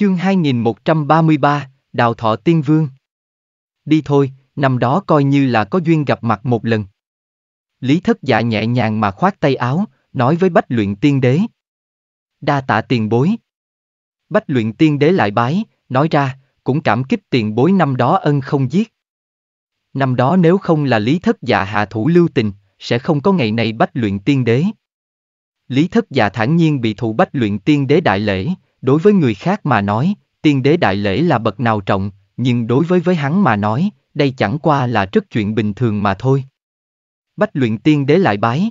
Chương 2133, Đào Thọ Tiên Vương. Đi thôi, năm đó coi như là có duyên gặp mặt một lần. Lý thất dạ nhẹ nhàng mà khoát tay áo, nói với bách luyện tiên đế. Đa tạ tiền bối. Bách luyện tiên đế lại bái, nói ra, cũng cảm kích tiền bối năm đó ân không giết. Năm đó nếu không là lý thất dạ hạ thủ lưu tình, sẽ không có ngày này bách luyện tiên đế. Lý thất dạ thản nhiên bị thụ bách luyện tiên đế đại lễ, Đối với người khác mà nói, tiên đế đại lễ là bậc nào trọng, nhưng đối với với hắn mà nói, đây chẳng qua là rất chuyện bình thường mà thôi. Bách luyện tiên đế lại bái.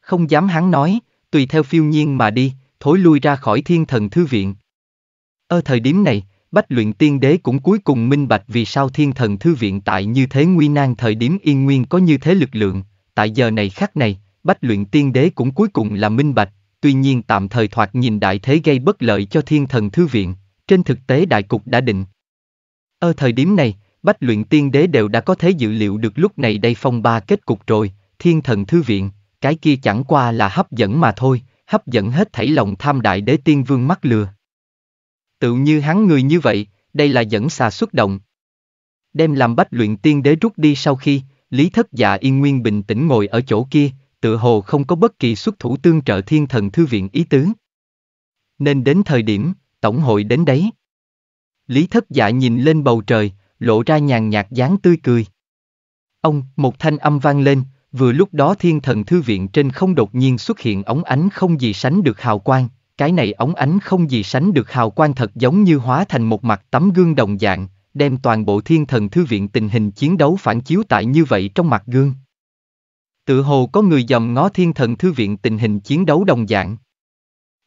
Không dám hắn nói, tùy theo phiêu nhiên mà đi, thối lui ra khỏi thiên thần thư viện. Ở thời điểm này, Bách luyện tiên đế cũng cuối cùng minh bạch vì sao thiên thần thư viện tại như thế nguy nan thời điểm yên nguyên có như thế lực lượng, tại giờ này khác này, Bách luyện tiên đế cũng cuối cùng là minh bạch, tuy nhiên tạm thời thoạt nhìn đại thế gây bất lợi cho thiên thần thư viện, trên thực tế đại cục đã định. Ở thời điểm này, bách luyện tiên đế đều đã có thể dự liệu được lúc này đây phong ba kết cục rồi, thiên thần thư viện, cái kia chẳng qua là hấp dẫn mà thôi, hấp dẫn hết thảy lòng tham đại đế tiên vương mắc lừa. Tự như hắn người như vậy, đây là dẫn xà xuất động. Đem làm bách luyện tiên đế rút đi sau khi, Lý Thất Dạ yên nguyên bình tĩnh ngồi ở chỗ kia, Tựa hồ không có bất kỳ xuất thủ tương trợ thiên thần thư viện ý tứ. Nên đến thời điểm, tổng hội đến đấy. Lý thất dạ nhìn lên bầu trời, lộ ra nhàn nhạt dáng tươi cười. Ông, một thanh âm vang lên, vừa lúc đó thiên thần thư viện trên không đột nhiên xuất hiện ống ánh không gì sánh được hào quang, cái này ống ánh không gì sánh được hào quang thật giống như hóa thành một mặt tấm gương đồng dạng, đem toàn bộ thiên thần thư viện tình hình chiến đấu phản chiếu tại như vậy trong mặt gương. Tự hồ có người dòm ngó thiên thần thư viện tình hình chiến đấu đồng dạng.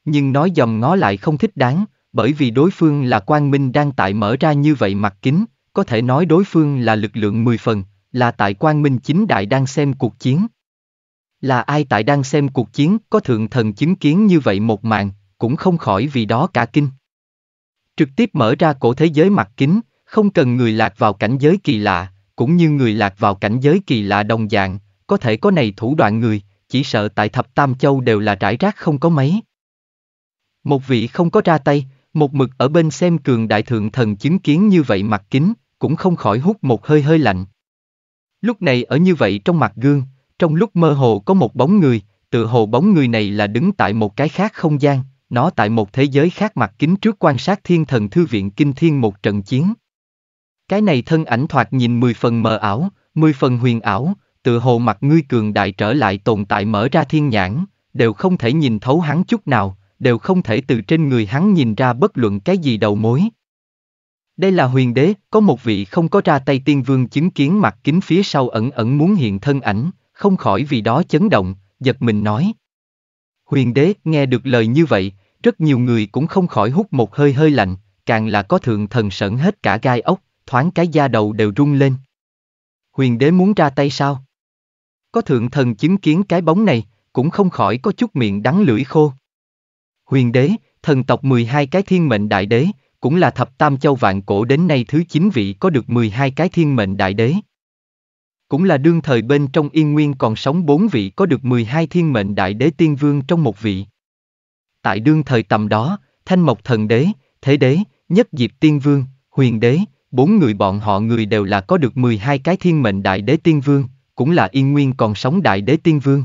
Nhưng nói dòm ngó lại không thích đáng, bởi vì đối phương là quang minh đang tại mở ra như vậy mặt kính, có thể nói đối phương là lực lượng mười phần, là tại quang minh chính đại đang xem cuộc chiến. Là ai tại đang xem cuộc chiến có thượng thần chứng kiến như vậy một màn, cũng không khỏi vì đó cả kinh. Trực tiếp mở ra cổ thế giới mặt kính, không cần người lạc vào cảnh giới kỳ lạ, cũng như người lạc vào cảnh giới kỳ lạ đồng dạng, có thể có này thủ đoạn người, chỉ sợ tại thập Tam Châu đều là rải rác không có mấy. Một vị không có ra tay, một mực ở bên xem cường đại thượng thần chứng kiến như vậy mặt kính, cũng không khỏi hút một hơi hơi lạnh. Lúc này ở như vậy trong mặt gương, trong lúc mơ hồ có một bóng người, tự hồ bóng người này là đứng tại một cái khác không gian, nó tại một thế giới khác mặt kính trước quan sát thiên thần thư viện kinh thiên một trận chiến. Cái này thân ảnh thoạt nhìn mười phần mờ ảo, mười phần huyền ảo, tự hồ mặt ngươi cường đại trở lại tồn tại mở ra thiên nhãn, đều không thể nhìn thấu hắn chút nào, đều không thể từ trên người hắn nhìn ra bất luận cái gì đầu mối. Đây là huyền đế, có một vị không có ra tay tiên vương chứng kiến mặt kính phía sau ẩn ẩn muốn hiện thân ảnh, không khỏi vì đó chấn động, giật mình nói. Huyền đế nghe được lời như vậy, rất nhiều người cũng không khỏi hút một hơi hơi lạnh, càng là có thượng thần sởn hết cả gai ốc, thoáng cái da đầu đều rung lên. Huyền đế muốn ra tay sao? Có thượng thần chứng kiến cái bóng này, cũng không khỏi có chút miệng đắng lưỡi khô. Huyền đế, thần tộc 12 cái thiên mệnh đại đế, cũng là thập tam châu vạn cổ đến nay thứ 9 vị có được 12 cái thiên mệnh đại đế. Cũng là đương thời bên trong yên nguyên còn sống 4 vị có được 12 thiên mệnh đại đế tiên vương trong một vị. Tại đương thời tầm đó, thanh mộc thần đế, thế đế, nhất diệp tiên vương, huyền đế, bốn người bọn họ người đều là có được 12 cái thiên mệnh đại đế tiên vương, cũng là yên nguyên còn sống đại đế tiên vương.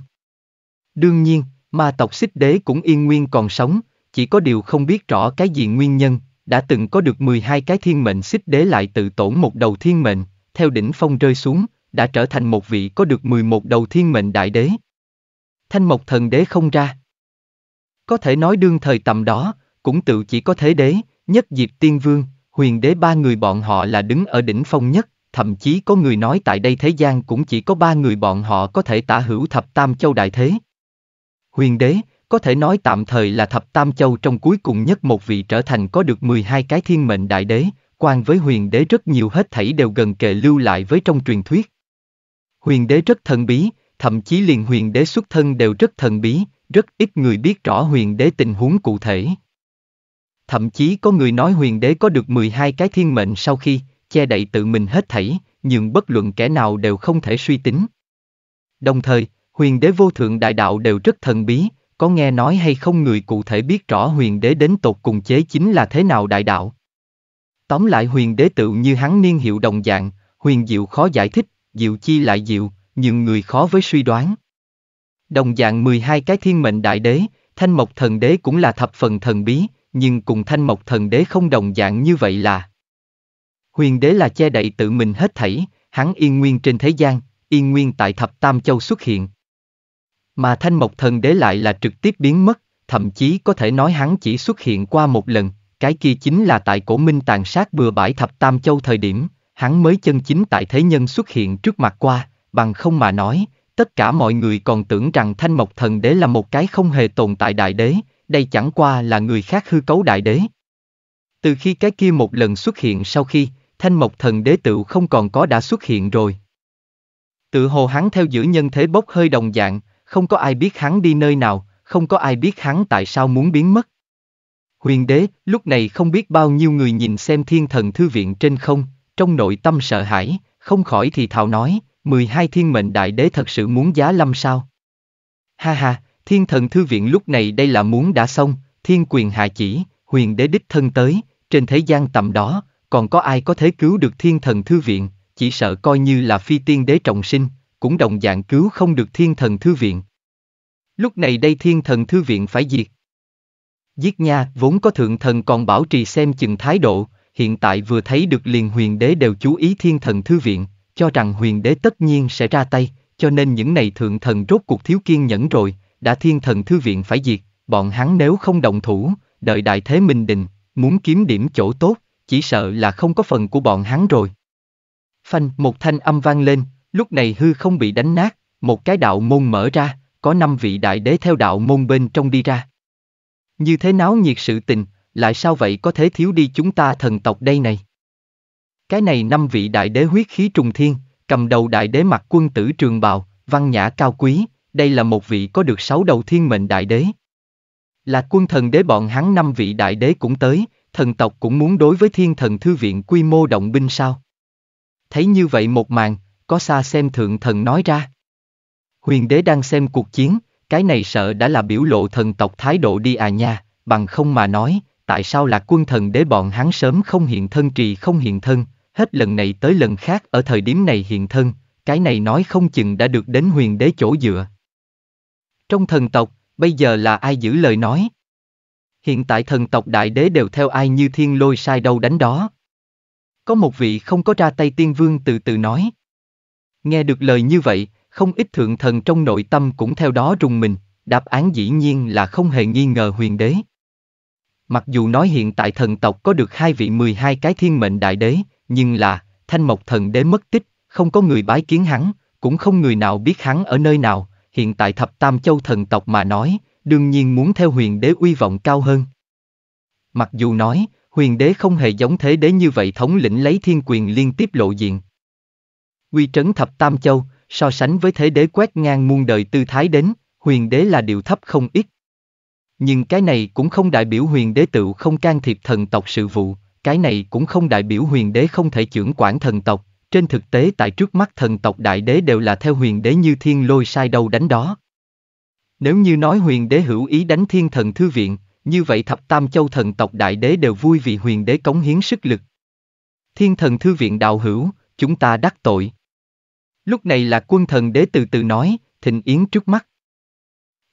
Đương nhiên, ma tộc xích đế cũng yên nguyên còn sống, chỉ có điều không biết rõ cái gì nguyên nhân, đã từng có được 12 cái thiên mệnh xích đế lại tự tổn một đầu thiên mệnh, theo đỉnh phong rơi xuống, đã trở thành một vị có được 11 đầu thiên mệnh đại đế. Thanh mộc thần đế không ra. Có thể nói đương thời tầm đó, cũng tự chỉ có thế đế, nhất diệp tiên vương, huyền đế ba người bọn họ là đứng ở đỉnh phong nhất, thậm chí có người nói tại đây thế gian cũng chỉ có ba người bọn họ có thể tả hữu thập tam châu đại thế. Huyền đế, có thể nói tạm thời là thập tam châu trong cuối cùng nhất một vị trở thành có được 12 cái thiên mệnh đại đế, quan với huyền đế rất nhiều hết thảy đều gần kề lưu lại với trong truyền thuyết. Huyền đế rất thần bí, thậm chí liền huyền đế xuất thân đều rất thần bí, rất ít người biết rõ huyền đế tình huống cụ thể. Thậm chí có người nói huyền đế có được 12 cái thiên mệnh sau khi, che đậy tự mình hết thảy, nhưng bất luận kẻ nào đều không thể suy tính. Đồng thời, huyền đế vô thượng đại đạo đều rất thần bí, có nghe nói hay không người cụ thể biết rõ huyền đế đến tột cùng chế chính là thế nào đại đạo. Tóm lại huyền đế tự như hắn niên hiệu đồng dạng, huyền diệu khó giải thích, diệu chi lại diệu, nhưng người khó với suy đoán. Đồng dạng 12 cái thiên mệnh đại đế, thanh mộc thần đế cũng là thập phần thần bí, nhưng cùng thanh mộc thần đế không đồng dạng như vậy là huyền đế là che đậy tự mình hết thảy, hắn yên nguyên trên thế gian, yên nguyên tại thập tam châu xuất hiện. Mà thanh mộc thần đế lại là trực tiếp biến mất, thậm chí có thể nói hắn chỉ xuất hiện qua một lần, cái kia chính là tại cổ minh tàn sát bừa bãi thập tam châu thời điểm, hắn mới chân chính tại thế nhân xuất hiện trước mặt qua, bằng không mà nói, tất cả mọi người còn tưởng rằng thanh mộc thần đế là một cái không hề tồn tại đại đế, đây chẳng qua là người khác hư cấu đại đế. Từ khi cái kia một lần xuất hiện sau khi, thanh mộc thần đế Tự không còn có đã xuất hiện rồi. Tự hồ hắn theo giữ nhân thế bốc hơi đồng dạng, không có ai biết hắn đi nơi nào, không có ai biết hắn tại sao muốn biến mất. Huyền đế, lúc này không biết bao nhiêu người nhìn xem thiên thần thư viện trên không, trong nội tâm sợ hãi, không khỏi thì thào nói, 12 thiên mệnh đại đế thật sự muốn giá lâm sao? Ha ha, thiên thần thư viện lúc này đây là muốn đã xong, thiên quyền hạ chỉ, huyền đế đích thân tới, trên thế gian tầm đó, còn có ai có thể cứu được thiên thần thư viện, chỉ sợ coi như là phi tiên đế trọng sinh, cũng đồng dạng cứu không được thiên thần thư viện. Lúc này đây thiên thần thư viện phải diệt. Giết nha, vốn có thượng thần còn bảo trì xem chừng thái độ, hiện tại vừa thấy được liền huyền đế đều chú ý thiên thần thư viện, cho rằng huyền đế tất nhiên sẽ ra tay, cho nên những này thượng thần rốt cuộc thiếu kiên nhẫn rồi, đã thiên thần thư viện phải diệt, bọn hắn nếu không động thủ, đợi đại thế minh đình muốn kiếm điểm chỗ tốt, chỉ sợ là không có phần của bọn hắn rồi. Phanh, một thanh âm vang lên, lúc này hư không bị đánh nát, một cái đạo môn mở ra, có năm vị đại đế theo đạo môn bên trong đi ra. Như thế náo nhiệt sự tình, lại sao vậy có thể thiếu đi chúng ta thần tộc đây này? Cái này năm vị đại đế huyết khí trùng thiên, cầm đầu đại đế mặt quân tử trường bào, văn nhã cao quý, đây là một vị có được sáu đầu thiên mệnh đại đế. Là quân thần đế bọn hắn năm vị đại đế cũng tới, thần tộc cũng muốn đối với thiên thần thư viện quy mô động binh sao? Thấy như vậy một màn, có xa xem thượng thần nói ra. Huyền đế đang xem cuộc chiến, cái này sợ đã là biểu lộ thần tộc thái độ đi à nha, bằng không mà nói, tại sao là quân thần đế bọn hắn sớm không hiện thân trì không hiện thân, hết lần này tới lần khác ở thời điểm này hiện thân, cái này nói không chừng đã được đến huyền đế chỗ dựa. Trong thần tộc, bây giờ là ai giữ lời nói? Hiện tại thần tộc đại đế đều theo ai như thiên lôi sai đâu đánh đó. Có một vị không có ra tay tiên vương từ từ nói. Nghe được lời như vậy, không ít thượng thần trong nội tâm cũng theo đó rùng mình, đáp án dĩ nhiên là không hề nghi ngờ huyền đế. Mặc dù nói hiện tại thần tộc có được hai vị 12 cái thiên mệnh đại đế, nhưng là, thanh mộc thần đế mất tích, không có người bái kiến hắn, cũng không người nào biết hắn ở nơi nào, hiện tại thập tam châu thần tộc mà nói, đương nhiên muốn theo huyền đế uy vọng cao hơn. Mặc dù nói, huyền đế không hề giống thế đế như vậy thống lĩnh lấy thiên quyền liên tiếp lộ diện. Quy trấn thập Tam Châu, so sánh với thế đế quét ngang muôn đời tư thái đến, huyền đế là điều thấp không ít. Nhưng cái này cũng không đại biểu huyền đế tựu không can thiệp thần tộc sự vụ, cái này cũng không đại biểu huyền đế không thể trưởng quản thần tộc, trên thực tế tại trước mắt thần tộc đại đế đều là theo huyền đế như thiên lôi sai đâu đánh đó. Nếu như nói huyền đế hữu ý đánh thiên thần thư viện, như vậy thập tam châu thần tộc đại đế đều vui vì huyền đế cống hiến sức lực. Thiên thần thư viện đạo hữu, chúng ta đắc tội. Lúc này là quân thần đế từ từ nói, thịnh yến trước mắt.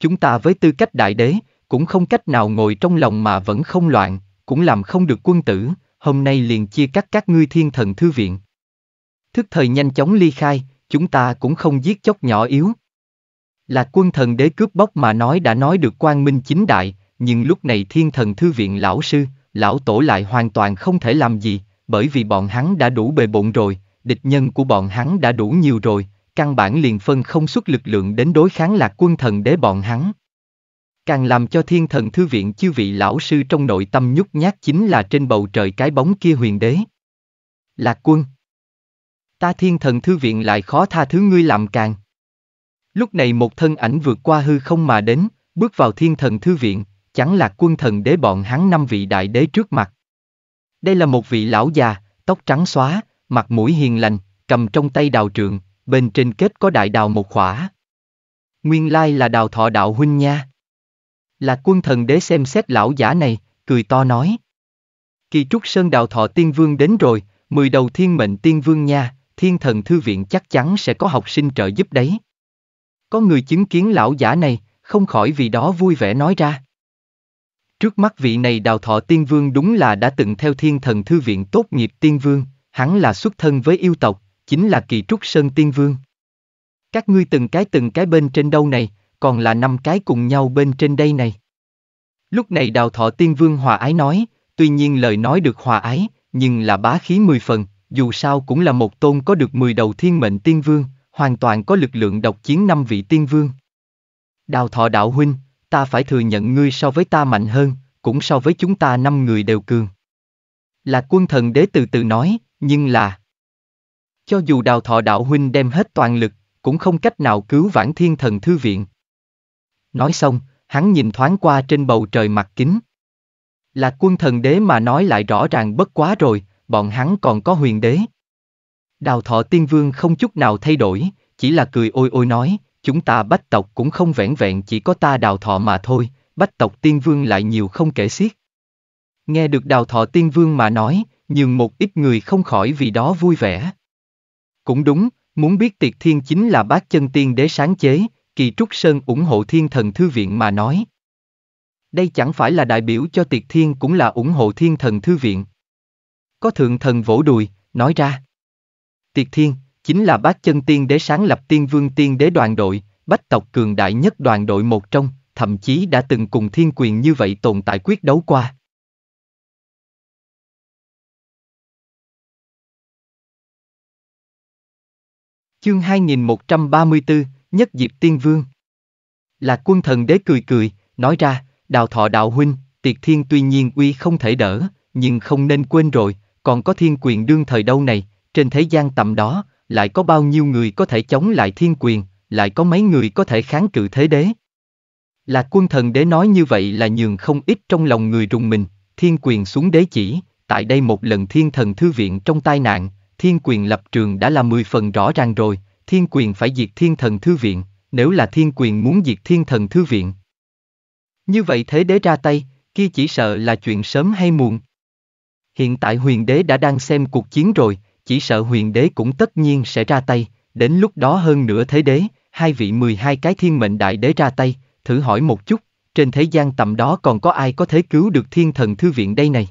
Chúng ta với tư cách đại đế, cũng không cách nào ngồi trong lòng mà vẫn không loạn, cũng làm không được quân tử, hôm nay liền chia cắt các ngươi thiên thần thư viện. Thức thời nhanh chóng ly khai, chúng ta cũng không giết chóc nhỏ yếu. Là quân thần đế cướp bóc mà nói đã nói được quang minh chính đại, nhưng lúc này thiên thần thư viện lão sư, lão tổ lại hoàn toàn không thể làm gì, bởi vì bọn hắn đã đủ bề bộn rồi, địch nhân của bọn hắn đã đủ nhiều rồi, căn bản liền phân không xuất lực lượng đến đối kháng lạc quân thần đế bọn hắn. Càng làm cho thiên thần thư viện chư vị lão sư trong nội tâm nhút nhát chính là trên bầu trời cái bóng kia huyền đế. Lạc quân. Ta thiên thần thư viện lại khó tha thứ ngươi làm càng. Lúc này một thân ảnh vượt qua hư không mà đến, bước vào thiên thần thư viện, chẳng là quân thần đế bọn hắn năm vị đại đế trước mặt. Đây là một vị lão già, tóc trắng xóa, mặt mũi hiền lành, cầm trong tay đào trượng, bên trên kết có đại đào một khỏa. Nguyên lai là đào thọ đạo huynh nha. Là quân thần đế xem xét lão giả này, cười to nói. Kỳ trúc sơn đào thọ tiên vương đến rồi, mười đầu thiên mệnh tiên vương nha, thiên thần thư viện chắc chắn sẽ có học sinh trợ giúp đấy. Có người chứng kiến lão giả này, không khỏi vì đó vui vẻ nói ra. Trước mắt vị này đào thọ tiên vương đúng là đã từng theo thiên thần thư viện tốt nghiệp tiên vương, hắn là xuất thân với yêu tộc, chính là kỳ trúc sơn tiên vương. Các ngươi từng cái từng cái bên trên đâu này, còn là năm cái cùng nhau bên trên đây này. Lúc này đào thọ tiên vương hòa ái nói, tuy nhiên lời nói được hòa ái, nhưng là bá khí mười phần, dù sao cũng là một tôn có được mười đầu thiên mệnh tiên vương, hoàn toàn có lực lượng độc chiến năm vị tiên vương. Đào thọ đạo huynh, ta phải thừa nhận ngươi so với ta mạnh hơn, cũng so với chúng ta năm người đều cường. Là quân thần đế từ từ nói, nhưng là... Cho dù đào thọ đạo huynh đem hết toàn lực, cũng không cách nào cứu vãn thiên thần thư viện. Nói xong, hắn nhìn thoáng qua trên bầu trời mặt kính. Là quân thần đế mà nói lại rõ ràng bất quá rồi, bọn hắn còn có huyền đế. Đào thọ tiên vương không chút nào thay đổi, chỉ là cười ôi ôi nói, chúng ta bách tộc cũng không vẹn vẹn chỉ có ta đào thọ mà thôi, bách tộc tiên vương lại nhiều không kể xiết. Nghe được đào thọ tiên vương mà nói, nhường một ít người không khỏi vì đó vui vẻ. Cũng đúng, muốn biết tiệt thiên chính là bác chân tiên đế sáng chế, kỳ trúc sơn ủng hộ thiên thần thư viện mà nói. Đây chẳng phải là đại biểu cho tiệt thiên cũng là ủng hộ thiên thần thư viện. Có thượng thần vỗ đùi, nói ra. Tiệt Thiên, chính là bát chân tiên đế sáng lập tiên vương tiên đế đoàn đội, bách tộc cường đại nhất đoàn đội một trong, thậm chí đã từng cùng thiên quyền như vậy tồn tại quyết đấu qua. Chương 2134, Nhất Diệp Tiên Vương Là quân thần đế cười cười, nói ra, đào thọ đạo huynh, tiệt thiên tuy nhiên uy không thể đỡ, nhưng không nên quên rồi, còn có thiên quyền đương thời đâu này, trên thế gian tầm đó, lại có bao nhiêu người có thể chống lại thiên quyền, lại có mấy người có thể kháng cự thế đế. Lạc quân thần đế nói như vậy là nhường không ít trong lòng người rùng mình, thiên quyền xuống đế chỉ, tại đây một lần thiên thần thư viện trong tai nạn, thiên quyền lập trường đã là mười phần rõ ràng rồi, thiên quyền phải diệt thiên thần thư viện, nếu là thiên quyền muốn diệt thiên thần thư viện. Như vậy thế đế ra tay, kia chỉ sợ là chuyện sớm hay muộn. Hiện tại huyền đế đã đang xem cuộc chiến rồi, chỉ sợ huyền đế cũng tất nhiên sẽ ra tay, đến lúc đó hơn nửa thế đế, hai vị 12 cái thiên mệnh đại đế ra tay, thử hỏi một chút, trên thế gian tầm đó còn có ai có thể cứu được thiên thần thư viện đây này?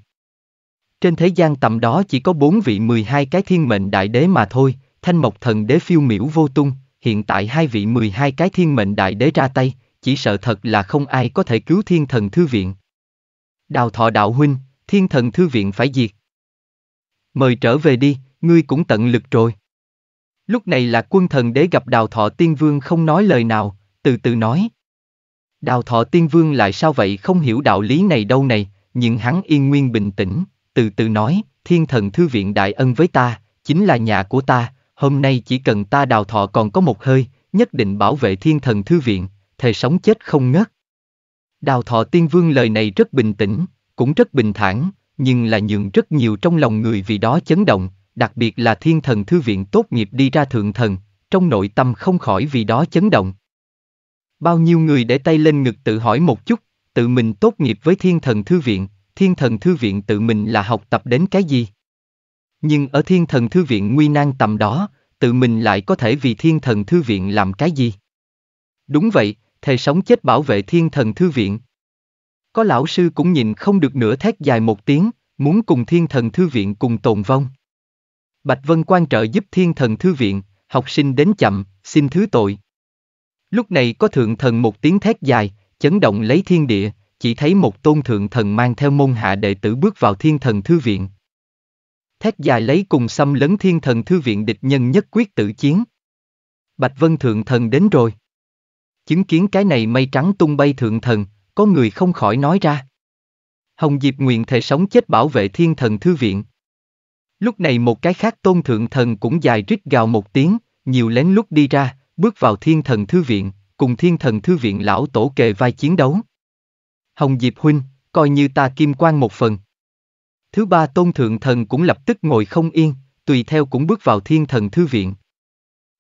Trên thế gian tầm đó chỉ có bốn vị 12 cái thiên mệnh đại đế mà thôi, thanh mộc thần đế phiêu miểu vô tung, hiện tại hai vị 12 cái thiên mệnh đại đế ra tay, chỉ sợ thật là không ai có thể cứu thiên thần thư viện. Đào thọ đạo huynh, thiên thần thư viện phải diệt. Mời trở về đi, ngươi cũng tận lực rồi. Lúc này là quân thần đế gặp đào thọ tiên vương không nói lời nào, từ từ nói. Đào thọ tiên vương lại sao vậy không hiểu đạo lý này đâu này, nhưng hắn yên nguyên bình tĩnh, từ từ nói, thiên thần thư viện đại ân với ta, chính là nhà của ta, hôm nay chỉ cần ta đào thọ còn có một hơi, nhất định bảo vệ thiên thần thư viện, thề sống chết không ngớt. Đào thọ tiên vương lời này rất bình tĩnh, cũng rất bình thản, nhưng là nhượng rất nhiều trong lòng người vì đó chấn động, đặc biệt là thiên thần thư viện tốt nghiệp đi ra thượng thần, trong nội tâm không khỏi vì đó chấn động. Bao nhiêu người để tay lên ngực tự hỏi một chút, tự mình tốt nghiệp với thiên thần thư viện, thiên thần thư viện tự mình là học tập đến cái gì? Nhưng ở thiên thần thư viện nguy nan tầm đó, tự mình lại có thể vì thiên thần thư viện làm cái gì? Đúng vậy, thề sống chết bảo vệ thiên thần thư viện. Có lão sư cũng nhìn không được nữa thét dài một tiếng, muốn cùng thiên thần thư viện cùng tồn vong. Bạch Vân Quan trợ giúp thiên thần thư viện, học sinh đến chậm, xin thứ tội. Lúc này có thượng thần một tiếng thét dài, chấn động lấy thiên địa, chỉ thấy một tôn thượng thần mang theo môn hạ đệ tử bước vào thiên thần thư viện. Thét dài lấy cùng xâm lấn thiên thần thư viện địch nhân nhất quyết tử chiến. Bạch Vân thượng thần đến rồi. Chứng kiến cái này mây trắng tung bay thượng thần, có người không khỏi nói ra. Hồng Diệp nguyện thể sống chết bảo vệ thiên thần thư viện. Lúc này một cái khác tôn thượng thần cũng dài rít gào một tiếng, nhiều lén lút đi ra, bước vào thiên thần thư viện, cùng thiên thần thư viện lão tổ kề vai chiến đấu. Hồng Diệp Huynh, coi như ta kim quan một phần. Thứ ba tôn thượng thần cũng lập tức ngồi không yên, tùy theo cũng bước vào thiên thần thư viện.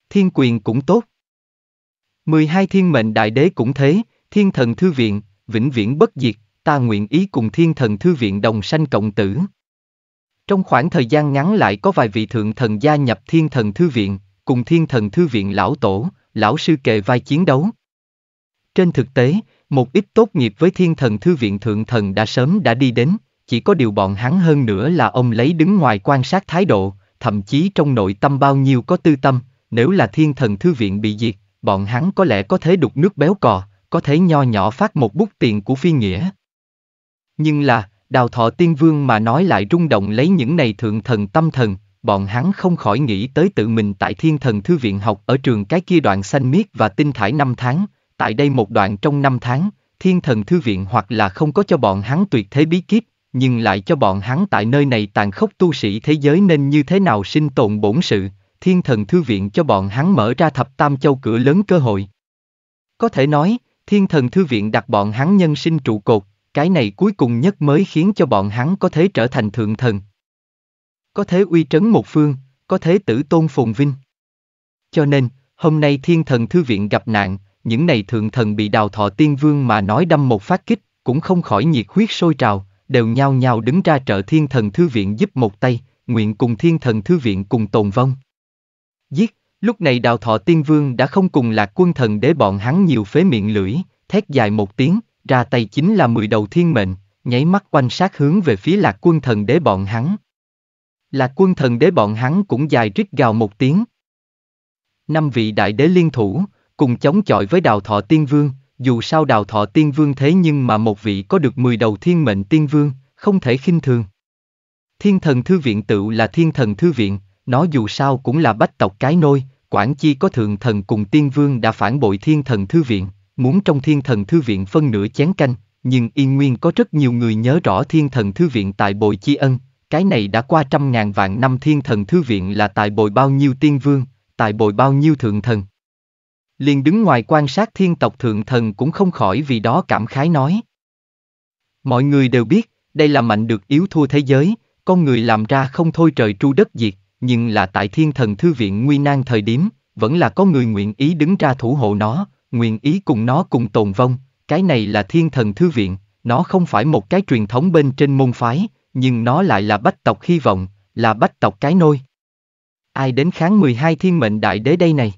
Thiên quyền cũng tốt. 12 thiên mệnh đại đế cũng thế, thiên thần thư viện, vĩnh viễn bất diệt, ta nguyện ý cùng thiên thần thư viện đồng sanh cộng tử. Trong khoảng thời gian ngắn lại có vài vị thượng thần gia nhập thiên thần thư viện, cùng thiên thần thư viện lão tổ, lão sư kề vai chiến đấu. Trên thực tế, một ít tốt nghiệp với thiên thần thư viện thượng thần đã sớm đã đi đến, chỉ có điều bọn hắn hơn nữa là ông lấy đứng ngoài quan sát thái độ, thậm chí trong nội tâm bao nhiêu có tư tâm, nếu là thiên thần thư viện bị diệt, bọn hắn có lẽ có thể đục nước béo cò, có thể nho nhỏ phát một bút tiền của phi nghĩa. Nhưng là, đào thọ tiên vương mà nói lại rung động lấy những này thượng thần tâm thần, bọn hắn không khỏi nghĩ tới tự mình tại thiên thần thư viện học ở trường cái kia đoạn xanh miết và tinh thải năm tháng, tại đây một đoạn trong năm tháng, thiên thần thư viện hoặc là không có cho bọn hắn tuyệt thế bí kíp, nhưng lại cho bọn hắn tại nơi này tàn khốc tu sĩ thế giới nên như thế nào sinh tồn bổn sự, thiên thần thư viện cho bọn hắn mở ra thập tam châu cửa lớn cơ hội. Có thể nói, thiên thần thư viện đặt bọn hắn nhân sinh trụ cột, cái này cuối cùng nhất mới khiến cho bọn hắn có thể trở thành thượng thần. Có thế uy trấn một phương, có thế tử tôn phồn vinh. Cho nên, hôm nay thiên thần thư viện gặp nạn, những này thượng thần bị đào thọ tiên vương mà nói đâm một phát kích, cũng không khỏi nhiệt huyết sôi trào, đều nhao nhao đứng ra trợ thiên thần thư viện giúp một tay, nguyện cùng thiên thần thư viện cùng tồn vong. Giết, lúc này đào thọ tiên vương đã không cùng lạc quân thần để bọn hắn nhiều phế miệng lưỡi, thét dài một tiếng, ra tay chính là mười đầu thiên mệnh, nháy mắt quanh sát hướng về phía lạc quân thần đế bọn hắn. Lạc quân thần đế bọn hắn cũng dài rít gào một tiếng. Năm vị đại đế liên thủ, cùng chống chọi với đào thọ tiên vương, dù sao đào thọ tiên vương thế nhưng mà một vị có được mười đầu thiên mệnh tiên vương, không thể khinh thường. Thiên thần thư viện tự là thiên thần thư viện, nó dù sao cũng là bách tộc cái nôi, quản chi có thượng thần cùng tiên vương đã phản bội thiên thần thư viện, muốn trong thiên thần thư viện phân nửa chén canh, nhưng yên nguyên có rất nhiều người nhớ rõ thiên thần thư viện tại bồi chi ân, cái này đã qua trăm ngàn vạn năm thiên thần thư viện là tại bồi bao nhiêu tiên vương, tại bồi bao nhiêu thượng thần. Liền đứng ngoài quan sát thiên tộc thượng thần cũng không khỏi vì đó cảm khái nói. Mọi người đều biết, đây là mạnh được yếu thua thế giới, con người làm ra không thôi trời tru đất diệt, nhưng là tại thiên thần thư viện nguy nan thời điểm, vẫn là có người nguyện ý đứng ra thủ hộ nó, nguyện ý cùng nó cùng tồn vong, cái này là thiên thần thư viện, nó không phải một cái truyền thống bên trên môn phái, nhưng nó lại là bách tộc hy vọng, là bách tộc cái nôi. Ai đến kháng 12 thiên mệnh đại đế đây này?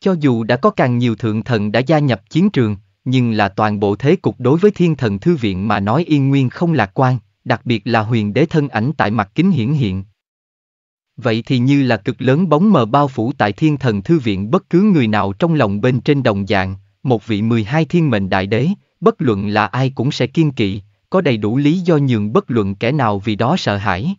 Cho dù đã có càng nhiều thượng thần đã gia nhập chiến trường, nhưng là toàn bộ thế cục đối với thiên thần thư viện mà nói yên nguyên không lạc quan, đặc biệt là huyền đế thân ảnh tại mặt kính hiển hiện, Vậy thì như là cực lớn bóng mờ bao phủ tại thiên thần thư viện bất cứ người nào trong lòng bên trên đồng dạng, một vị 12 thiên mệnh đại đế, bất luận là ai cũng sẽ kiên kỵ, có đầy đủ lý do nhường bất luận kẻ nào vì đó sợ hãi.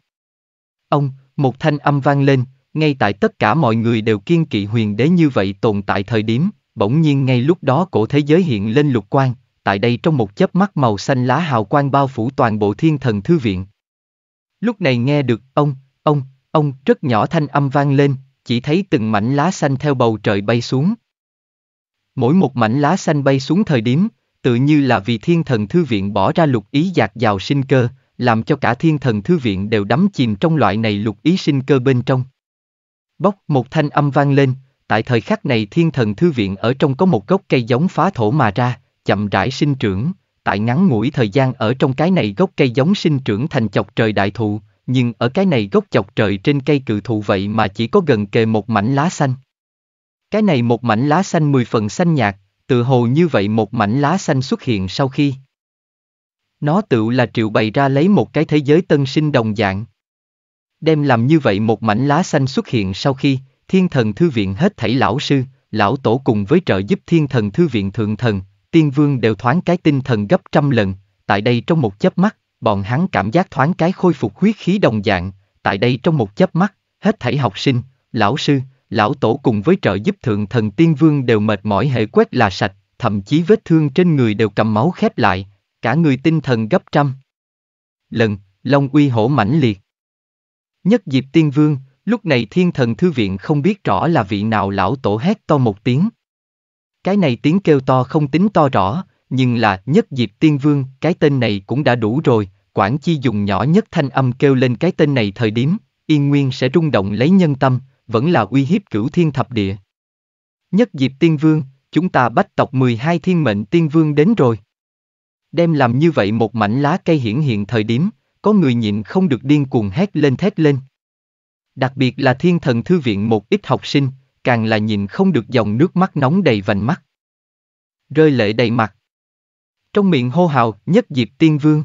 Ông, một thanh âm vang lên, ngay tại tất cả mọi người đều kiên kỵ huyền đế như vậy tồn tại thời điểm, bỗng nhiên ngay lúc đó cổ thế giới hiện lên lục quang, tại đây trong một chớp mắt màu xanh lá hào quang bao phủ toàn bộ thiên thần thư viện. Lúc này nghe được ông, Ông rất nhỏ thanh âm vang lên, chỉ thấy từng mảnh lá xanh theo bầu trời bay xuống. Mỗi một mảnh lá xanh bay xuống thời điểm, tự như là vì thiên thần thư viện bỏ ra lục ý dạt dào sinh cơ, làm cho cả thiên thần thư viện đều đắm chìm trong loại này lục ý sinh cơ bên trong. Bốc một thanh âm vang lên, tại thời khắc này thiên thần thư viện ở trong có một gốc cây giống phá thổ mà ra, chậm rãi sinh trưởng, tại ngắn ngủi thời gian ở trong cái này gốc cây giống sinh trưởng thành chọc trời đại thụ, nhưng ở cái này gốc chọc trời trên cây cự thụ vậy mà chỉ có gần kề một mảnh lá xanh. Cái này một mảnh lá xanh mười phần xanh nhạt, tự hồ như vậy một mảnh lá xanh xuất hiện sau khi. Nó tự là triệu bày ra lấy một cái thế giới tân sinh đồng dạng. Đem làm như vậy một mảnh lá xanh xuất hiện sau khi, thiên thần thư viện hết thảy lão sư, lão tổ cùng với trợ giúp thiên thần thư viện thượng thần, tiên vương đều thoáng cái tinh thần gấp trăm lần, tại đây trong một chớp mắt, bọn hắn cảm giác thoáng cái khôi phục huyết khí đồng dạng, tại đây trong một chớp mắt, hết thảy học sinh, lão sư, lão tổ cùng với trợ giúp thượng thần tiên vương đều mệt mỏi hệ quét là sạch, thậm chí vết thương trên người đều cầm máu khép lại, cả người tinh thần gấp trăm. Lần, Long uy hổ mãnh liệt. Nhất dịp tiên vương, lúc này thiên thần thư viện không biết rõ là vị nào lão tổ hét to một tiếng. Cái này tiếng kêu to không tính to rõ, nhưng là nhất diệp tiên vương, cái tên này cũng đã đủ rồi, quản chi dùng nhỏ nhất thanh âm kêu lên cái tên này thời điểm, yên nguyên sẽ rung động lấy nhân tâm, vẫn là uy hiếp cửu thiên thập địa. Nhất diệp tiên vương, chúng ta bách tộc 12 thiên mệnh tiên vương đến rồi. Đem làm như vậy một mảnh lá cây hiển hiện thời điểm, có người nhịn không được điên cuồng hét lên thét lên. Đặc biệt là thiên thần thư viện một ít học sinh, càng là nhìn không được dòng nước mắt nóng đầy vành mắt. Rơi lệ đầy mặt trong miệng hô hào, nhất diệp tiên vương.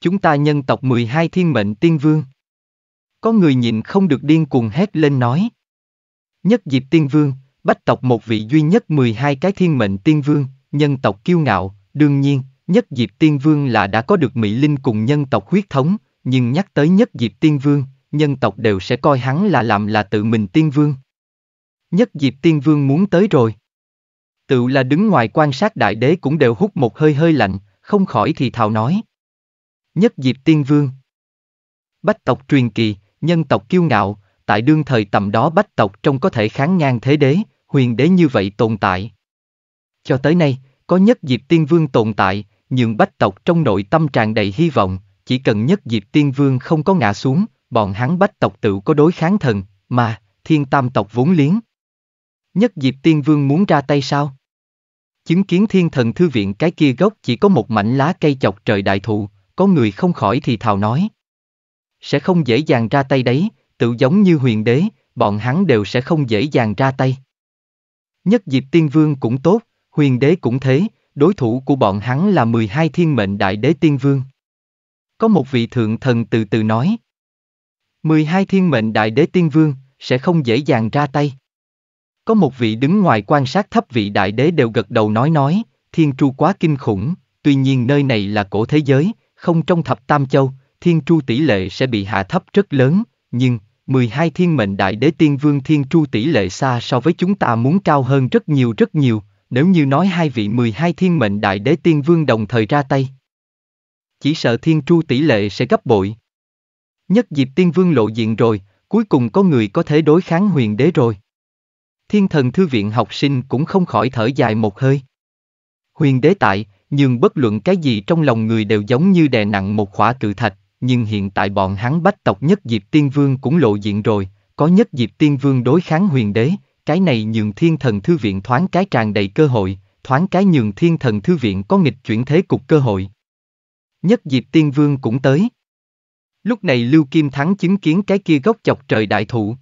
Chúng ta nhân tộc 12 thiên mệnh tiên vương. Có người nhịn không được điên cuồng hét lên nói. Nhất diệp tiên vương, bách tộc một vị duy nhất 12 cái thiên mệnh tiên vương, nhân tộc kiêu ngạo, đương nhiên, nhất diệp tiên vương là đã có được mỹ linh cùng nhân tộc huyết thống, nhưng nhắc tới nhất diệp tiên vương, nhân tộc đều sẽ coi hắn là làm là tự mình tiên vương. Nhất diệp tiên vương muốn tới rồi tự là đứng ngoài quan sát đại đế cũng đều hút một hơi hơi lạnh, không khỏi thì thào nói. Nhất diệp tiên vương. Bách tộc truyền kỳ, nhân tộc kiêu ngạo, tại đương thời tầm đó bách tộc trong có thể kháng ngang thế đế, huyền đế như vậy tồn tại. Cho tới nay, có nhất diệp tiên vương tồn tại, nhưng bách tộc trong nội tâm tràn đầy hy vọng, chỉ cần nhất diệp tiên vương không có ngã xuống, bọn hắn bách tộc tự có đối kháng thần, mà, thiên tam tộc vốn liếng. Nhất diệp tiên vương muốn ra tay sao? Chứng kiến thiên thần thư viện cái kia gốc chỉ có một mảnh lá cây chọc trời đại thụ, có người không khỏi thì thào nói. Sẽ không dễ dàng ra tay đấy, tự giống như huyền đế, bọn hắn đều sẽ không dễ dàng ra tay. Nhất diệp tiên vương cũng tốt, huyền đế cũng thế, đối thủ của bọn hắn là 12 thiên mệnh đại đế tiên vương. Có một vị thượng thần từ từ nói. 12 thiên mệnh đại đế tiên vương, sẽ không dễ dàng ra tay. Có một vị đứng ngoài quan sát thấp vị đại đế đều gật đầu nói nói, thiên tru quá kinh khủng, tuy nhiên nơi này là cổ thế giới, không trong thập tam châu, thiên tru tỷ lệ sẽ bị hạ thấp rất lớn, nhưng, 12 thiên mệnh đại đế tiên vương thiên tru tỷ lệ xa so với chúng ta muốn cao hơn rất nhiều rất nhiều, nếu như nói hai vị 12 thiên mệnh đại đế tiên vương đồng thời ra tay. Chỉ sợ thiên tru tỷ lệ sẽ gấp bội. Nhất dịp tiên vương lộ diện rồi, cuối cùng có người có thể đối kháng huyền đế rồi thiên thần thư viện học sinh cũng không khỏi thở dài một hơi. Huyền đế tại, nhưng bất luận cái gì trong lòng người đều giống như đè nặng một khỏa cự thạch, nhưng hiện tại bọn hắn bách tộc nhất diệp tiên vương cũng lộ diện rồi, có nhất diệp tiên vương đối kháng huyền đế, cái này nhường thiên thần thư viện thoáng cái tràn đầy cơ hội, thoáng cái nhường thiên thần thư viện có nghịch chuyển thế cục cơ hội. Nhất diệp tiên vương cũng tới. Lúc này Lưu Kim Thắng chứng kiến cái kia gốc chọc trời đại thụ.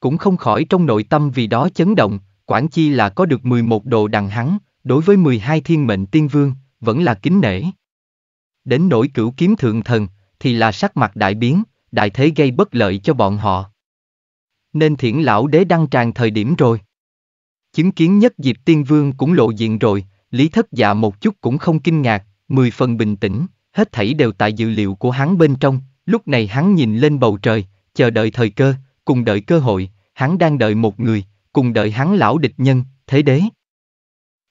Cũng không khỏi trong nội tâm vì đó chấn động, quản chi là có được 11 độ đằng hắn, đối với 12 thiên mệnh tiên vương, vẫn là kính nể. Đến nỗi cửu kiếm thượng thần, thì là sắc mặt đại biến, đại thế gây bất lợi cho bọn họ. Nên thiển lão đế đăng tràn thời điểm rồi. Chứng kiến nhất diệp tiên vương cũng lộ diện rồi, lý thất dạ một chút cũng không kinh ngạc, mười phần bình tĩnh, hết thảy đều tại dự liệu của hắn bên trong, lúc này hắn nhìn lên bầu trời, chờ đợi thời cơ, cùng đợi cơ hội, hắn đang đợi một người, cùng đợi hắn lão địch nhân, thế đế.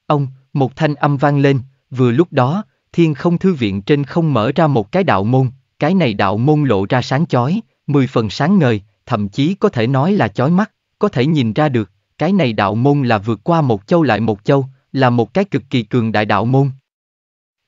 Ông, một thanh âm vang lên, vừa lúc đó, thiên không thư viện trên không mở ra một cái đạo môn, cái này đạo môn lộ ra sáng chói, mười phần sáng ngời, thậm chí có thể nói là chói mắt, có thể nhìn ra được, cái này đạo môn là vượt qua một châu lại một châu, là một cái cực kỳ cường đại đạo môn.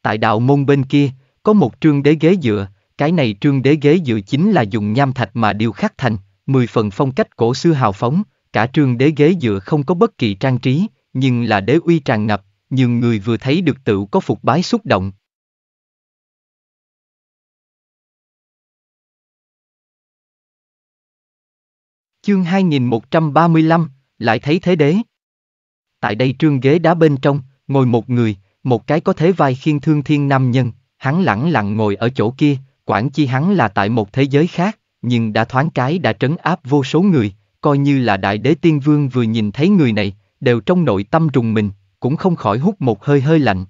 Tại đạo môn bên kia, có một trương đế ghế dựa, cái này trương đế ghế dựa chính là dùng nham thạch mà điêu khắc thành, mười phần phong cách cổ xưa hào phóng, cả trường đế ghế dựa không có bất kỳ trang trí, nhưng là đế uy tràn ngập, nhiều người vừa thấy được tựu có phục bái xúc động. Chương 2135, lại thấy thế đế. Tại đây trương ghế đá bên trong, ngồi một người, một cái có thế vai khiên thương thiên nam nhân, hắn lẳng lặng ngồi ở chỗ kia, quản chi hắn là tại một thế giới khác nhưng đã thoáng cái đã trấn áp vô số người, coi như là đại đế tiên vương vừa nhìn thấy người này, đều trong nội tâm rùng mình, cũng không khỏi hút một hơi hơi lạnh.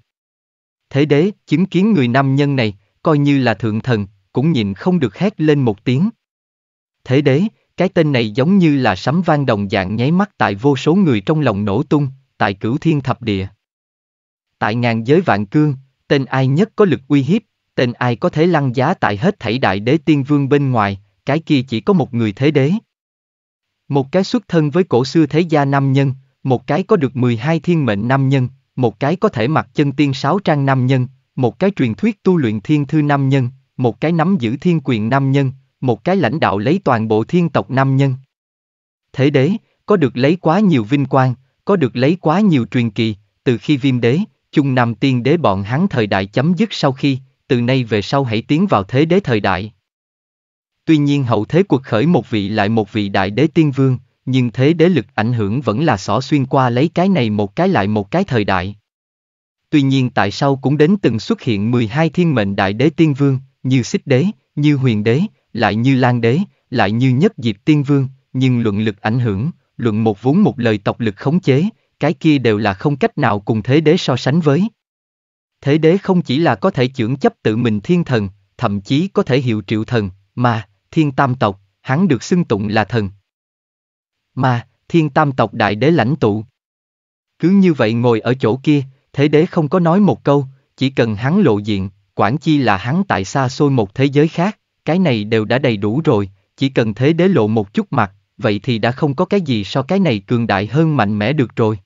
Thế đế, chứng kiến người nam nhân này, coi như là thượng thần, cũng nhìn không được hét lên một tiếng. Thế đế, cái tên này giống như là sấm vang đồng dạng nháy mắt tại vô số người trong lòng nổ tung, tại cửu thiên thập địa. Tại ngàn giới vạn cương, tên ai nhất có lực uy hiếp, tên ai có thể lăng giá tại hết thảy đại đế tiên vương bên ngoài, cái kia chỉ có một người thế đế. Một cái xuất thân với cổ xưa thế gia nam nhân, một cái có được 12 thiên mệnh nam nhân, một cái có thể mặc chân tiên sáu trang nam nhân, một cái truyền thuyết tu luyện thiên thư nam nhân, một cái nắm giữ thiên quyền nam nhân, một cái lãnh đạo lấy toàn bộ thiên tộc nam nhân. Thế đế, có được lấy quá nhiều vinh quang, có được lấy quá nhiều truyền kỳ, từ khi viêm đế, chung nam tiên đế bọn hắn thời đại chấm dứt sau khi, từ nay về sau hãy tiến vào thế đế thời đại. Tuy nhiên hậu thế cuộc khởi một vị lại một vị đại đế tiên vương, nhưng thế đế lực ảnh hưởng vẫn là xỏ xuyên qua lấy cái này một cái lại một cái thời đại. Tuy nhiên tại sao cũng đến từng xuất hiện 12 thiên mệnh đại đế tiên vương, như xích đế, như huyền đế, lại như lan đế, lại như nhất diệp tiên vương, nhưng luận lực ảnh hưởng, luận một vốn một lời tộc lực khống chế, cái kia đều là không cách nào cùng thế đế so sánh với. Thế đế không chỉ là có thể trưởng chấp tự mình thiên thần, thậm chí có thể hiệu triệu thần, mà, thiên tam tộc, hắn được xưng tụng là thần. Mà, thiên tam tộc đại đế lãnh tụ. Cứ như vậy ngồi ở chỗ kia, thế đế không có nói một câu, chỉ cần hắn lộ diện, quản chi là hắn tại xa xôi một thế giới khác, cái này đều đã đầy đủ rồi, chỉ cần thế đế lộ một chút mặt, vậy thì đã không có cái gì so cái này cường đại hơn mạnh mẽ được rồi.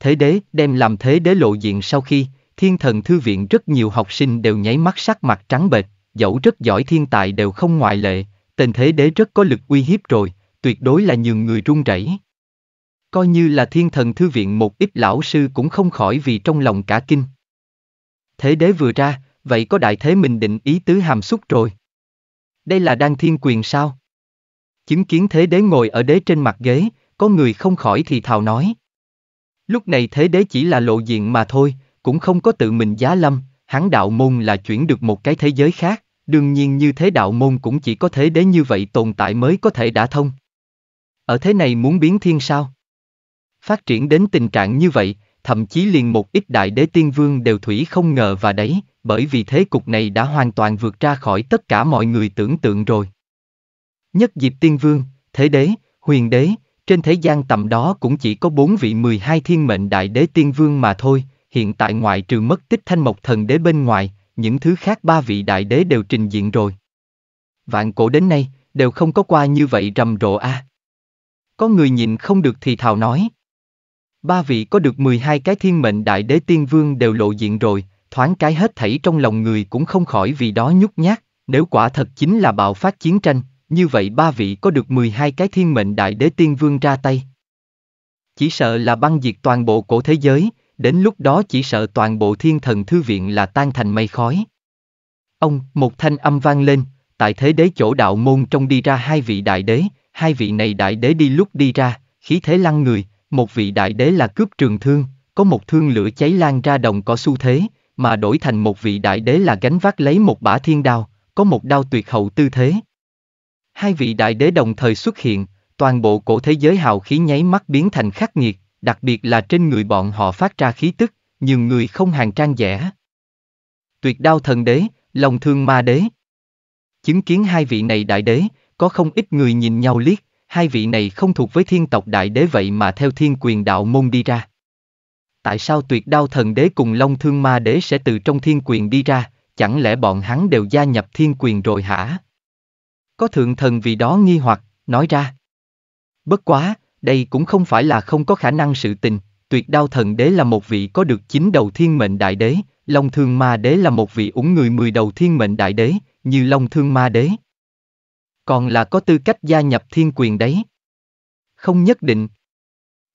Thế đế đem làm thế đế lộ diện sau khi, thiên thần thư viện rất nhiều học sinh đều nháy mắt sắc mặt trắng bệch, dẫu rất giỏi thiên tài đều không ngoại lệ, tên thế đế rất có lực uy hiếp rồi, tuyệt đối là nhiều người run rẩy. Coi như là thiên thần thư viện một ít lão sư cũng không khỏi vì trong lòng cả kinh. Thế đế vừa ra, vậy có đại thế mình định ý tứ hàm xúc rồi. Đây là đan thiên quyền sao? Chứng kiến thế đế ngồi ở đế trên mặt ghế, có người không khỏi thì thào nói. Lúc này thế đế chỉ là lộ diện mà thôi, cũng không có tự mình giá lâm, hắn đạo môn là chuyển được một cái thế giới khác. Đương nhiên như thế đạo môn cũng chỉ có thế đế như vậy tồn tại mới có thể đã thông. Ở thế này muốn biến thiên sao? Phát triển đến tình trạng như vậy, thậm chí liền một ít đại đế tiên vương đều thủy không ngờ và đấy, bởi vì thế cục này đã hoàn toàn vượt ra khỏi tất cả mọi người tưởng tượng rồi. Nhất diệp tiên vương, thế đế, huyền đế, trên thế gian tầm đó cũng chỉ có bốn vị 12 thiên mệnh đại đế tiên vương mà thôi, hiện tại ngoại trừ mất tích thanh mộc thần đế bên ngoài, những thứ khác ba vị đại đế đều trình diện rồi. Vạn cổ đến nay, đều không có qua như vậy rầm rộ a. À. Có người nhìn không được thì thào nói. Ba vị có được 12 cái thiên mệnh đại đế tiên vương đều lộ diện rồi, thoáng cái hết thảy trong lòng người cũng không khỏi vì đó nhút nhát, nếu quả thật chính là bạo phát chiến tranh, như vậy ba vị có được 12 cái thiên mệnh đại đế tiên vương ra tay. Chỉ sợ là băng diệt toàn bộ cổ thế giới, đến lúc đó chỉ sợ toàn bộ thiên thần thư viện là tan thành mây khói. Ông, một thanh âm vang lên, tại thế đế chỗ đạo môn trong đi ra hai vị đại đế, hai vị này đại đế đi lúc đi ra, khí thế lăng người, một vị đại đế là cướp trường thương, có một thương lửa cháy lan ra đồng có xu thế, mà đổi thành một vị đại đế là gánh vác lấy một bả thiên đao, có một đao tuyệt hậu tư thế. Hai vị đại đế đồng thời xuất hiện, toàn bộ cổ thế giới hào khí nháy mắt biến thành khắc nghiệt, đặc biệt là trên người bọn họ phát ra khí tức, nhiều người không hàng trang dẻ. Tuyệt đao thần đế, lòng thương ma đế. Chứng kiến hai vị này đại đế, có không ít người nhìn nhau liếc, hai vị này không thuộc với thiên tộc đại đế vậy mà theo thiên quyền đạo môn đi ra. Tại sao tuyệt đao thần đế cùng long thương ma đế sẽ từ trong thiên quyền đi ra, chẳng lẽ bọn hắn đều gia nhập thiên quyền rồi hả? Có thượng thần vì đó nghi hoặc, nói ra. Bất quá, đây cũng không phải là không có khả năng sự tình, tuyệt đao thần đế là một vị có được chín đầu thiên mệnh đại đế, Long Thương Ma Đế là một vị ủng người mười đầu thiên mệnh đại đế, như Long Thương Ma Đế. Còn là có tư cách gia nhập thiên quyền đấy. Không nhất định.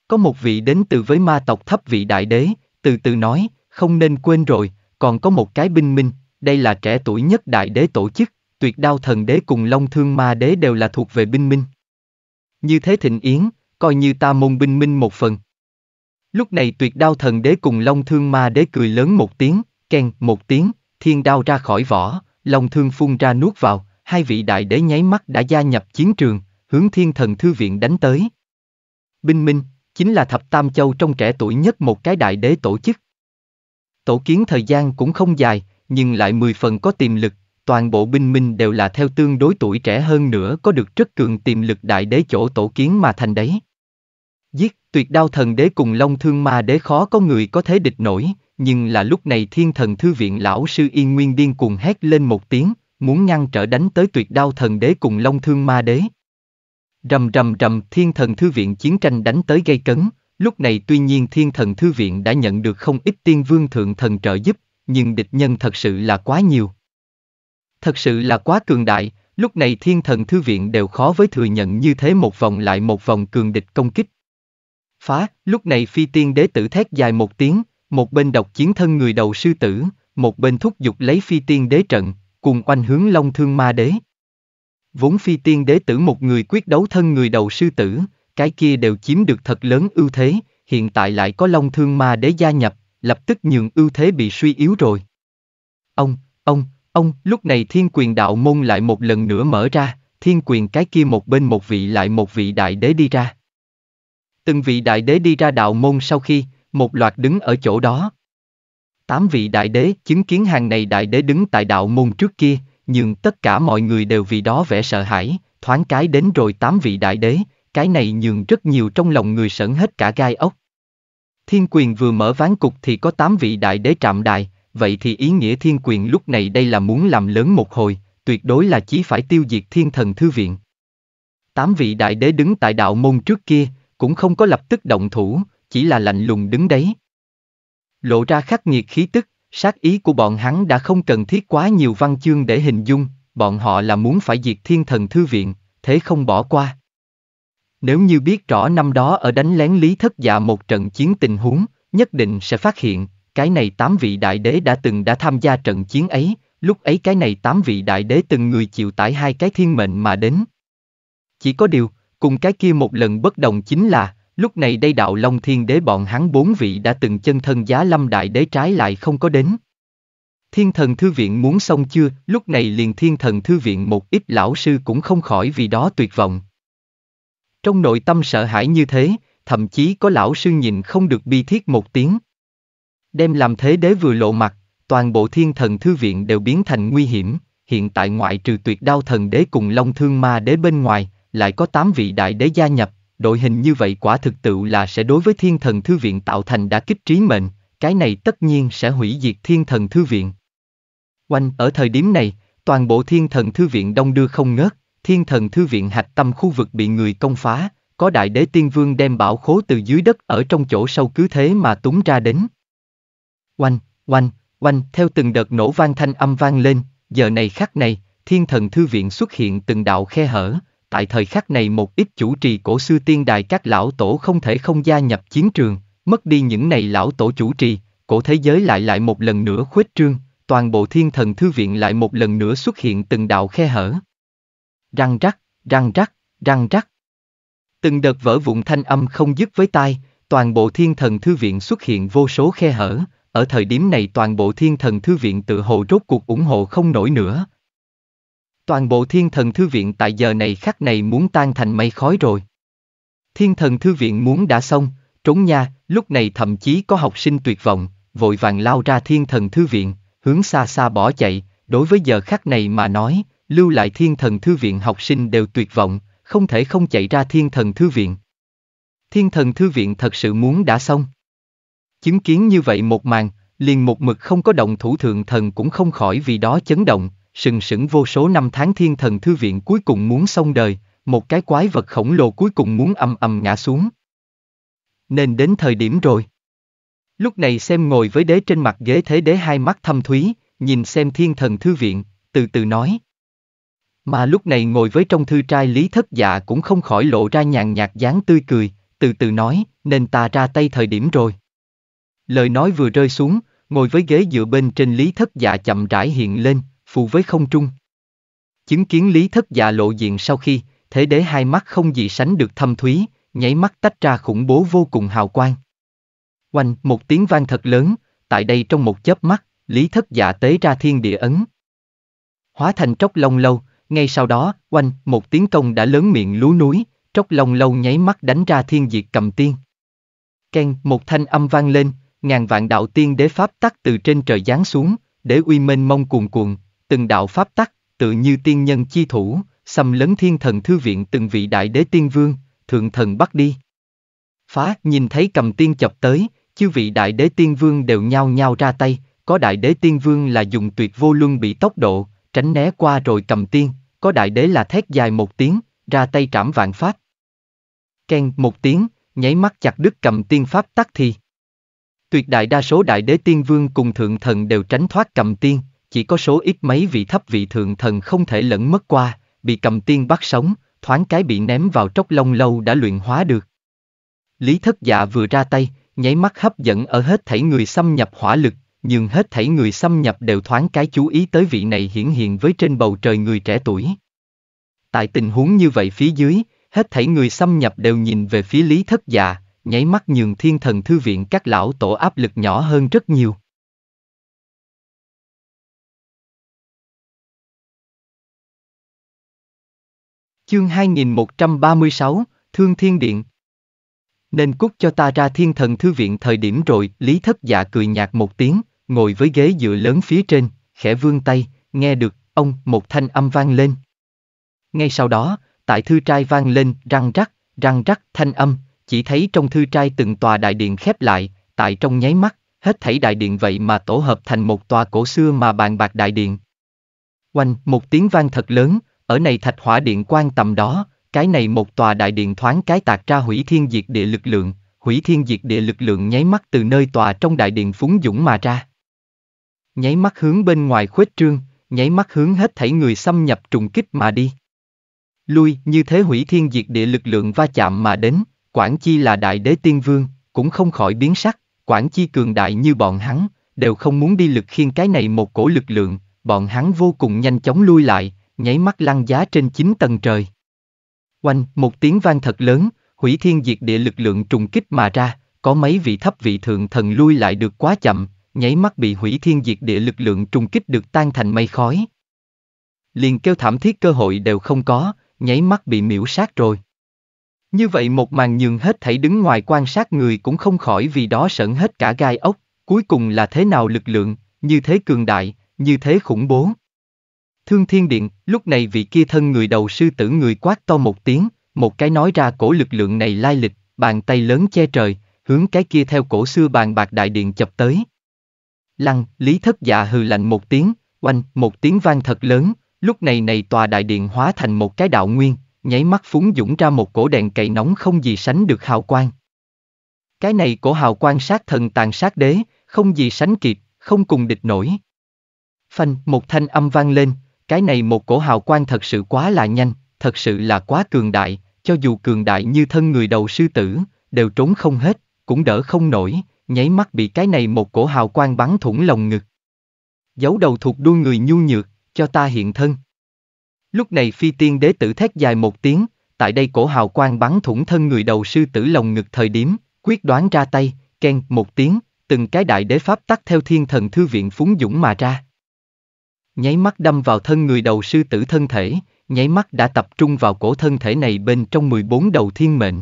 Có một vị đến từ với ma tộc thấp vị đại đế, từ từ nói, không nên quên rồi, còn có một cái binh minh, đây là trẻ tuổi nhất đại đế tổ chức, tuyệt đao thần đế cùng Long Thương Ma Đế đều là thuộc về binh minh. Như thế thịnh yến, coi như ta môn binh minh một phần. Lúc này tuyệt đao thần đế cùng long thương ma đế cười lớn một tiếng, keng một tiếng, thiên đao ra khỏi vỏ, long thương phun ra nuốt vào, hai vị đại đế nháy mắt đã gia nhập chiến trường, hướng thiên thần thư viện đánh tới. Binh Minh, chính là thập tam châu trong trẻ tuổi nhất một cái đại đế tổ chức. Tổ kiến thời gian cũng không dài, nhưng lại mười phần có tiềm lực, toàn bộ binh minh đều là theo tương đối tuổi trẻ hơn nữa có được rất cường tiềm lực đại đế chỗ tổ kiến mà thành đấy. Giết, tuyệt đao thần đế cùng long thương ma đế khó có người có thể địch nổi, nhưng là lúc này thiên thần thư viện lão sư yên nguyên điên cuồng hét lên một tiếng, muốn ngăn trở đánh tới tuyệt đao thần đế cùng long thương ma đế. Rầm rầm rầm thiên thần thư viện chiến tranh đánh tới gây cấn, lúc này tuy nhiên thiên thần thư viện đã nhận được không ít tiên vương thượng thần trợ giúp, nhưng địch nhân thật sự là quá nhiều. Thật sự là quá cường đại, lúc này thiên thần thư viện đều khó với thừa nhận như thế một vòng lại một vòng cường địch công kích. Phá, lúc này phi tiên đế tử thét dài một tiếng, một bên độc chiến thân người đầu sư tử, một bên thúc giục lấy phi tiên đế trận, cùng oanh hướng long thương ma đế. Vốn phi tiên đế tử một người quyết đấu thân người đầu sư tử, cái kia đều chiếm được thật lớn ưu thế, hiện tại lại có long thương ma đế gia nhập, lập tức nhường ưu thế bị suy yếu rồi. Ông, ông, ông, lúc này thiên quyền đạo môn lại một lần nữa mở ra, thiên quyền cái kia một bên một vị lại một vị đại đế đi ra. Từng vị đại đế đi ra đạo môn sau khi, một loạt đứng ở chỗ đó. Tám vị đại đế chứng kiến hàng này đại đế đứng tại đạo môn trước kia, nhưng tất cả mọi người đều vì đó vẻ sợ hãi, thoáng cái đến rồi tám vị đại đế, cái này nhường rất nhiều trong lòng người sẵn hết cả gai ốc. Thiên quyền vừa mở ván cục thì có tám vị đại đế trạm đài, vậy thì ý nghĩa thiên quyền lúc này đây là muốn làm lớn một hồi, tuyệt đối là chỉ phải tiêu diệt thiên thần thư viện. Tám vị đại đế đứng tại đạo môn trước kia, cũng không có lập tức động thủ, chỉ là lạnh lùng đứng đấy. Lộ ra khắc nghiệt khí tức, sát ý của bọn hắn đã không cần thiết quá nhiều văn chương để hình dung, bọn họ là muốn phải diệt thiên thần thư viện, thế không bỏ qua. Nếu như biết rõ năm đó ở đánh lén lý thất dạ một trận chiến tình huống, nhất định sẽ phát hiện, cái này tám vị đại đế đã từng đã tham gia trận chiến ấy, lúc ấy cái này tám vị đại đế từng người chịu tải hai cái thiên mệnh mà đến. Chỉ có điều, Cùng cái kia một lần bất đồng chính là, lúc này đây đạo Long Thiên Đế bọn hắn bốn vị đã từng chân thân giá lâm đại đế trái lại không có đến. Thiên thần thư viện muốn xong chưa, lúc này liền thiên thần thư viện một ít lão sư cũng không khỏi vì đó tuyệt vọng. Trong nội tâm sợ hãi như thế, thậm chí có lão sư nhìn không được bi thiết một tiếng. Đem làm thế đế vừa lộ mặt, toàn bộ thiên thần thư viện đều biến thành nguy hiểm, hiện tại ngoại trừ tuyệt đao thần đế cùng long thương ma đế bên ngoài, lại có 8 vị đại đế gia nhập, đội hình như vậy quả thực tự là sẽ đối với thiên thần thư viện tạo thành đã kích trí mệnh, cái này tất nhiên sẽ hủy diệt thiên thần thư viện. quanh ở thời điểm này, toàn bộ thiên thần thư viện đông đưa không ngớt, thiên thần thư viện hạch tâm khu vực bị người công phá, có đại đế tiên vương đem bảo khố từ dưới đất ở trong chỗ sâu cứ thế mà túng ra đến. Oanh, oanh, oanh, theo từng đợt nổ vang thanh âm vang lên, giờ này khắc này, thiên thần thư viện xuất hiện từng đạo khe hở, tại thời khắc này một ít chủ trì cổ xưa tiên đài các lão tổ không thể không gia nhập chiến trường, mất đi những này lão tổ chủ trì, cổ thế giới lại lại một lần nữa khuếch trương, toàn bộ thiên thần thư viện lại một lần nữa xuất hiện từng đạo khe hở. Răng rắc, răng rắc, răng rắc. Từng đợt vỡ vụn thanh âm không dứt với tai, toàn bộ thiên thần thư viện xuất hiện vô số khe hở, ở thời điểm này toàn bộ thiên thần thư viện tự hồ rốt cuộc ủng hộ không nổi nữa, Toàn bộ thiên thần thư viện tại giờ này khắc này muốn tan thành mây khói rồi. Thiên thần thư viện muốn đã xong, trốn nha, lúc này thậm chí có học sinh tuyệt vọng, vội vàng lao ra thiên thần thư viện, hướng xa xa bỏ chạy, đối với giờ khắc này mà nói, lưu lại thiên thần thư viện học sinh đều tuyệt vọng, không thể không chạy ra thiên thần thư viện. Thiên thần thư viện thật sự muốn đã xong. Chứng kiến như vậy một màn, liền một mực không có động thủ thượng thần cũng không khỏi vì đó chấn động, sừng sững vô số năm tháng thiên thần thư viện cuối cùng muốn xong đời, một cái quái vật khổng lồ cuối cùng muốn âm âm ngã xuống. Nên đến thời điểm rồi. Lúc này xem ngồi với đế trên mặt ghế thế đế hai mắt thâm thúy, nhìn xem thiên thần thư viện, từ từ nói. Mà lúc này ngồi với trong thư trai lý thất dạ cũng không khỏi lộ ra nhàn nhạt dáng tươi cười, từ từ nói, nên ta ra tay thời điểm rồi. Lời nói vừa rơi xuống, ngồi với ghế dựa bên trên lý thất dạ chậm rãi hiện lên, phù với không trung. Chứng kiến lý thất dạ lộ diện sau khi, thế đế hai mắt không gì sánh được thâm thúy, nháy mắt tách ra khủng bố vô cùng hào quang. Oanh, một tiếng vang thật lớn, tại đây trong một chớp mắt, lý thất dạ tế ra thiên địa ấn. Hóa thành tróc lông lâu, ngay sau đó, oanh, một tiếng công đã lớn miệng lú núi, tróc lông lâu nháy mắt đánh ra thiên diệt cầm tiên. Ken, một thanh âm vang lên, ngàn vạn đạo tiên đế pháp tắc từ trên trời giáng xuống, để uy mênh mông cuồn cuộn, từng đạo pháp tắc, tự như tiên nhân chi thủ, xâm lấn thiên thần thư viện từng vị đại đế tiên vương, thượng thần bắt đi. Phá, nhìn thấy cầm tiên chập tới, chư vị đại đế tiên vương đều nhao nhao ra tay, có đại đế tiên vương là dùng tuyệt vô luân bị tốc độ, tránh né qua rồi cầm tiên, có đại đế là thét dài một tiếng, ra tay trảm vạn pháp. Ken một tiếng, nháy mắt chặt đứt cầm tiên pháp tắc thì. Tuyệt đại đa số đại đế tiên vương cùng thượng thần đều tránh thoát cầm tiên, chỉ có số ít mấy vị thấp vị thượng thần không thể lẫn mất qua, bị cầm tiên bắt sống, thoáng cái bị ném vào tróc lông lâu đã luyện hóa được. Lý thất dạ vừa ra tay, nháy mắt hấp dẫn ở hết thảy người xâm nhập hỏa lực, nhưng hết thảy người xâm nhập đều thoáng cái chú ý tới vị này hiển hiện với trên bầu trời người trẻ tuổi. Tại tình huống như vậy phía dưới, hết thảy người xâm nhập đều nhìn về phía Lý Thất Dạ, nháy mắt nhường thiên thần thư viện các lão tổ áp lực nhỏ hơn rất nhiều. Chương 2136, Thương Thiên Điện Nên cút cho ta ra thiên thần thư viện thời điểm rồi, Lý Thất Dạ cười nhạt một tiếng, ngồi với ghế dựa lớn phía trên, khẽ vương tay, nghe được, ông, một thanh âm vang lên. Ngay sau đó, tại thư trai vang lên, răng rắc, răng rắc, thanh âm, chỉ thấy trong thư trai từng tòa đại điện khép lại, tại trong nháy mắt, hết thảy đại điện vậy mà tổ hợp thành một tòa cổ xưa mà bàn bạc đại điện. Oanh, một tiếng vang thật lớn, ở này thạch hỏa điện quan tầm đó, cái này một tòa đại điện thoáng cái tạc ra hủy thiên diệt địa lực lượng, hủy thiên diệt địa lực lượng nháy mắt từ nơi tòa trong đại điện phúng dũng mà ra. Nháy mắt hướng bên ngoài khuếch trương, nháy mắt hướng hết thảy người xâm nhập trùng kích mà đi. Lui như thế hủy thiên diệt địa lực lượng va chạm mà đến, quản Chi là đại đế tiên vương, cũng không khỏi biến sắc, quản Chi cường đại như bọn hắn, đều không muốn đi lực khiên cái này một cổ lực lượng, bọn hắn vô cùng nhanh chóng lui lại, nháy mắt lăn giá trên chín tầng trời. Oanh, một tiếng vang thật lớn, hủy thiên diệt địa lực lượng trùng kích mà ra, có mấy vị thấp vị thượng thần lui lại được quá chậm, nháy mắt bị hủy thiên diệt địa lực lượng trùng kích được tan thành mây khói. Liền kêu thảm thiết cơ hội đều không có, nháy mắt bị miễu sát rồi. Như vậy một màn nhường hết thảy đứng ngoài quan sát người cũng không khỏi vì đó sợn hết cả gai ốc, cuối cùng là thế nào lực lượng, như thế cường đại, như thế khủng bố. Thương thiên điện, lúc này vị kia thân người đầu sư tử người quát to một tiếng, một cái nói ra cổ lực lượng này lai lịch, bàn tay lớn che trời, hướng cái kia theo cổ xưa bàn bạc đại điện chập tới. Lăng, lý thất dạ hừ lạnh một tiếng, oanh, một tiếng vang thật lớn, lúc này này tòa đại điện hóa thành một cái đạo nguyên, nháy mắt phúng dũng ra một cổ đèn cậy nóng không gì sánh được hào quang. Cái này cổ hào quang sát thần tàn sát đế, không gì sánh kịp, không cùng địch nổi. Phanh, một thanh âm vang lên, cái này một cổ hào quang thật sự quá là nhanh, thật sự là quá cường đại, cho dù cường đại như thân người đầu sư tử, đều trốn không hết, cũng đỡ không nổi, nháy mắt bị cái này một cổ hào quang bắn thủng lồng ngực. Giấu đầu thuộc đuôi người nhu nhược, cho ta hiện thân. Lúc này phi tiên đế tử thét dài một tiếng, tại đây cổ hào quang bắn thủng thân người đầu sư tử lồng ngực thời điểm, quyết đoán ra tay, keng một tiếng, từng cái đại đế pháp tắt theo thiên thần thư viện phúng dũng mà ra nháy mắt đâm vào thân người đầu sư tử thân thể, nháy mắt đã tập trung vào cổ thân thể này bên trong 14 đầu thiên mệnh.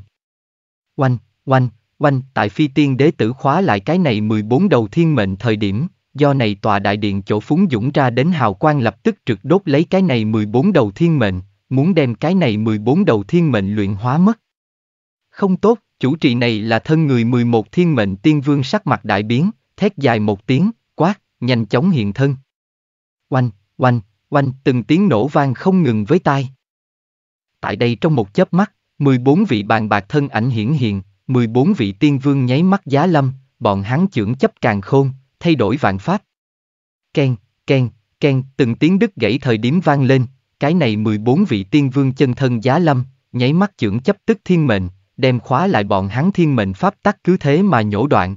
Oanh, oanh, oanh, tại phi tiên đế tử khóa lại cái này 14 đầu thiên mệnh thời điểm, do này tòa đại điện chỗ phúng dũng ra đến hào quang lập tức trực đốt lấy cái này 14 đầu thiên mệnh, muốn đem cái này 14 đầu thiên mệnh luyện hóa mất. Không tốt, chủ trì này là thân người 11 thiên mệnh tiên vương sắc mặt đại biến, thét dài một tiếng, quát, nhanh chóng hiện thân oanh, oanh, oanh, từng tiếng nổ vang không ngừng với tai. Tại đây trong một chớp mắt, 14 vị bàn bạc thân ảnh hiển hiện, 14 vị tiên vương nháy mắt giá lâm, bọn hắn trưởng chấp càng khôn, thay đổi vạn pháp. Ken, ken, ken, từng tiếng đứt gãy thời điểm vang lên, cái này 14 vị tiên vương chân thân giá lâm, nháy mắt trưởng chấp tức thiên mệnh, đem khóa lại bọn hắn thiên mệnh pháp tắc cứ thế mà nhổ đoạn.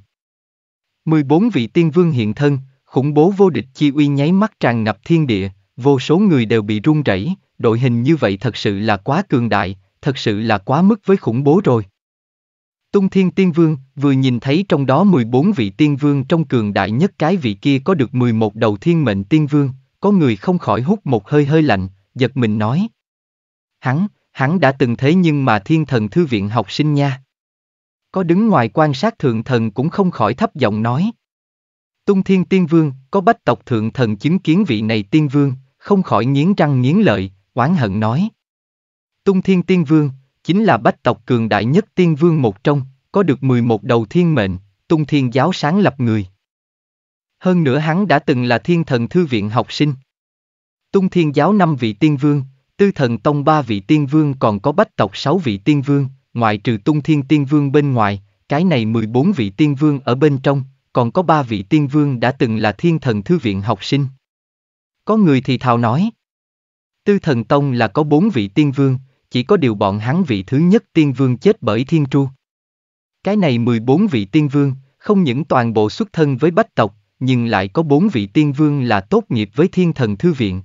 14 vị tiên vương hiện thân, Khủng bố vô địch chi uy nháy mắt tràn ngập thiên địa, vô số người đều bị run rẩy, đội hình như vậy thật sự là quá cường đại, thật sự là quá mức với khủng bố rồi. Tung Thiên Tiên Vương vừa nhìn thấy trong đó 14 vị tiên vương trong cường đại nhất cái vị kia có được 11 đầu thiên mệnh tiên vương, có người không khỏi hút một hơi hơi lạnh, giật mình nói. Hắn, hắn đã từng thế nhưng mà thiên thần thư viện học sinh nha. Có đứng ngoài quan sát thượng thần cũng không khỏi thấp giọng nói. Tung Thiên Tiên Vương, có bách tộc thượng thần chứng kiến vị này Tiên Vương, không khỏi nghiến răng nghiến lợi, oán hận nói. Tung Thiên Tiên Vương, chính là bách tộc cường đại nhất Tiên Vương một trong, có được 11 đầu thiên mệnh, Tung Thiên giáo sáng lập người. Hơn nữa hắn đã từng là thiên thần thư viện học sinh. Tung Thiên giáo năm vị Tiên Vương, Tư Thần Tông ba vị Tiên Vương còn có bách tộc sáu vị Tiên Vương, ngoại trừ Tung Thiên Tiên Vương bên ngoài, cái này 14 vị Tiên Vương ở bên trong, còn có ba vị tiên vương đã từng là thiên thần thư viện học sinh. Có người thì thào nói, Tư thần tông là có bốn vị tiên vương, chỉ có điều bọn hắn vị thứ nhất tiên vương chết bởi thiên tru. Cái này 14 vị tiên vương, không những toàn bộ xuất thân với bách tộc, nhưng lại có bốn vị tiên vương là tốt nghiệp với thiên thần thư viện.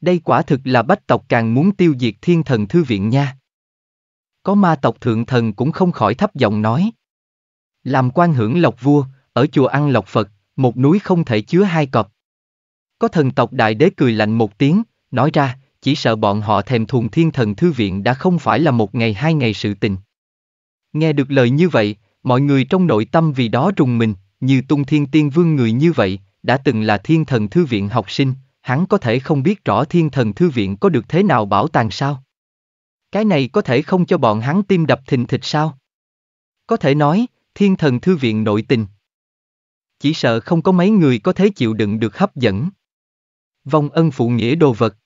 Đây quả thực là bách tộc càng muốn tiêu diệt thiên thần thư viện nha. Có ma tộc thượng thần cũng không khỏi thấp giọng nói. Làm quan hưởng lộc vua, ở chùa Ăn Lộc Phật, một núi không thể chứa hai cọp. Có thần tộc đại đế cười lạnh một tiếng, nói ra, chỉ sợ bọn họ thèm thuồng thiên thần thư viện đã không phải là một ngày hai ngày sự tình. Nghe được lời như vậy, mọi người trong nội tâm vì đó trùng mình, như tung thiên tiên vương người như vậy, đã từng là thiên thần thư viện học sinh, hắn có thể không biết rõ thiên thần thư viện có được thế nào bảo tàng sao. Cái này có thể không cho bọn hắn tim đập thình thịch sao? Có thể nói, thiên thần thư viện nội tình, chỉ sợ không có mấy người có thể chịu đựng được hấp dẫn. Vong ân phụ nghĩa đồ vật.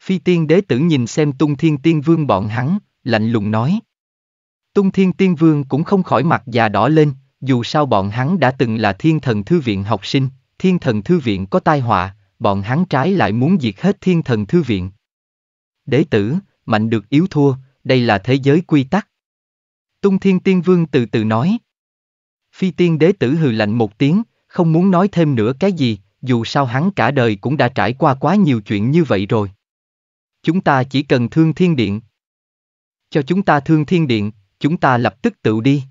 Phi tiên đế tử nhìn xem tung thiên tiên vương bọn hắn, lạnh lùng nói. Tung thiên tiên vương cũng không khỏi mặt già đỏ lên, dù sao bọn hắn đã từng là thiên thần thư viện học sinh, thiên thần thư viện có tai họa, bọn hắn trái lại muốn diệt hết thiên thần thư viện. Đế tử, mạnh được yếu thua, đây là thế giới quy tắc. Tung thiên tiên vương từ từ nói. Phi tiên đế tử hừ lạnh một tiếng, không muốn nói thêm nữa cái gì, dù sao hắn cả đời cũng đã trải qua quá nhiều chuyện như vậy rồi. Chúng ta chỉ cần thương thiên điện. Cho chúng ta thương thiên điện, chúng ta lập tức tự đi.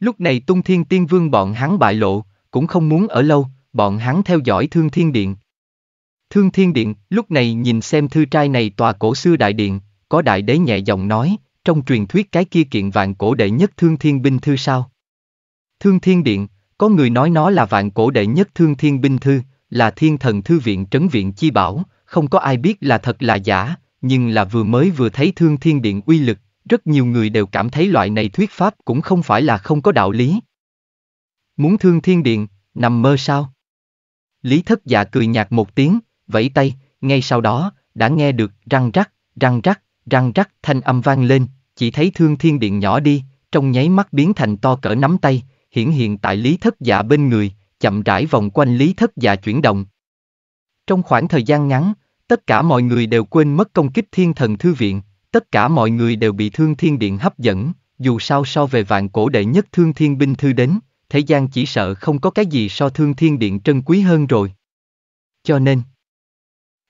Lúc này tung thiên tiên vương bọn hắn bại lộ, cũng không muốn ở lâu, bọn hắn theo dõi thương thiên điện. Thương thiên điện, lúc này nhìn xem thư trai này tòa cổ xưa đại điện, có đại đế nhẹ giọng nói, trong truyền thuyết cái kia kiện vạn cổ đệ nhất thương thiên binh thư sao? Thương Thiên Điện, có người nói nó là vạn cổ đệ nhất Thương Thiên Binh Thư, là thiên thần thư viện trấn viện chi bảo, không có ai biết là thật là giả, nhưng là vừa mới vừa thấy Thương Thiên Điện uy lực, rất nhiều người đều cảm thấy loại này thuyết pháp cũng không phải là không có đạo lý. Muốn Thương Thiên Điện, nằm mơ sao? Lý thất dạ cười nhạt một tiếng, vẫy tay, ngay sau đó, đã nghe được răng rắc, răng rắc, răng rắc thanh âm vang lên, chỉ thấy thương thiên điện nhỏ đi, trong nháy mắt biến thành to cỡ nắm tay, hiển hiện tại Lý Thất giả dạ bên người, chậm rãi vòng quanh Lý Thất giả dạ chuyển động. Trong khoảng thời gian ngắn, tất cả mọi người đều quên mất công kích thiên thần thư viện, tất cả mọi người đều bị thương thiên điện hấp dẫn, dù sao so về vạn cổ đệ nhất thương thiên binh thư đến, thế gian chỉ sợ không có cái gì so thương thiên điện trân quý hơn rồi. Cho nên,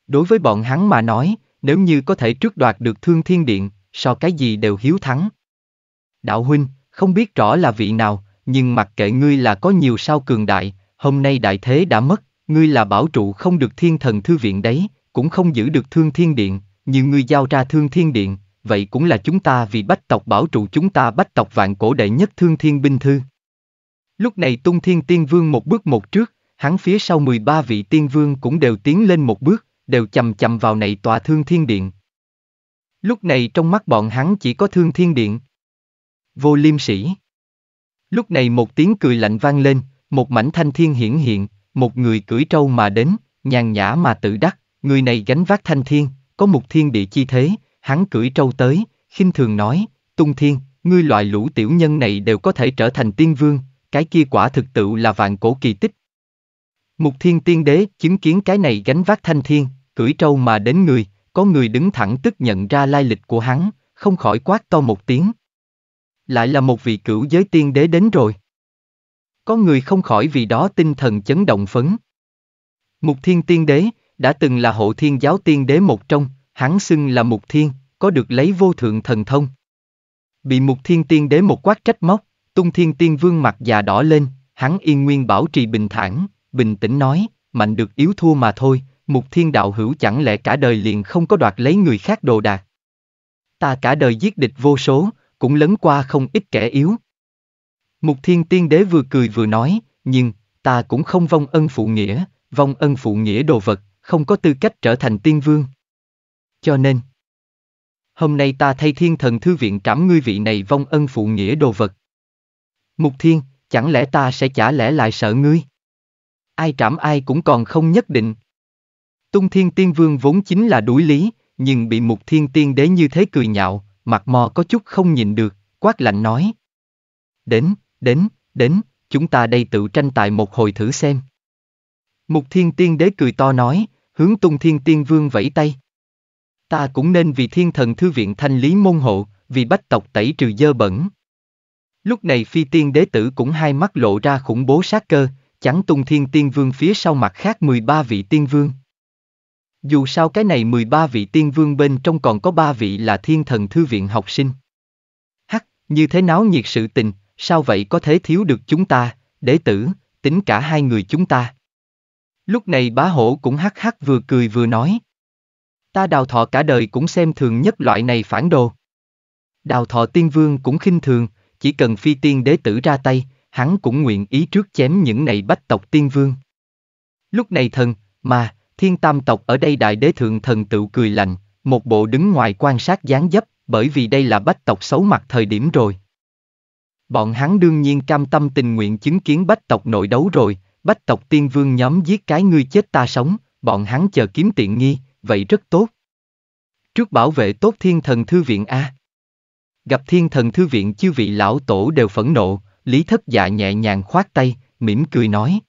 đối với bọn hắn mà nói, nếu như có thể trước đoạt được thương thiên điện, so cái gì đều hiếu thắng. Đạo huynh, không biết rõ là vị nào, nhưng mặc kệ ngươi là có nhiều sao cường đại, hôm nay đại thế đã mất, ngươi là bảo trụ không được thiên thần thư viện đấy, cũng không giữ được thương thiên điện, như ngươi giao ra thương thiên điện, vậy cũng là chúng ta vì bách tộc bảo trụ chúng ta bách tộc vạn cổ đệ nhất thương thiên binh thư. Lúc này tung thiên tiên vương một bước một trước, hắn phía sau 13 vị tiên vương cũng đều tiến lên một bước, đều chầm chầm vào này tòa thương thiên điện. Lúc này trong mắt bọn hắn chỉ có thương thiên điện. Vô liêm sĩ. Lúc này một tiếng cười lạnh vang lên, một mảnh thanh thiên hiển hiện, một người cưỡi trâu mà đến, nhàn nhã mà tự đắc, người này gánh vác thanh thiên, có một thiên địa chi thế, hắn cưỡi trâu tới, khinh thường nói, tung thiên, ngươi loại lũ tiểu nhân này đều có thể trở thành tiên vương, cái kia quả thực tự là vạn cổ kỳ tích. Mục thiên tiên đế chứng kiến cái này gánh vác thanh thiên, cưỡi trâu mà đến người, có người đứng thẳng tức nhận ra lai lịch của hắn, không khỏi quát to một tiếng, lại là một vị cửu giới tiên đế đến rồi. Có người không khỏi vì đó tinh thần chấn động phấn. Mục thiên tiên đế, đã từng là hộ thiên giáo tiên đế một trong, hắn xưng là mục thiên, có được lấy vô thượng thần thông. Bị mục thiên tiên đế một quát trách móc, tung thiên tiên vương mặt già đỏ lên, hắn yên nguyên bảo trì bình thản, bình tĩnh nói, mạnh được yếu thua mà thôi, mục thiên đạo hữu chẳng lẽ cả đời liền không có đoạt lấy người khác đồ đạc. Ta cả đời giết địch vô số, cũng lấn qua không ít kẻ yếu. Mục Thiên Tiên Đế vừa cười vừa nói, nhưng, ta cũng không vong ân phụ nghĩa, vong ân phụ nghĩa đồ vật, không có tư cách trở thành tiên vương. Cho nên, hôm nay ta thay thiên thần thư viện trảm ngươi vị này vong ân phụ nghĩa đồ vật. Mục Thiên, chẳng lẽ ta sẽ chả lẽ lại sợ ngươi? Ai trảm ai cũng còn không nhất định. Tung Thiên Tiên Vương vốn chính là đuổi lý, nhưng bị Mục Thiên Tiên Đế như thế cười nhạo, mặt mò có chút không nhìn được, quát lạnh nói. Đến, đến, đến, chúng ta đây tự tranh tài một hồi thử xem. Mục thiên tiên đế cười to nói, hướng tung thiên tiên vương vẫy tay. Ta cũng nên vì thiên thần thư viện thanh lý môn hộ, vì bách tộc tẩy trừ dơ bẩn. Lúc này phi tiên đế tử cũng hai mắt lộ ra khủng bố sát cơ, chắn tung thiên tiên vương phía sau mặt khác 13 vị tiên vương. Dù sao cái này 13 vị tiên vương bên trong còn có 3 vị là thiên thần thư viện học sinh. Hắc, như thế náo nhiệt sự tình, sao vậy có thể thiếu được chúng ta, đế tử, tính cả hai người chúng ta. Lúc này bá hổ cũng hắc hắc vừa cười vừa nói. Ta đào thọ cả đời cũng xem thường nhất loại này phản đồ. Đào thọ tiên vương cũng khinh thường, chỉ cần phi tiên đế tử ra tay, hắn cũng nguyện ý trước chém những này bách tộc tiên vương. Lúc này thần, mà, Thiên Tam tộc ở đây đại đế thượng thần tự cười lạnh, một bộ đứng ngoài quan sát gián dấp, bởi vì đây là bách tộc xấu mặt thời điểm rồi. Bọn hắn đương nhiên cam tâm tình nguyện chứng kiến bách tộc nội đấu rồi, bách tộc tiên vương nhóm giết cái ngươi chết ta sống, bọn hắn chờ kiếm tiện nghi, vậy rất tốt. Trước bảo vệ tốt thiên thần thư viện A. Gặp thiên thần thư viện chư vị lão tổ đều phẫn nộ, lý thất dạ nhẹ nhàng khoát tay, mỉm cười nói.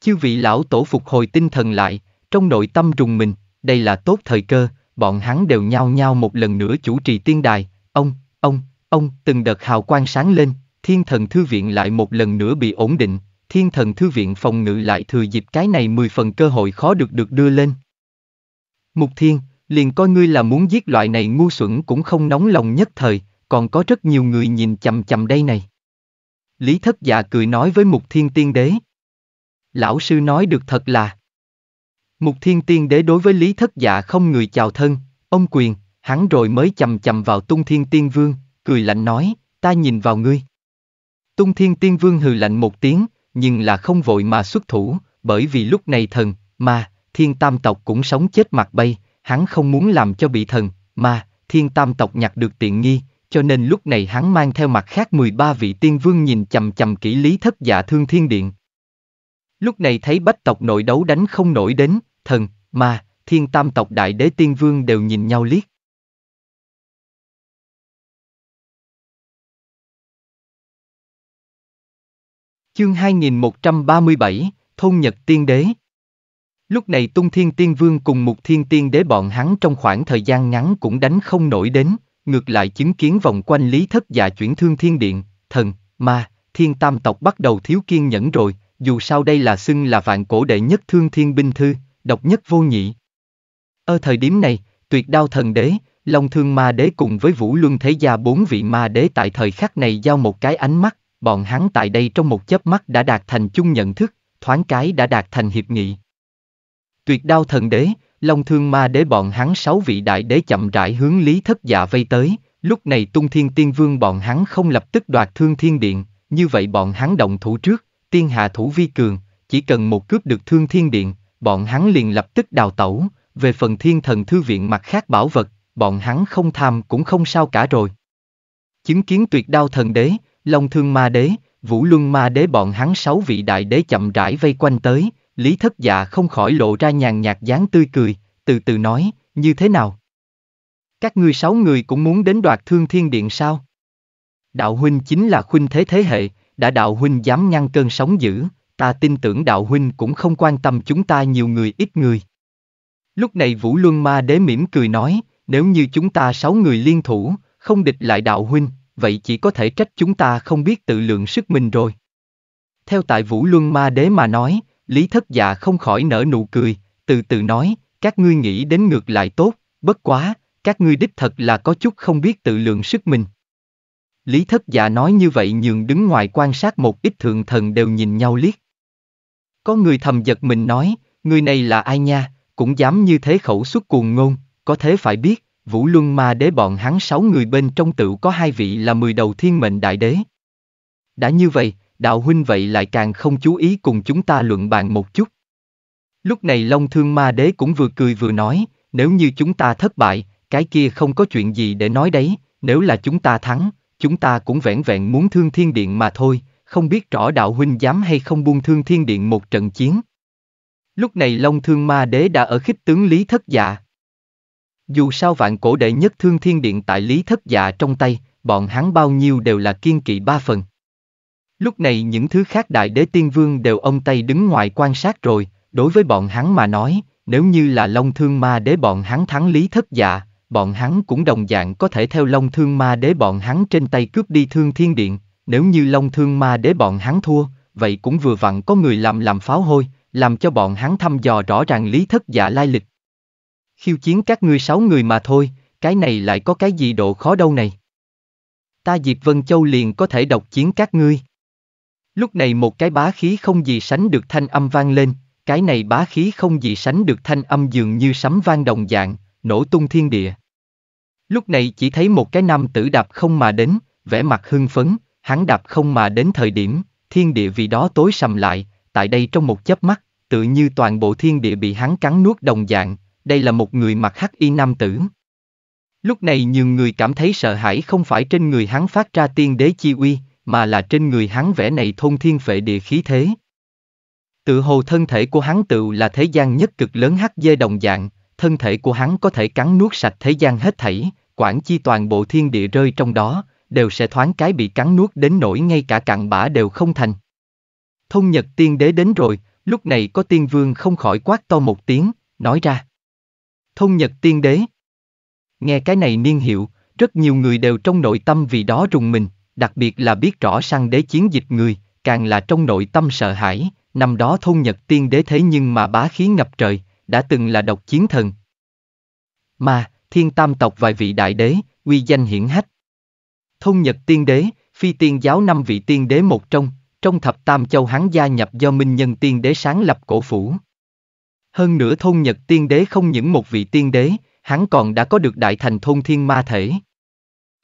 Chư vị lão tổ phục hồi tinh thần lại, trong nội tâm rùng mình, đây là tốt thời cơ, bọn hắn đều nhao nhao một lần nữa chủ trì tiên đài, ông, ông, ông, từng đợt hào quang sáng lên, thiên thần thư viện lại một lần nữa bị ổn định, thiên thần thư viện phòng ngự lại thừa dịp cái này 10 phần cơ hội khó được được đưa lên. Mục thiên, liền coi ngươi là muốn giết loại này ngu xuẩn cũng không nóng lòng nhất thời, còn có rất nhiều người nhìn chầm chầm đây này. Lý thất dạ cười nói với mục thiên tiên đế. Lão sư nói được thật là Mục Thiên Tiên Đế đối với Lý Thất Dạ không người chào thân, ông quyền, hắn rồi mới chầm chầm vào Tung Thiên Tiên Vương, cười lạnh nói, ta nhìn vào ngươi. Tung Thiên Tiên Vương hừ lạnh một tiếng, nhưng là không vội mà xuất thủ, bởi vì lúc này thần, ma, thiên tam tộc cũng sống chết mặt bay, hắn không muốn làm cho bị thần, ma, thiên tam tộc nhặt được tiện nghi, cho nên lúc này hắn mang theo mặt khác 13 vị tiên vương nhìn chầm chầm kỹ lý thất dạ thương thiên điện. Lúc này thấy bách tộc nội đấu đánh không nổi đến, thần, ma, thiên tam tộc đại đế tiên vương đều nhìn nhau liếc. Chương 2137, Thôn Nhật Tiên Đế Lúc này Tung Thiên Tiên Vương cùng Mục Thiên Tiên Đế bọn hắn trong khoảng thời gian ngắn cũng đánh không nổi đến, ngược lại chứng kiến vòng quanh lý thất dạ chuyển thương thiên điện, thần, ma, thiên tam tộc bắt đầu thiếu kiên nhẫn rồi, dù sao đây là xưng là vạn cổ đệ nhất thương thiên binh thư, độc nhất vô nhị. Ở thời điểm này, tuyệt đao thần đế, Long Thương Ma Đế cùng với Vũ Luân Thế Gia bốn vị Ma Đế tại thời khắc này giao một cái ánh mắt, bọn hắn tại đây trong một chớp mắt đã đạt thành chung nhận thức, thoáng cái đã đạt thành hiệp nghị. Tuyệt đao thần đế, Long Thương Ma Đế bọn hắn sáu vị đại đế chậm rãi hướng Lý Thất Dạ vây tới, lúc này Tung Thiên Tiên Vương bọn hắn không lập tức đoạt Thương Thiên Điện, như vậy bọn hắn động thủ trước, tiên hạ thủ vi cường, chỉ cần một cướp được Thương Thiên Điện, bọn hắn liền lập tức đào tẩu, về phần thiên thần thư viện mặt khác bảo vật, bọn hắn không tham cũng không sao cả rồi. Chứng kiến tuyệt đao thần đế, long thương ma đế, vũ luân ma đế bọn hắn sáu vị đại đế chậm rãi vây quanh tới, lý thất dạ không khỏi lộ ra nhàn nhạt dáng tươi cười, từ từ nói, như thế nào? Các ngươi sáu người cũng muốn đến đoạt thương thiên điện sao? Đạo huynh chính là huynh thế thế hệ, đã đạo huynh dám ngăn cơn sóng dữ, ta tin tưởng đạo huynh cũng không quan tâm chúng ta nhiều người ít người. Lúc này Vũ Luân Ma Đế mỉm cười nói, nếu như chúng ta sáu người liên thủ, không địch lại đạo huynh, vậy chỉ có thể trách chúng ta không biết tự lượng sức mình rồi. Theo tại Vũ Luân Ma Đế mà nói, Lý Thất Dạ không khỏi nở nụ cười, từ từ nói, các ngươi nghĩ đến ngược lại tốt, bất quá, các ngươi đích thật là có chút không biết tự lượng sức mình. Lý Thất Dạ nói như vậy nhường đứng ngoài quan sát một ít thượng thần đều nhìn nhau liếc. Có người thầm giật mình nói, người này là ai nha, cũng dám như thế khẩu xuất cuồng ngôn, có thế phải biết, Vũ Luân Ma đế bọn hắn sáu người bên trong tựu có hai vị là mười đầu thiên mệnh đại đế. Đã như vậy, đạo huynh vậy lại càng không chú ý cùng chúng ta luận bàn một chút. Lúc này Long Thương Ma Đế cũng vừa cười vừa nói, nếu như chúng ta thất bại, cái kia không có chuyện gì để nói đấy, nếu là chúng ta thắng, chúng ta cũng vẹn vẹn muốn thương thiên điện mà thôi, không biết rõ đạo huynh dám hay không buông thương thiên điện một trận chiến. Lúc này Long Thương Ma Đế đã ở khích tướng Lý Thất Dạ. Dù sao vạn cổ đệ nhất thương thiên điện tại Lý Thất Dạ trong tay, bọn hắn bao nhiêu đều là kiên kỵ ba phần. Lúc này những thứ khác đại đế tiên vương đều ông tay đứng ngoài quan sát rồi, đối với bọn hắn mà nói, nếu như là Long Thương Ma Đế bọn hắn thắng Lý Thất Dạ, bọn hắn cũng đồng dạng có thể theo Long Thương Ma Đế bọn hắn trên tay cướp đi Thương Thiên Điện nếu như Long Thương Ma để bọn hắn thua, vậy cũng vừa vặn có người làm làm pháo hôi, làm cho bọn hắn thăm dò rõ ràng lý thất giả lai lịch. Khiêu chiến các ngươi sáu người mà thôi, cái này lại có cái gì độ khó đâu này. Ta Diệp Vân Châu liền có thể độc chiến các ngươi. Lúc này một cái bá khí không gì sánh được thanh âm vang lên, cái này bá khí không gì sánh được thanh âm dường như sấm vang đồng dạng, nổ tung thiên địa. Lúc này chỉ thấy một cái nam tử đạp không mà đến, vẻ mặt hưng phấn, hắn đạp không mà đến thời điểm, thiên địa vì đó tối sầm lại, tại đây trong một chớp mắt, tự như toàn bộ thiên địa bị hắn cắn nuốt đồng dạng, đây là một người mặc hắc y nam tử. Lúc này nhiều người cảm thấy sợ hãi không phải trên người hắn phát ra tiên đế chi uy, mà là trên người hắn vẽ này thôn thiên phệ địa khí thế. Tự hồ thân thể của hắn tự là thế gian nhất cực lớn hắc dê đồng dạng, thân thể của hắn có thể cắn nuốt sạch thế gian hết thảy, quản chi toàn bộ thiên địa rơi trong đó, đều sẽ thoáng cái bị cắn nuốt đến nỗi ngay cả cặn bã đều không thành. Thông Nhật Tiên Đế đến rồi, lúc này có Tiên Vương không khỏi quát to một tiếng, nói ra. Thông Nhật Tiên Đế Nghe cái này niên hiệu, rất nhiều người đều trong nội tâm vì đó rùng mình, đặc biệt là biết rõ sang đế chiến dịch người, càng là trong nội tâm sợ hãi, năm đó Thông Nhật Tiên Đế thế nhưng mà bá khí ngập trời, đã từng là độc chiến thần. Mà, thiên tam tộc vài vị đại đế, uy danh hiển hách, Thông Nhật Tiên Đế, phi tiên giáo năm vị tiên đế một trong, trong thập tam châu hắn gia nhập do minh nhân tiên đế sáng lập cổ phủ. Hơn nữa thôn Nhật tiên đế không những một vị tiên đế, hắn còn đã có được đại thành thôn thiên ma thể.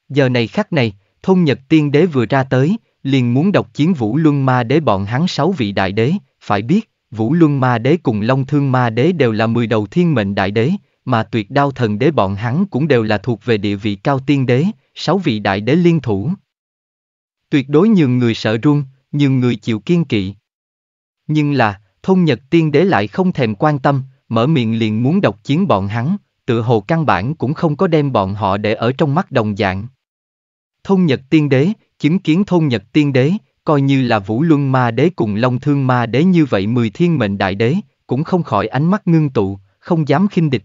Giờ này khắc này, thôn Nhật tiên đế vừa ra tới, liền muốn độc chiến vũ luân ma đế bọn hắn sáu vị đại đế, phải biết, vũ luân ma đế cùng long thương ma đế đều là mười đầu thiên mệnh đại đế, mà tuyệt đao thần đế bọn hắn cũng đều là thuộc về địa vị cao tiên đế, sáu vị đại đế liên thủ. Tuyệt đối nhường người sợ run, nhường người chịu kiên kỵ. Nhưng là, thông nhật tiên đế lại không thèm quan tâm, mở miệng liền muốn độc chiến bọn hắn, tự hồ căn bản cũng không có đem bọn họ để ở trong mắt đồng dạng. Thông nhật tiên đế, chứng kiến thông nhật tiên đế, coi như là vũ luân ma đế cùng long thương ma đế như vậy mười thiên mệnh đại đế, cũng không khỏi ánh mắt ngưng tụ, không dám khinh địch.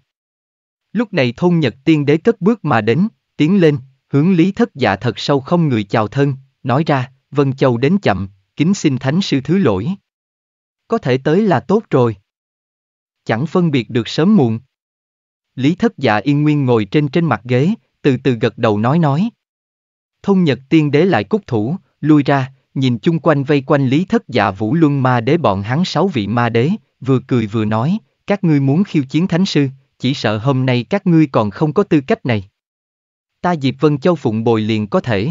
Lúc này thôn Nhật Tiên Đế cất bước mà đến, tiến lên, hướng Lý Thất Dạ thật sâu không người chào thân, nói ra, Vân Châu đến chậm, kính xin Thánh Sư thứ lỗi. Có thể tới là tốt rồi. Chẳng phân biệt được sớm muộn. Lý Thất Dạ yên nguyên ngồi trên trên mặt ghế, từ từ gật đầu nói nói. Thôn Nhật Tiên Đế lại cúc thủ, lui ra, nhìn chung quanh vây quanh Lý Thất Dạ Vũ Luân Ma Đế bọn hắn sáu vị ma đế, vừa cười vừa nói, các ngươi muốn khiêu chiến Thánh Sư, chỉ sợ hôm nay các ngươi còn không có tư cách này. Ta Diệp Vân Châu phụng bồi liền có thể.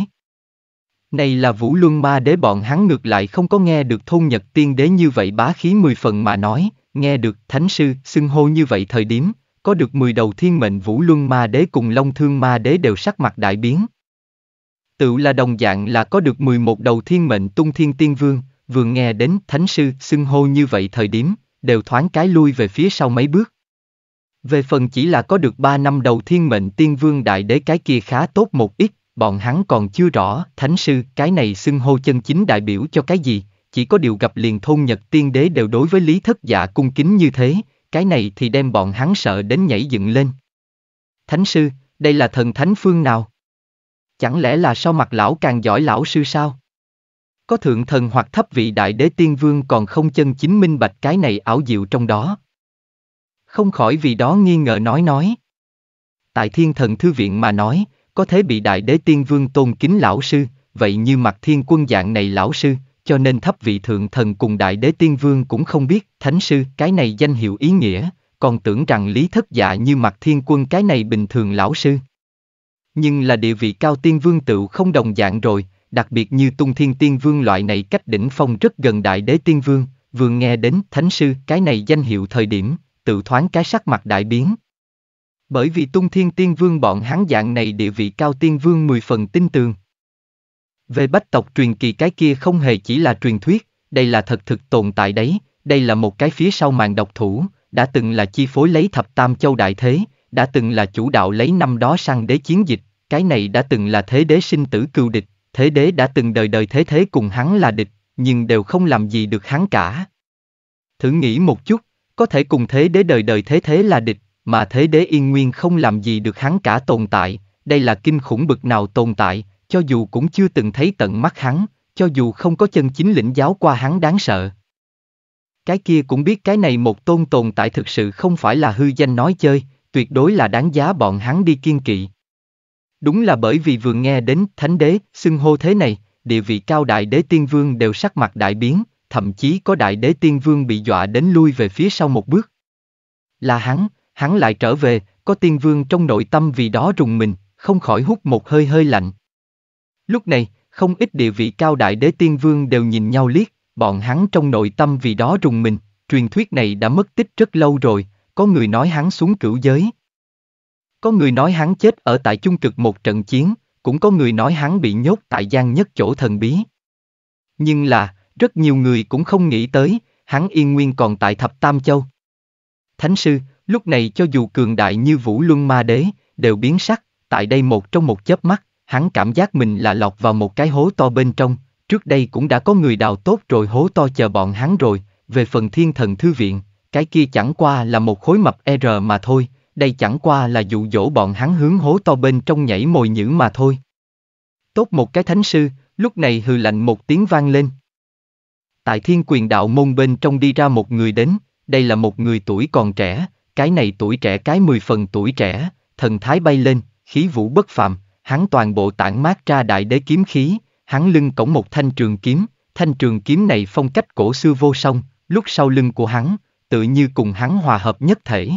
Này là Vũ Luân Ma Đế bọn hắn ngược lại không có nghe được thôn Nhật Tiên Đế như vậy bá khí mười phần mà nói, nghe được Thánh Sư xưng hô như vậy thời điểm, có được mười đầu thiên mệnh Vũ Luân Ma Đế cùng Long Thương Ma Đế đều sắc mặt đại biến. Tự là đồng dạng là có được mười một đầu thiên mệnh Tung Thiên Tiên Vương, vừa nghe đến Thánh Sư xưng hô như vậy thời điểm, đều thoáng cái lui về phía sau mấy bước. Về phần chỉ là có được 3 năm đầu thiên mệnh tiên vương đại đế cái kia khá tốt một ít, bọn hắn còn chưa rõ, thánh sư, cái này xưng hô chân chính đại biểu cho cái gì, chỉ có điều gặp liền thôn nhật tiên đế đều đối với lý thất giả dạ cung kính như thế, cái này thì đem bọn hắn sợ đến nhảy dựng lên. Thánh sư, đây là thần thánh phương nào? Chẳng lẽ là sau mặt lão càng giỏi lão sư sao? Có thượng thần hoặc thấp vị đại đế tiên vương còn không chân chính minh bạch cái này ảo diệu trong đó không khỏi vì đó nghi ngờ nói nói. Tại thiên thần thư viện mà nói, có thể bị đại đế tiên vương tôn kính lão sư, vậy như mặt thiên quân dạng này lão sư, cho nên thấp vị thượng thần cùng đại đế tiên vương cũng không biết, thánh sư, cái này danh hiệu ý nghĩa, còn tưởng rằng lý thất dạ như mặt thiên quân cái này bình thường lão sư. Nhưng là địa vị cao tiên vương tựu không đồng dạng rồi, đặc biệt như tung thiên tiên vương loại này cách đỉnh phong rất gần đại đế tiên vương, vừa nghe đến thánh sư cái này danh hiệu thời điểm, tự thoáng cái sắc mặt đại biến. Bởi vì tung thiên tiên vương bọn hắn dạng này địa vị cao tiên vương mười phần tin tường. Về bách tộc truyền kỳ cái kia không hề chỉ là truyền thuyết, đây là thật thực tồn tại đấy, đây là một cái phía sau màn độc thủ, đã từng là chi phối lấy thập tam châu đại thế, đã từng là chủ đạo lấy năm đó sang đế chiến dịch, cái này đã từng là thế đế sinh tử cưu địch, thế đế đã từng đời đời thế thế cùng hắn là địch, nhưng đều không làm gì được hắn cả. Thử nghĩ một chút, có thể cùng thế đế đời đời thế thế là địch, mà thế đế yên nguyên không làm gì được hắn cả tồn tại, đây là kinh khủng bực nào tồn tại, cho dù cũng chưa từng thấy tận mắt hắn, cho dù không có chân chính lĩnh giáo qua hắn đáng sợ. Cái kia cũng biết cái này một tôn tồn tại thực sự không phải là hư danh nói chơi, tuyệt đối là đáng giá bọn hắn đi kiên kỵ. Đúng là bởi vì vừa nghe đến thánh đế, xưng hô thế này, địa vị cao đại đế tiên vương đều sắc mặt đại biến, thậm chí có đại đế tiên vương bị dọa đến lui về phía sau một bước. Là hắn, hắn lại trở về, có tiên vương trong nội tâm vì đó rùng mình, không khỏi hút một hơi hơi lạnh. Lúc này, không ít địa vị cao đại đế tiên vương đều nhìn nhau liếc, bọn hắn trong nội tâm vì đó rùng mình, truyền thuyết này đã mất tích rất lâu rồi, có người nói hắn xuống cửu giới. Có người nói hắn chết ở tại chung cực một trận chiến, cũng có người nói hắn bị nhốt tại gian nhất chỗ thần bí. Nhưng là, rất nhiều người cũng không nghĩ tới, hắn yên nguyên còn tại thập Tam Châu. Thánh sư, lúc này cho dù cường đại như Vũ Luân Ma Đế, đều biến sắc, tại đây một trong một chớp mắt, hắn cảm giác mình là lọt vào một cái hố to bên trong, trước đây cũng đã có người đào tốt rồi hố to chờ bọn hắn rồi, về phần thiên thần thư viện, cái kia chẳng qua là một khối mập R mà thôi, đây chẳng qua là dụ dỗ bọn hắn hướng hố to bên trong nhảy mồi nhữ mà thôi. Tốt một cái thánh sư, lúc này hừ lạnh một tiếng vang lên, Tại thiên quyền đạo môn bên trong đi ra một người đến, đây là một người tuổi còn trẻ, cái này tuổi trẻ cái mười phần tuổi trẻ, thần thái bay lên, khí vũ bất phạm, hắn toàn bộ tản mát ra đại đế kiếm khí, hắn lưng cổng một thanh trường kiếm, thanh trường kiếm này phong cách cổ xưa vô song, lúc sau lưng của hắn, tự như cùng hắn hòa hợp nhất thể.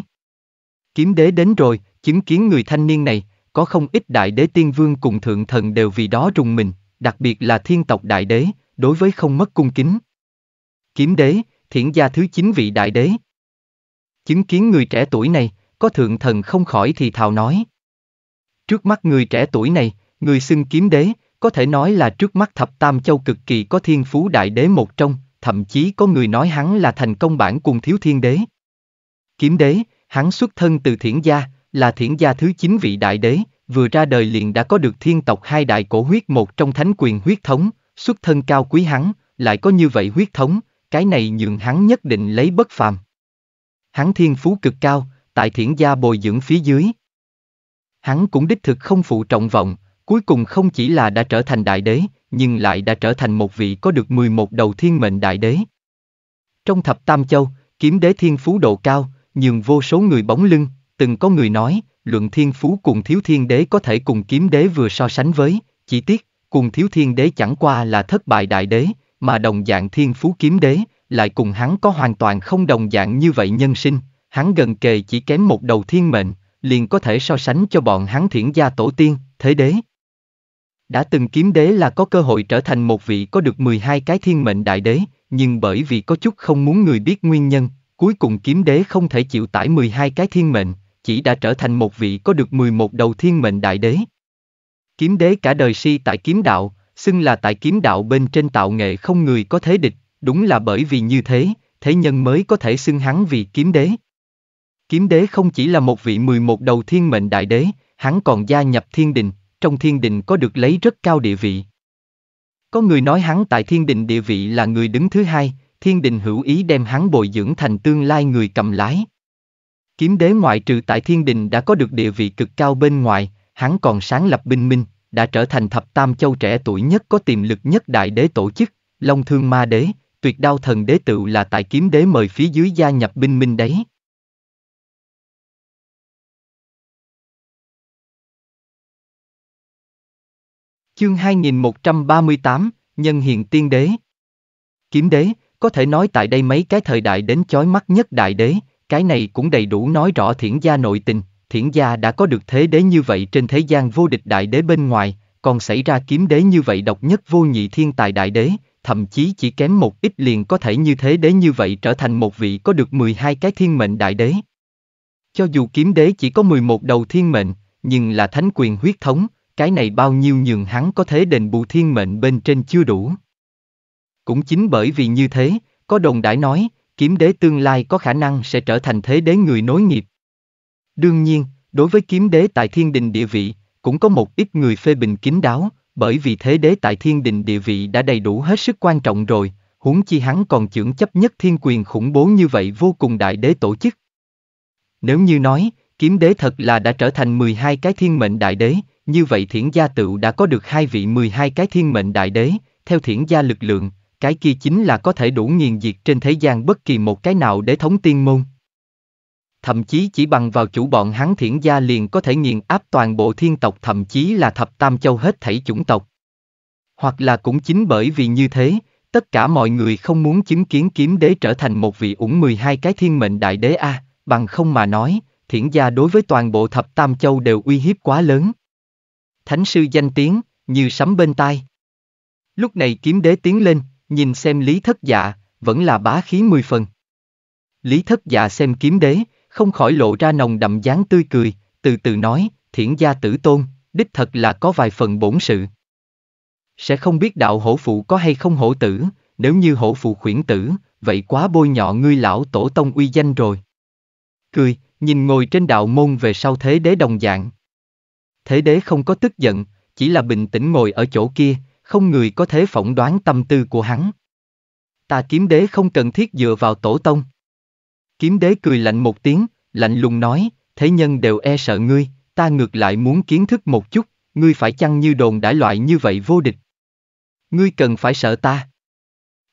Kiếm đế đến rồi, chứng kiến người thanh niên này, có không ít đại đế tiên vương cùng thượng thần đều vì đó rùng mình, đặc biệt là thiên tộc đại đế, đối với không mất cung kính, kiếm đế, thiển gia thứ chín vị đại đế. Chứng kiến người trẻ tuổi này, có thượng thần không khỏi thì thào nói. Trước mắt người trẻ tuổi này, người xưng kiếm đế, có thể nói là trước mắt thập tam châu cực kỳ có thiên phú đại đế một trong, thậm chí có người nói hắn là thành công bản cùng thiếu thiên đế. Kiếm đế, hắn xuất thân từ thiển gia, là thiển gia thứ chín vị đại đế, vừa ra đời liền đã có được thiên tộc hai đại cổ huyết một trong thánh quyền huyết thống, xuất thân cao quý hắn, lại có như vậy huyết thống, cái này nhường hắn nhất định lấy bất phàm. Hắn thiên phú cực cao, tại thiển gia bồi dưỡng phía dưới. Hắn cũng đích thực không phụ trọng vọng, cuối cùng không chỉ là đã trở thành đại đế, nhưng lại đã trở thành một vị có được 11 đầu thiên mệnh đại đế. Trong thập Tam Châu, kiếm đế thiên phú độ cao, nhường vô số người bóng lưng, từng có người nói, luận thiên phú cùng thiếu thiên đế có thể cùng kiếm đế vừa so sánh với, chỉ tiếc, cùng thiếu thiên đế chẳng qua là thất bại đại đế, mà đồng dạng thiên phú kiếm đế, lại cùng hắn có hoàn toàn không đồng dạng như vậy nhân sinh, hắn gần kề chỉ kém một đầu thiên mệnh, liền có thể so sánh cho bọn hắn thiển gia tổ tiên, thế đế. Đã từng kiếm đế là có cơ hội trở thành một vị có được 12 cái thiên mệnh đại đế, nhưng bởi vì có chút không muốn người biết nguyên nhân, cuối cùng kiếm đế không thể chịu tải 12 cái thiên mệnh, chỉ đã trở thành một vị có được 11 đầu thiên mệnh đại đế. Kiếm đế cả đời si tại kiếm đạo, xưng là tại kiếm đạo bên trên tạo nghệ không người có thế địch, đúng là bởi vì như thế, thế nhân mới có thể xưng hắn vì kiếm đế. Kiếm đế không chỉ là một vị 11 đầu thiên mệnh đại đế, hắn còn gia nhập thiên đình, trong thiên đình có được lấy rất cao địa vị. Có người nói hắn tại thiên đình địa vị là người đứng thứ hai, thiên đình hữu ý đem hắn bồi dưỡng thành tương lai người cầm lái. Kiếm đế ngoại trừ tại thiên đình đã có được địa vị cực cao bên ngoài, hắn còn sáng lập binh minh, đã trở thành thập tam châu trẻ tuổi nhất có tiềm lực nhất đại đế tổ chức, Long Thương Ma Đế, tuyệt đao thần đế tự là tại kiếm đế mời phía dưới gia nhập binh minh đấy. Chương 2138, Nhân hiền tiên đế Kiếm đế, có thể nói tại đây mấy cái thời đại đến chói mắt nhất đại đế, cái này cũng đầy đủ nói rõ thiển gia nội tình thiển gia đã có được thế đế như vậy trên thế gian vô địch đại đế bên ngoài, còn xảy ra kiếm đế như vậy độc nhất vô nhị thiên tài đại đế, thậm chí chỉ kém một ít liền có thể như thế đế như vậy trở thành một vị có được 12 cái thiên mệnh đại đế. Cho dù kiếm đế chỉ có 11 đầu thiên mệnh, nhưng là thánh quyền huyết thống, cái này bao nhiêu nhường hắn có thế đền bù thiên mệnh bên trên chưa đủ. Cũng chính bởi vì như thế, có đồng đại nói, kiếm đế tương lai có khả năng sẽ trở thành thế đế người nối nghiệp, Đương nhiên, đối với kiếm đế tại thiên đình địa vị, cũng có một ít người phê bình kín đáo, bởi vì thế đế tại thiên đình địa vị đã đầy đủ hết sức quan trọng rồi, huống chi hắn còn trưởng chấp nhất thiên quyền khủng bố như vậy vô cùng đại đế tổ chức. Nếu như nói, kiếm đế thật là đã trở thành 12 cái thiên mệnh đại đế, như vậy thiển gia tựu đã có được hai vị 12 cái thiên mệnh đại đế, theo thiển gia lực lượng, cái kia chính là có thể đủ nghiền diệt trên thế gian bất kỳ một cái nào để thống tiên môn thậm chí chỉ bằng vào chủ bọn hắn thiển gia liền có thể nghiền áp toàn bộ thiên tộc thậm chí là thập tam châu hết thảy chủng tộc. Hoặc là cũng chính bởi vì như thế, tất cả mọi người không muốn chứng kiến kiếm đế trở thành một vị ủng 12 cái thiên mệnh đại đế a, bằng không mà nói, thiển gia đối với toàn bộ thập tam châu đều uy hiếp quá lớn. Thánh sư danh tiếng, như sắm bên tai. Lúc này kiếm đế tiến lên, nhìn xem lý thất dạ, vẫn là bá khí mười phần. Lý thất dạ xem kiếm đế, không khỏi lộ ra nồng đậm dáng tươi cười, từ từ nói, thiển gia tử tôn, đích thật là có vài phần bổn sự. Sẽ không biết đạo hổ phụ có hay không hổ tử, nếu như hổ phụ khuyển tử, vậy quá bôi nhọ ngươi lão tổ tông uy danh rồi. Cười, nhìn ngồi trên đạo môn về sau thế đế đồng dạng. Thế đế không có tức giận, chỉ là bình tĩnh ngồi ở chỗ kia, không người có thể phỏng đoán tâm tư của hắn. Ta kiếm đế không cần thiết dựa vào tổ tông, Kiếm đế cười lạnh một tiếng, lạnh lùng nói, thế nhân đều e sợ ngươi, ta ngược lại muốn kiến thức một chút, ngươi phải chăng như đồn đại loại như vậy vô địch. Ngươi cần phải sợ ta.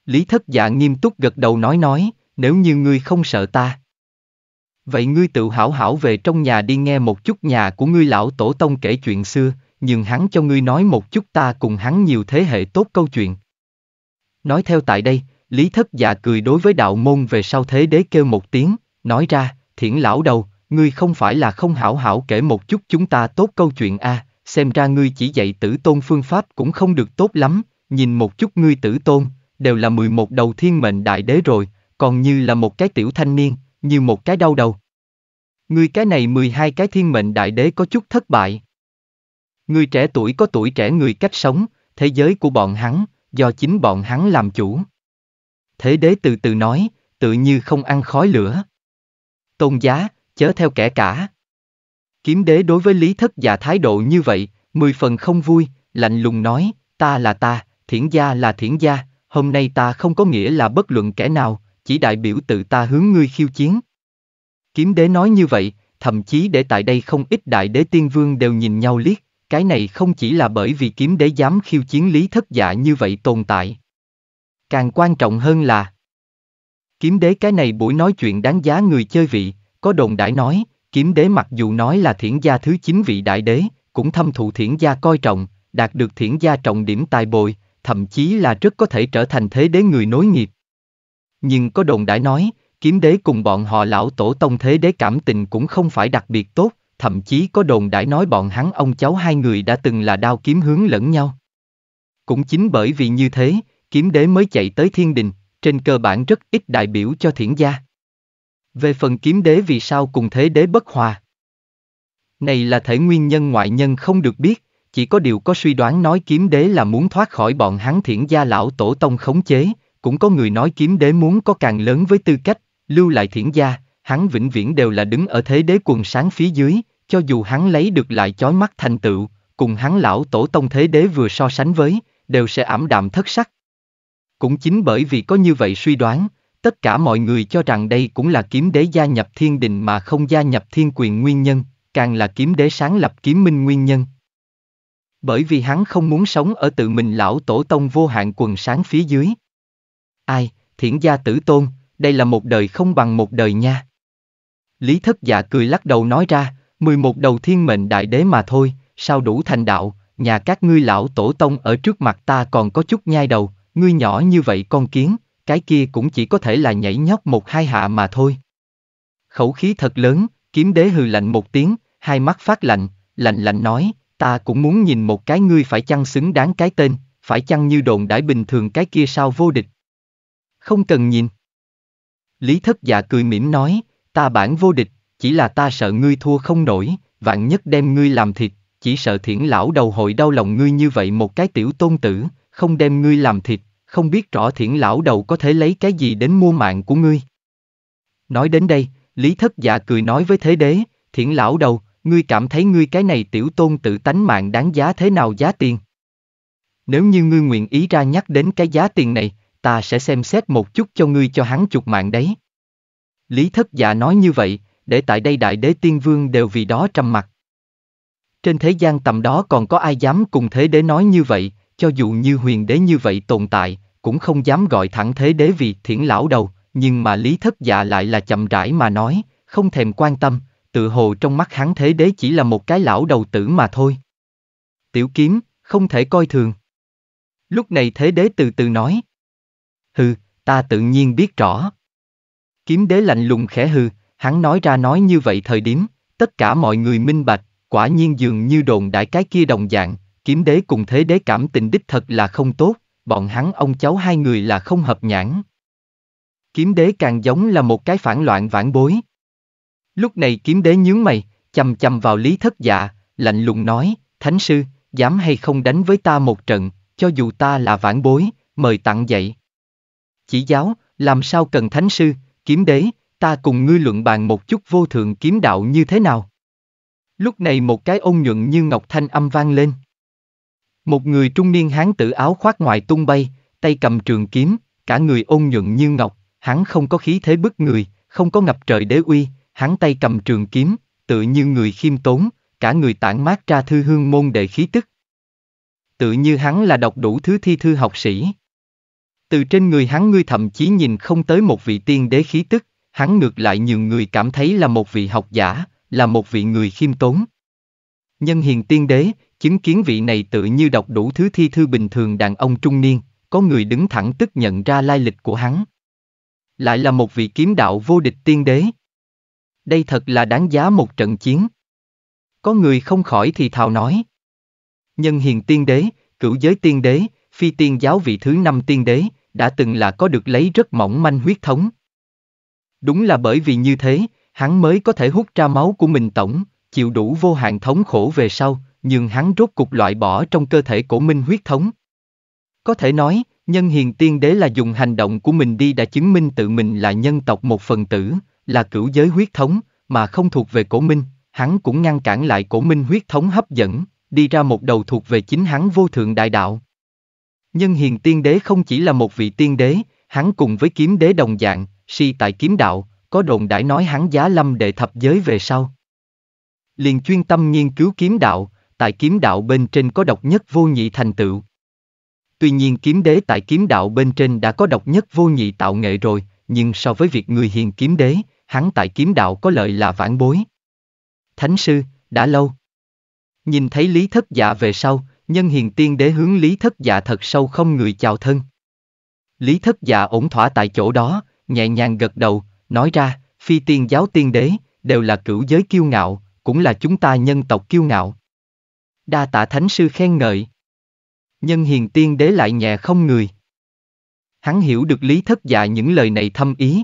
Lý thất dạ nghiêm túc gật đầu nói nói, nếu như ngươi không sợ ta. Vậy ngươi tự hảo hảo về trong nhà đi nghe một chút nhà của ngươi lão tổ tông kể chuyện xưa, nhưng hắn cho ngươi nói một chút ta cùng hắn nhiều thế hệ tốt câu chuyện. Nói theo tại đây, Lý thất dạ cười đối với đạo môn về sau thế đế kêu một tiếng, nói ra, thiển lão đầu, ngươi không phải là không hảo hảo kể một chút chúng ta tốt câu chuyện a à, xem ra ngươi chỉ dạy tử tôn phương pháp cũng không được tốt lắm, nhìn một chút ngươi tử tôn, đều là 11 đầu thiên mệnh đại đế rồi, còn như là một cái tiểu thanh niên, như một cái đau đầu. Ngươi cái này 12 cái thiên mệnh đại đế có chút thất bại. ngươi trẻ tuổi có tuổi trẻ người cách sống, thế giới của bọn hắn, do chính bọn hắn làm chủ thế đế từ từ nói, tự như không ăn khói lửa. Tôn giá, chớ theo kẻ cả. Kiếm đế đối với Lý Thất Dạ thái độ như vậy, mười phần không vui, lạnh lùng nói, ta là ta, thiển gia là thiển gia, hôm nay ta không có nghĩa là bất luận kẻ nào, chỉ đại biểu tự ta hướng ngươi khiêu chiến. Kiếm đế nói như vậy, thậm chí để tại đây không ít đại đế tiên vương đều nhìn nhau liếc, cái này không chỉ là bởi vì kiếm đế dám khiêu chiến lý thất dạ như vậy tồn tại, Càng quan trọng hơn là Kiếm đế cái này buổi nói chuyện đáng giá người chơi vị, có đồn đãi nói, kiếm đế mặc dù nói là thiển gia thứ chín vị đại đế, cũng thâm thụ thiển gia coi trọng, đạt được thiển gia trọng điểm tài bồi, thậm chí là rất có thể trở thành thế đế người nối nghiệp. Nhưng có đồn đãi nói, kiếm đế cùng bọn họ lão tổ tông thế đế cảm tình cũng không phải đặc biệt tốt, thậm chí có đồn đãi nói bọn hắn ông cháu hai người đã từng là đao kiếm hướng lẫn nhau. Cũng chính bởi vì như thế, kiếm đế mới chạy tới thiên đình, trên cơ bản rất ít đại biểu cho thiển gia. Về phần kiếm đế vì sao cùng thế đế bất hòa? Này là thể nguyên nhân ngoại nhân không được biết, chỉ có điều có suy đoán nói kiếm đế là muốn thoát khỏi bọn hắn thiển gia lão tổ tông khống chế, cũng có người nói kiếm đế muốn có càng lớn với tư cách, lưu lại thiển gia, hắn vĩnh viễn đều là đứng ở thế đế quần sáng phía dưới, cho dù hắn lấy được lại chói mắt thành tựu, cùng hắn lão tổ tông thế đế vừa so sánh với, đều sẽ ảm đạm thất sắc. Cũng chính bởi vì có như vậy suy đoán, tất cả mọi người cho rằng đây cũng là kiếm đế gia nhập thiên đình mà không gia nhập thiên quyền nguyên nhân, càng là kiếm đế sáng lập kiếm minh nguyên nhân. Bởi vì hắn không muốn sống ở tự mình lão tổ tông vô hạn quần sáng phía dưới. Ai, thiển gia tử tôn, đây là một đời không bằng một đời nha. Lý thất dạ cười lắc đầu nói ra, 11 đầu thiên mệnh đại đế mà thôi, sao đủ thành đạo, nhà các ngươi lão tổ tông ở trước mặt ta còn có chút nhai đầu, ngươi nhỏ như vậy con kiến, cái kia cũng chỉ có thể là nhảy nhót một hai hạ mà thôi. Khẩu khí thật lớn, kiếm đế hừ lạnh một tiếng, hai mắt phát lạnh, lạnh lạnh nói, ta cũng muốn nhìn một cái ngươi phải chăng xứng đáng cái tên, phải chăng như đồn đãi bình thường cái kia sao vô địch. Không cần nhìn. Lý thất dạ cười mỉm nói, ta bản vô địch, chỉ là ta sợ ngươi thua không nổi, vạn nhất đem ngươi làm thịt, chỉ sợ thiển lão đầu hội đau lòng ngươi như vậy một cái tiểu tôn tử, không đem ngươi làm thịt, không biết rõ thiển lão đầu có thể lấy cái gì đến mua mạng của ngươi. Nói đến đây, Lý Thất Dạ cười nói với Thế Đế, thiển lão đầu, ngươi cảm thấy ngươi cái này tiểu tôn tự tánh mạng đáng giá thế nào giá tiền. Nếu như ngươi nguyện ý ra nhắc đến cái giá tiền này, ta sẽ xem xét một chút cho ngươi cho hắn chục mạng đấy. Lý Thất Dạ nói như vậy, để tại đây đại đế tiên vương đều vì đó trầm mặt. Trên thế gian tầm đó còn có ai dám cùng thế đế nói như vậy, cho dù như huyền đế như vậy tồn tại, cũng không dám gọi thẳng thế đế vì thiển lão đầu, nhưng mà lý thất dạ lại là chậm rãi mà nói, không thèm quan tâm, tự hồ trong mắt hắn thế đế chỉ là một cái lão đầu tử mà thôi. Tiểu kiếm, không thể coi thường. Lúc này thế đế từ từ nói. Hừ, ta tự nhiên biết rõ. Kiếm đế lạnh lùng khẽ hừ, hắn nói ra nói như vậy thời điểm, tất cả mọi người minh bạch, quả nhiên dường như đồn đại cái kia đồng dạng, kiếm đế cùng thế đế cảm tình đích thật là không tốt, bọn hắn ông cháu hai người là không hợp nhãn. Kiếm đế càng giống là một cái phản loạn vãn bối. Lúc này kiếm đế nhướng mày, chầm chầm vào lý thất dạ, lạnh lùng nói, thánh sư, dám hay không đánh với ta một trận, cho dù ta là vãn bối, mời tặng dậy. Chỉ giáo, làm sao cần thánh sư, kiếm đế, ta cùng ngươi luận bàn một chút vô thượng kiếm đạo như thế nào. Lúc này một cái ôn nhuận như ngọc thanh âm vang lên. Một người trung niên hán tử áo khoác ngoài tung bay, tay cầm trường kiếm, cả người ôn nhuận như ngọc, hắn không có khí thế bức người, không có ngập trời đế uy, hắn tay cầm trường kiếm, tự như người khiêm tốn, cả người tản mát ra thư hương môn đệ khí tức. Tự như hắn là đọc đủ thứ thi thư học sĩ. Từ trên người hắn ngươi thậm chí nhìn không tới một vị tiên đế khí tức, hắn ngược lại nhiều người cảm thấy là một vị học giả, là một vị người khiêm tốn. Nhân hiền tiên đế, chứng kiến vị này tự như đọc đủ thứ thi thư bình thường đàn ông trung niên, có người đứng thẳng tức nhận ra lai lịch của hắn. Lại là một vị kiếm đạo vô địch tiên đế. Đây thật là đáng giá một trận chiến. Có người không khỏi thì thào nói. Nhân hiền tiên đế, cửu giới tiên đế, phi tiên giáo vị thứ năm tiên đế, đã từng là có được lấy rất mỏng manh huyết thống. Đúng là bởi vì như thế, hắn mới có thể hút ra máu của mình tổng, chịu đủ vô hạn thống khổ về sau, nhưng hắn rốt cục loại bỏ trong cơ thể cổ minh huyết thống. Có thể nói, nhân hiền tiên đế là dùng hành động của mình đi đã chứng minh tự mình là nhân tộc một phần tử, là cửu giới huyết thống, mà không thuộc về cổ minh, hắn cũng ngăn cản lại cổ minh huyết thống hấp dẫn, đi ra một đầu thuộc về chính hắn vô thượng đại đạo. Nhân hiền tiên đế không chỉ là một vị tiên đế, hắn cùng với kiếm đế đồng dạng, si tại kiếm đạo, có đồn đãi nói hắn giá lâm đệ thập giới về sau. Liền chuyên tâm nghiên cứu kiếm đạo, tại kiếm đạo bên trên có độc nhất vô nhị thành tựu. Tuy nhiên kiếm đế tại kiếm đạo bên trên đã có độc nhất vô nhị tạo nghệ rồi, nhưng so với việc người hiền kiếm đế, hắn tại kiếm đạo có lợi là vãn bối. Thánh sư, đã lâu. Nhìn thấy Lý Thất Dạ về sau, nhân hiền tiên đế hướng Lý Thất Dạ thật sâu không người chào thân. Lý Thất Dạ ổn thỏa tại chỗ đó, nhẹ nhàng gật đầu, nói ra, phi tiên giáo tiên đế, đều là cửu giới kiêu ngạo, cũng là chúng ta nhân tộc kiêu ngạo. Đa tạ thánh sư khen ngợi. Nhân hiền tiên đế lại nhẹ không người. Hắn hiểu được lý thất dạ những lời này thâm ý.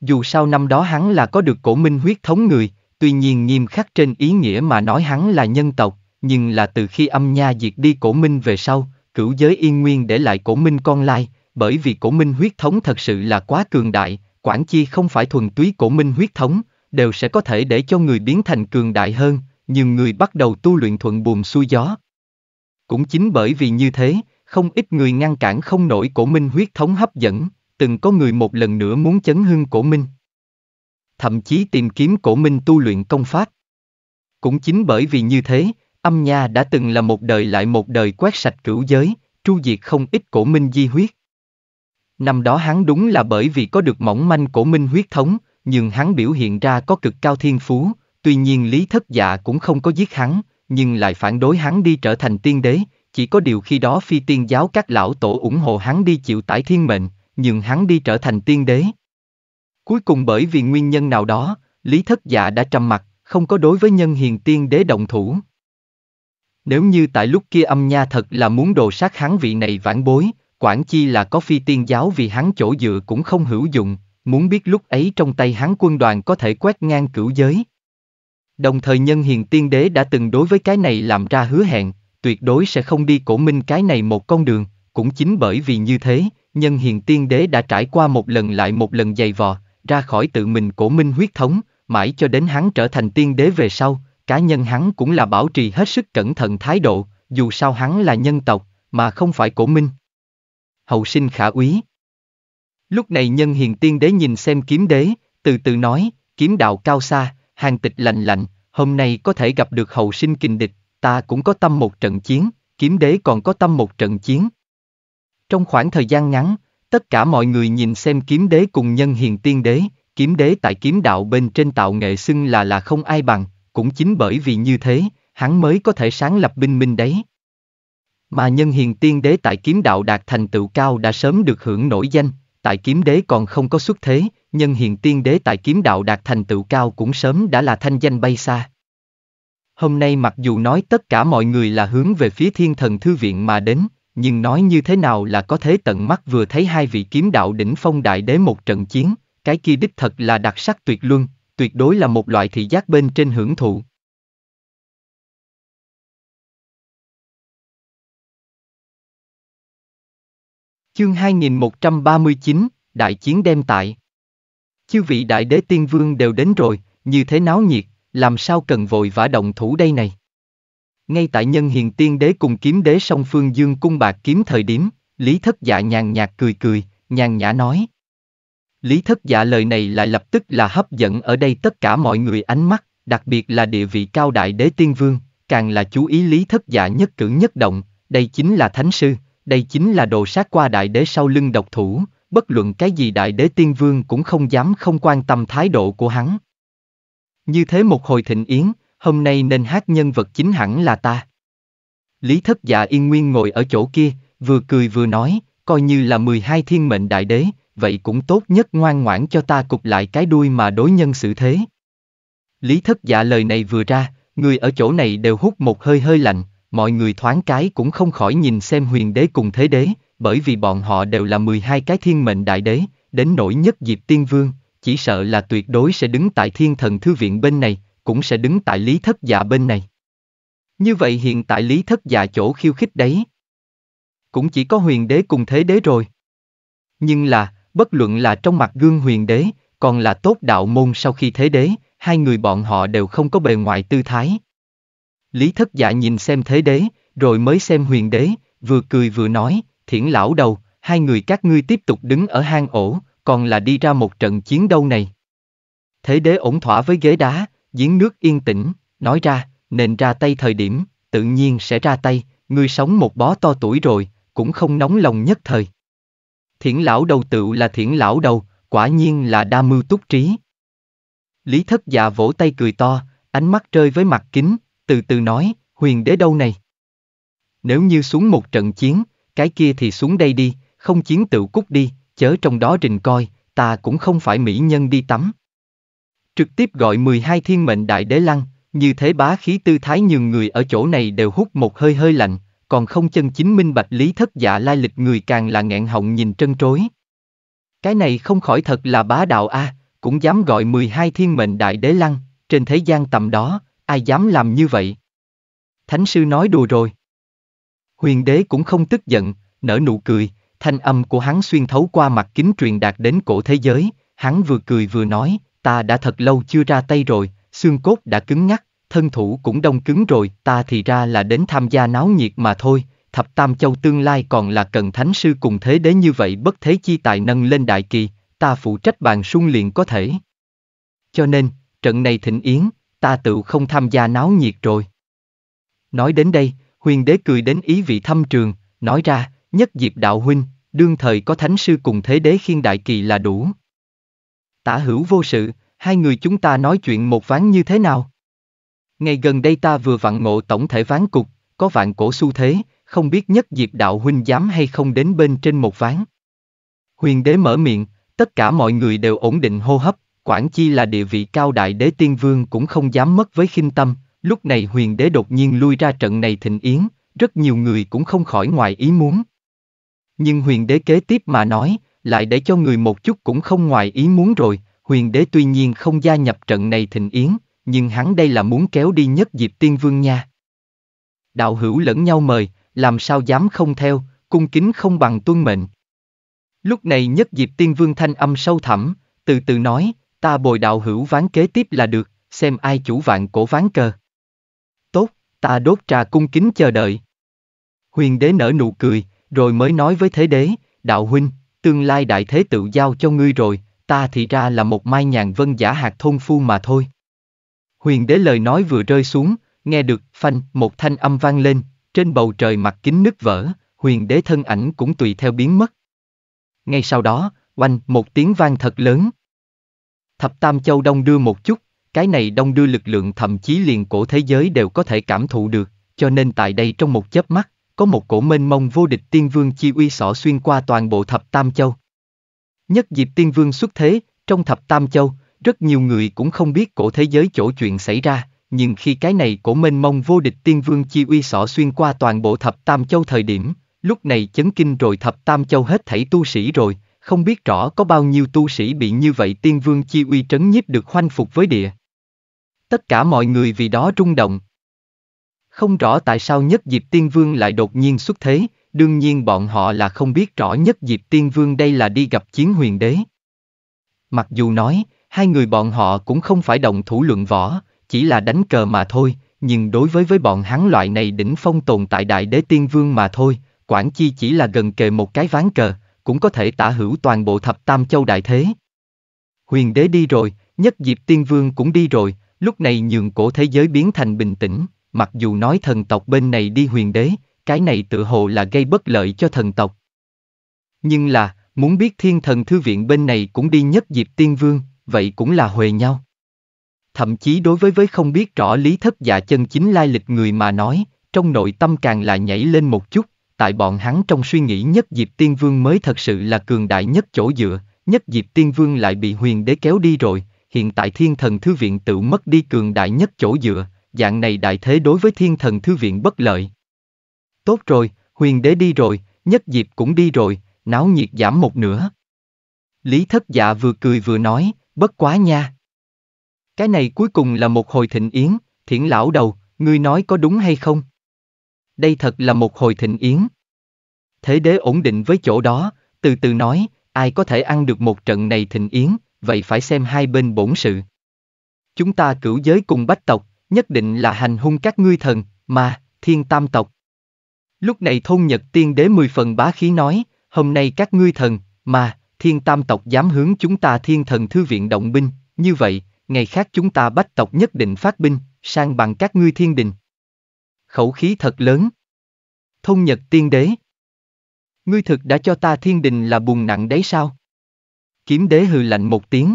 Dù sao năm đó hắn là có được cổ minh huyết thống người, tuy nhiên nghiêm khắc trên ý nghĩa mà nói hắn là nhân tộc, nhưng là từ khi âm nha diệt đi cổ minh về sau, cửu giới yên nguyên để lại cổ minh con lai, bởi vì cổ minh huyết thống thật sự là quá cường đại, quản chi không phải thuần túy cổ minh huyết thống, đều sẽ có thể để cho người biến thành cường đại hơn, nhưng người bắt đầu tu luyện thuận buồm xuôi gió. Cũng chính bởi vì như thế, không ít người ngăn cản không nổi cổ minh huyết thống hấp dẫn, từng có người một lần nữa muốn chấn hưng cổ minh. Thậm chí tìm kiếm cổ minh tu luyện công pháp. Cũng chính bởi vì như thế, âm nha đã từng là một đời lại một đời quét sạch cửu giới, tru diệt không ít cổ minh di huyết. Năm đó hắn đúng là bởi vì có được mỏng manh cổ minh huyết thống, nhưng hắn biểu hiện ra có cực cao thiên phú, Tuy nhiên Lý Thất Dạ cũng không có giết hắn, nhưng lại phản đối hắn đi trở thành tiên đế, chỉ có điều khi đó phi tiên giáo các lão tổ ủng hộ hắn đi chịu tải thiên mệnh, nhưng hắn đi trở thành tiên đế. Cuối cùng bởi vì nguyên nhân nào đó, Lý Thất Dạ đã trầm mặt, không có đối với nhân hiền tiên đế động thủ. Nếu như tại lúc kia âm nha thật là muốn đồ sát hắn vị này vãn bối, quản chi là có phi tiên giáo vì hắn chỗ dựa cũng không hữu dụng, muốn biết lúc ấy trong tay hắn quân đoàn có thể quét ngang cửu giới, Đồng thời nhân hiền tiên đế đã từng đối với cái này làm ra hứa hẹn, tuyệt đối sẽ không đi cổ minh cái này một con đường, cũng chính bởi vì như thế, nhân hiền tiên đế đã trải qua một lần lại một lần dày vò, ra khỏi tự mình cổ minh huyết thống, mãi cho đến hắn trở thành tiên đế về sau, cá nhân hắn cũng là bảo trì hết sức cẩn thận thái độ, dù sao hắn là nhân tộc, mà không phải cổ minh. Hậu sinh khả úy Lúc này nhân hiền tiên đế nhìn xem kiếm đế, từ từ nói, kiếm đạo cao xa, hàng tịch lạnh lạnh, hôm nay có thể gặp được hậu sinh kình địch, ta cũng có tâm một trận chiến, kiếm đế còn có tâm một trận chiến. Trong khoảng thời gian ngắn, tất cả mọi người nhìn xem kiếm đế cùng nhân hiền tiên đế, kiếm đế tại kiếm đạo bên trên tạo nghệ xưng là là không ai bằng, cũng chính bởi vì như thế, hắn mới có thể sáng lập binh minh đấy. Mà nhân hiền tiên đế tại kiếm đạo đạt thành tựu cao đã sớm được hưởng nổi danh, tại kiếm đế còn không có xuất thế, nhân hiền tiên đế tại kiếm đạo đạt thành tựu cao cũng sớm đã là thanh danh bay xa. Hôm nay mặc dù nói tất cả mọi người là hướng về phía thiên thần thư viện mà đến, nhưng nói như thế nào là có thế tận mắt vừa thấy hai vị kiếm đạo đỉnh phong đại đế một trận chiến, cái kia đích thật là đặc sắc tuyệt luân, tuyệt đối là một loại thị giác bên trên hưởng thụ. Chương 2139, Đại chiến đem tại Chư vị đại đế tiên vương đều đến rồi, như thế náo nhiệt, làm sao cần vội vã động thủ đây này. Ngay tại nhân hiền tiên đế cùng kiếm đế song phương dương cung bạc kiếm thời điểm, Lý Thất Dạ nhàn nhạt cười cười, nhàn nhã nói. Lý Thất Dạ lời này lại lập tức là hấp dẫn ở đây tất cả mọi người ánh mắt, đặc biệt là địa vị cao đại đế tiên vương, càng là chú ý Lý Thất Dạ nhất cử nhất động, đây chính là thánh sư, đây chính là đồ sát qua đại đế sau lưng độc thủ, bất luận cái gì đại đế tiên vương cũng không dám không quan tâm thái độ của hắn. Như thế một hồi thịnh yến, hôm nay nên hát nhân vật chính hẳn là ta. Lý thất dạ yên nguyên ngồi ở chỗ kia, vừa cười vừa nói, coi như là 12 thiên mệnh đại đế, vậy cũng tốt nhất ngoan ngoãn cho ta cục lại cái đuôi mà đối nhân xử thế. Lý thất dạ lời này vừa ra, người ở chỗ này đều hút một hơi hơi lạnh, mọi người thoáng cái cũng không khỏi nhìn xem huyền đế cùng thế đế, bởi vì bọn họ đều là 12 cái thiên mệnh đại đế, đến nỗi nhất diệp tiên vương, chỉ sợ là tuyệt đối sẽ đứng tại thiên thần thư viện bên này, cũng sẽ đứng tại lý thất dạ bên này. Như vậy hiện tại lý thất dạ chỗ khiêu khích đấy. Cũng chỉ có huyền đế cùng thế đế rồi. Nhưng là, bất luận là trong mặt gương huyền đế, còn là tốt đạo môn sau khi thế đế, hai người bọn họ đều không có bề ngoại tư thái. Lý thất dạ nhìn xem thế đế, rồi mới xem huyền đế, vừa cười vừa nói, thiển lão đầu, hai người các ngươi tiếp tục đứng ở hang ổ, còn là đi ra một trận chiến đâu này. Thế đế ổn thỏa với ghế đá, giếng nước yên tĩnh, nói ra, nên ra tay thời điểm, tự nhiên sẽ ra tay, ngươi sống một bó to tuổi rồi, cũng không nóng lòng nhất thời. Thiển lão đầu tựu là thiển lão đầu, quả nhiên là đa mưu túc trí. Lý thất dạ vỗ tay cười to, ánh mắt rơi với mặt kính, từ từ nói, huyền đế đâu này? Nếu như xuống một trận chiến, cái kia thì xuống đây đi, không chiến tự cút đi, chớ trong đó rình coi, ta cũng không phải mỹ nhân đi tắm. Trực tiếp gọi 12 thiên mệnh đại đế lăng, như thế bá khí tư thái nhường người ở chỗ này đều hút một hơi hơi lạnh, còn không chân chính minh bạch lý thất giả lai lịch người càng là nghẹn họng nhìn trân trối. Cái này không khỏi thật là bá đạo a, à, cũng dám gọi 12 thiên mệnh đại đế lăng, trên thế gian tầm đó, ai dám làm như vậy? Thánh sư nói đùa rồi. Huyền đế cũng không tức giận, nở nụ cười, thanh âm của hắn xuyên thấu qua mặt kính truyền đạt đến cổ thế giới, hắn vừa cười vừa nói, ta đã thật lâu chưa ra tay rồi, xương cốt đã cứng ngắc, thân thủ cũng đông cứng rồi, ta thì ra là đến tham gia náo nhiệt mà thôi, thập tam châu tương lai còn là cần thánh sư cùng thế đế như vậy bất thế chi tài nâng lên đại kỳ, ta phụ trách bàn sung liền có thể. Cho nên, trận này thịnh yến, ta tự không tham gia náo nhiệt rồi. Nói đến đây, Huyền đế cười đến ý vị thâm trường, nói ra, nhất diệp đạo huynh, đương thời có thánh sư cùng thế đế khiên đại kỳ là đủ. Tả hữu vô sự, hai người chúng ta nói chuyện một ván như thế nào? Ngày gần đây ta vừa vặn ngộ tổng thể ván cục, có vạn cổ xu thế, không biết nhất diệp đạo huynh dám hay không đến bên trên một ván. Huyền đế mở miệng, tất cả mọi người đều ổn định hô hấp, quản chi là địa vị cao đại đế tiên vương cũng không dám mất với khinh tâm, Lúc này huyền đế đột nhiên lui ra trận này thịnh yến, rất nhiều người cũng không khỏi ngoài ý muốn. Nhưng huyền đế kế tiếp mà nói, lại để cho người một chút cũng không ngoài ý muốn rồi, huyền đế tuy nhiên không gia nhập trận này thịnh yến, nhưng hắn đây là muốn kéo đi nhất diệp tiên vương nha. Đạo hữu lẫn nhau mời, làm sao dám không theo, cung kính không bằng tuân mệnh. Lúc này nhất diệp tiên vương thanh âm sâu thẳm, từ từ nói, ta bồi đạo hữu ván kế tiếp là được, xem ai chủ vạn cổ ván cờ ta đốt trà cung kính chờ đợi. Huyền đế nở nụ cười, rồi mới nói với thế đế, đạo huynh, tương lai đại thế tự giao cho ngươi rồi, ta thì ra là một mai nhàn vân giả hạt thôn phu mà thôi. Huyền đế lời nói vừa rơi xuống, nghe được, phanh, một thanh âm vang lên, trên bầu trời mặt kính nứt vỡ, huyền đế thân ảnh cũng tùy theo biến mất. Ngay sau đó, oanh, một tiếng vang thật lớn. Thập Tam Châu Đông đưa một chút, cái này đông đưa lực lượng thậm chí liền cổ thế giới đều có thể cảm thụ được, cho nên tại đây trong một chớp mắt, có một cổ mênh mông vô địch tiên vương chi uy xỏ xuyên qua toàn bộ thập tam châu. Nhất dịp tiên vương xuất thế, trong thập tam châu, rất nhiều người cũng không biết cổ thế giới chỗ chuyện xảy ra, nhưng khi cái này cổ mênh mông vô địch tiên vương chi uy xỏ xuyên qua toàn bộ thập tam châu thời điểm, lúc này chấn kinh rồi thập tam châu hết thảy tu sĩ rồi, không biết rõ có bao nhiêu tu sĩ bị như vậy tiên vương chi uy trấn nhiếp được khoanh phục với địa. Tất cả mọi người vì đó rung động. Không rõ tại sao nhất diệp tiên vương lại đột nhiên xuất thế, đương nhiên bọn họ là không biết rõ nhất diệp tiên vương đây là đi gặp chiến huyền đế. Mặc dù nói, hai người bọn họ cũng không phải đồng thủ luận võ, chỉ là đánh cờ mà thôi, nhưng đối với với bọn hắn loại này đỉnh phong tồn tại đại đế tiên vương mà thôi, quản chi chỉ là gần kề một cái ván cờ, cũng có thể tả hữu toàn bộ thập tam châu đại thế. Huyền đế đi rồi, nhất diệp tiên vương cũng đi rồi, Lúc này nhường cổ thế giới biến thành bình tĩnh, mặc dù nói thần tộc bên này đi huyền đế, cái này tự hồ là gây bất lợi cho thần tộc. Nhưng là, muốn biết thiên thần thư viện bên này cũng đi nhất diệp tiên vương, vậy cũng là huề nhau. Thậm chí đối với với không biết rõ lý thất dạ chân chính lai lịch người mà nói, trong nội tâm càng là nhảy lên một chút, tại bọn hắn trong suy nghĩ nhất diệp tiên vương mới thật sự là cường đại nhất chỗ dựa, nhất diệp tiên vương lại bị huyền đế kéo đi rồi, hiện tại thiên thần thư viện tự mất đi cường đại nhất chỗ dựa, dạng này đại thế đối với thiên thần thư viện bất lợi. Tốt rồi, huyền đế đi rồi, nhất diệp cũng đi rồi, náo nhiệt giảm một nửa. Lý thất dạ vừa cười vừa nói, bất quá nha. Cái này cuối cùng là một hồi thịnh yến, thiển lão đầu, ngươi nói có đúng hay không? Đây thật là một hồi thịnh yến. Thế đế ổn định với chỗ đó, từ từ nói, ai có thể ăn được một trận này thịnh yến, vậy phải xem hai bên bổn sự. Chúng ta cửu giới cùng bách tộc, nhất định là hành hung các ngươi thần, mà, thiên tam tộc. Lúc này thôn Nhật tiên đế mười phần bá khí nói, hôm nay các ngươi thần, mà, thiên tam tộc dám hướng chúng ta thiên thần thư viện động binh, như vậy, ngày khác chúng ta bách tộc nhất định phát binh, sang bằng các ngươi thiên đình. Khẩu khí thật lớn. Thôn Nhật tiên đế. Ngươi thực đã cho ta thiên đình là buồn nặng đấy sao? Kiếm đế hừ lạnh một tiếng.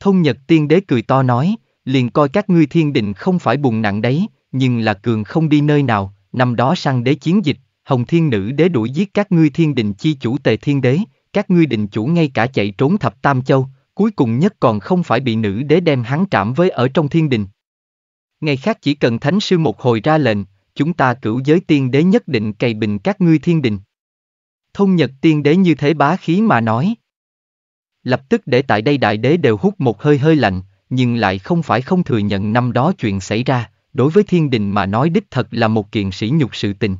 Thông Nhật Tiên Đế cười to nói, liền coi các ngươi thiên định không phải bùng nặng đấy, nhưng là cường không đi nơi nào, năm đó sang đế chiến dịch, Hồng Thiên Nữ Đế đuổi giết các ngươi thiên định chi chủ Tề Thiên Đế, các ngươi định chủ ngay cả chạy trốn thập Tam Châu, cuối cùng nhất còn không phải bị nữ đế đem hắn trảm với ở trong thiên đình. Ngày khác chỉ cần thánh sư một hồi ra lệnh, chúng ta cửu giới tiên đế nhất định cày bình các ngươi thiên đình. Thông Nhật tiên đế như thế bá khí mà nói, Lập tức để tại đây đại đế đều hút một hơi hơi lạnh, nhưng lại không phải không thừa nhận năm đó chuyện xảy ra, đối với thiên đình mà nói đích thật là một kiện sĩ nhục sự tình.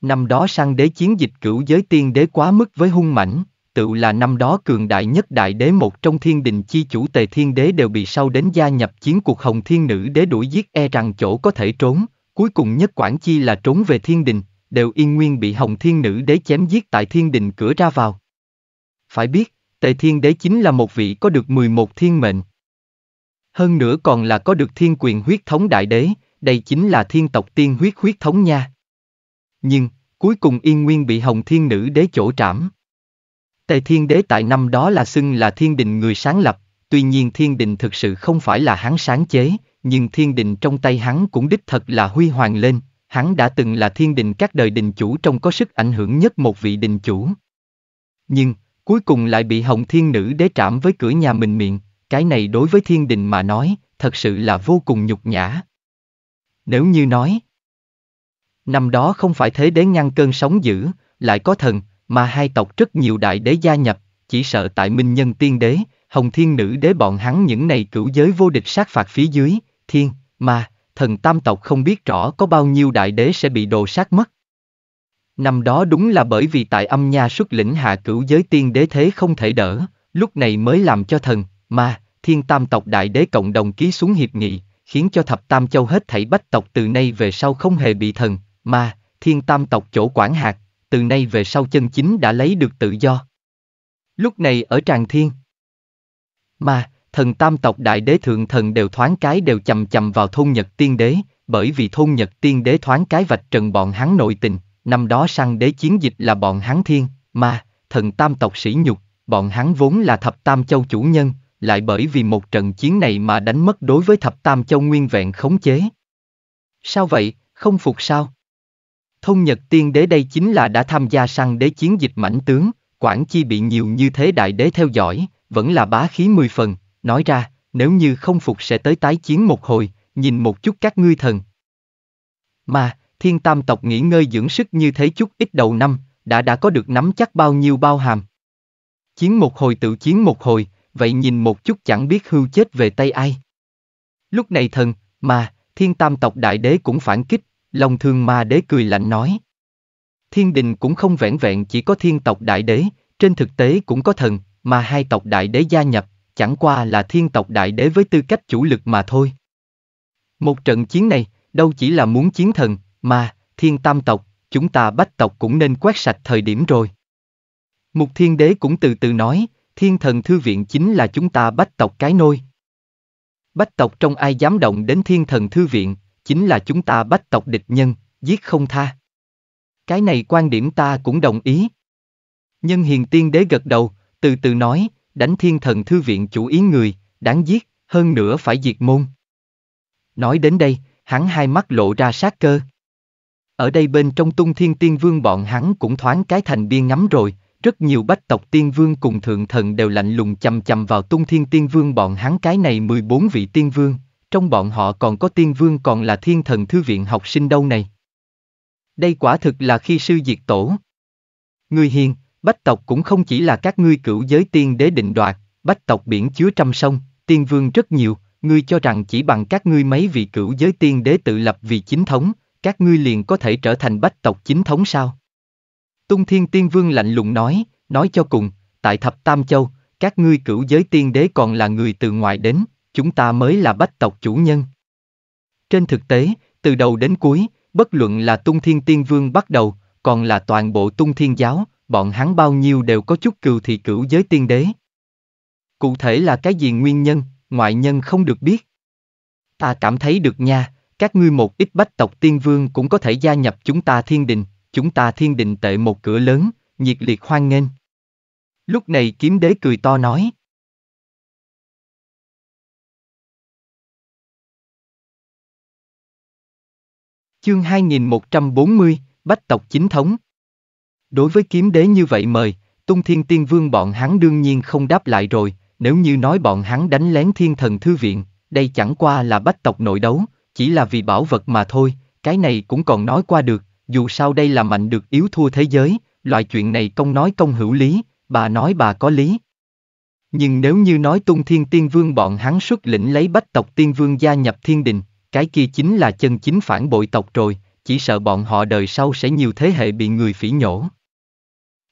Năm đó sang đế chiến dịch cửu giới tiên đế quá mức với hung mãnh, tự là năm đó cường đại nhất đại đế một trong thiên đình chi chủ tề thiên đế đều bị sau đến gia nhập chiến cuộc hồng thiên nữ đế đuổi giết e rằng chỗ có thể trốn, cuối cùng nhất quản chi là trốn về thiên đình, đều yên nguyên bị hồng thiên nữ đế chém giết tại thiên đình cửa ra vào. Phải biết, Tề Thiên Đế chính là một vị có được 11 thiên mệnh. Hơn nữa còn là có được thiên quyền huyết thống đại đế, đây chính là thiên tộc tiên huyết huyết thống nha. Nhưng, cuối cùng Yên Nguyên bị Hồng Thiên Nữ Đế chỗ trảm. Tề Thiên Đế tại năm đó là xưng là thiên đình người sáng lập, tuy nhiên thiên đình thực sự không phải là hắn sáng chế, nhưng thiên đình trong tay hắn cũng đích thật là huy hoàng lên, hắn đã từng là thiên đình các đời đình chủ trong có sức ảnh hưởng nhất một vị đình chủ. Nhưng, Cuối cùng lại bị Hồng Thiên Nữ đế trảm với cửa nhà mình miệng, cái này đối với thiên đình mà nói, thật sự là vô cùng nhục nhã. Nếu như nói, năm đó không phải thế đế ngăn cơn sóng dữ, lại có thần, mà hai tộc rất nhiều đại đế gia nhập, chỉ sợ tại minh nhân tiên đế, hồng thiên nữ đế bọn hắn những này cửu giới vô địch sát phạt phía dưới, thiên, mà, thần tam tộc không biết rõ có bao nhiêu đại đế sẽ bị đồ sát mất. Năm đó đúng là bởi vì tại âm nha xuất lĩnh hạ cửu giới tiên đế thế không thể đỡ, lúc này mới làm cho thần, ma, thiên tam tộc đại đế cộng đồng ký xuống hiệp nghị, khiến cho thập tam châu hết thảy bách tộc từ nay về sau không hề bị thần, ma, thiên tam tộc chỗ quản hạt, từ nay về sau chân chính đã lấy được tự do. Lúc này ở Tràng Thiên, ma, thần tam tộc đại đế thượng thần đều thoáng cái đều chầm chầm vào thôn Nhật Tiên Đế, bởi vì thôn Nhật Tiên Đế thoáng cái vạch trần bọn hắn nội tình, năm đó săn đế chiến dịch là bọn hắn thiên, ma, thần tam tộc sĩ nhục, bọn hắn vốn là thập tam châu chủ nhân, lại bởi vì một trận chiến này mà đánh mất đối với thập tam châu nguyên vẹn khống chế. Sao vậy, không phục sao? Thông Nhật Tiên Đế đây chính là đã tham gia săn đế chiến dịch mãnh tướng, Quảng Chi bị nhiều như thế đại đế theo dõi, vẫn là bá khí mười phần, nói ra, nếu như không phục sẽ tới tái chiến một hồi, nhìn một chút các ngươi thần. Mà, thiên tam tộc nghỉ ngơi dưỡng sức như thế chút ít đầu năm, đã đã có được nắm chắc bao nhiêu bao hàm. Chiến một hồi tự chiến một hồi, vậy nhìn một chút chẳng biết hưu chết về tay ai. Lúc này thần, mà, thiên tam tộc đại đế cũng phản kích, lòng thương ma đế cười lạnh nói. Thiên đình cũng không vẹn vẹn chỉ có thiên tộc đại đế, trên thực tế cũng có thần, mà hai tộc đại đế gia nhập, chẳng qua là thiên tộc đại đế với tư cách chủ lực mà thôi. Một trận chiến này, đâu chỉ là muốn chiến thần, mà, thiên tam tộc, chúng ta bách tộc cũng nên quét sạch thời điểm rồi. Mục thiên đế cũng từ từ nói, thiên thần thư viện chính là chúng ta bách tộc cái nôi. Bách tộc trong ai dám động đến thiên thần thư viện, chính là chúng ta bách tộc địch nhân, giết không tha. Cái này quan điểm ta cũng đồng ý. Nhân hiền tiên đế gật đầu, từ từ nói, đánh thiên thần thư viện chủ ý người, đáng giết, hơn nữa phải diệt môn. Nói đến đây, hắn hai mắt lộ ra sát cơ. Ở đây bên trong tung thiên tiên vương bọn hắn cũng thoáng cái thành biên ngắm rồi, rất nhiều bách tộc tiên vương cùng thượng thần đều lạnh lùng chầm chầm vào tung thiên tiên vương bọn hắn cái này 14 vị tiên vương, trong bọn họ còn có tiên vương còn là thiên thần thư viện học sinh đâu này. Đây quả thực là khi sư diệt tổ. Người hiền, bách tộc cũng không chỉ là các ngươi cửu giới tiên đế định đoạt, bách tộc biển chứa trăm sông, tiên vương rất nhiều, ngươi cho rằng chỉ bằng các ngươi mấy vị cửu giới tiên đế tự lập vì chính thống, các ngươi liền có thể trở thành bách tộc chính thống sao? Tung Thiên Tiên Vương lạnh lùng nói, nói cho cùng, tại Thập Tam Châu, các ngươi cửu giới tiên đế còn là người từ ngoài đến, chúng ta mới là bách tộc chủ nhân. Trên thực tế, từ đầu đến cuối, bất luận là Tung Thiên Tiên Vương bắt đầu, còn là toàn bộ Tung Thiên Giáo, bọn hắn bao nhiêu đều có chút cừu thị cửu giới tiên đế. Cụ thể là cái gì nguyên nhân, ngoại nhân không được biết. Ta cảm thấy được nha, các ngươi một ít bách tộc tiên vương cũng có thể gia nhập chúng ta thiên đình, chúng ta thiên đình tệ một cửa lớn, nhiệt liệt hoan nghênh. Lúc này kiếm đế cười to nói. Chương 2140, Bách tộc chính thống. Đối với kiếm đế như vậy mời, tung thiên tiên vương bọn hắn đương nhiên không đáp lại rồi, nếu như nói bọn hắn đánh lén thiên thần thư viện, đây chẳng qua là bách tộc nội đấu, chỉ là vì bảo vật mà thôi, cái này cũng còn nói qua được, dù sao đây là mạnh được yếu thua thế giới, loại chuyện này công nói công hữu lý, bà nói bà có lý. Nhưng nếu như nói tung thiên tiên vương bọn hắn xuất lĩnh lấy bách tộc tiên vương gia nhập thiên đình, cái kia chính là chân chính phản bội tộc rồi, chỉ sợ bọn họ đời sau sẽ nhiều thế hệ bị người phỉ nhổ.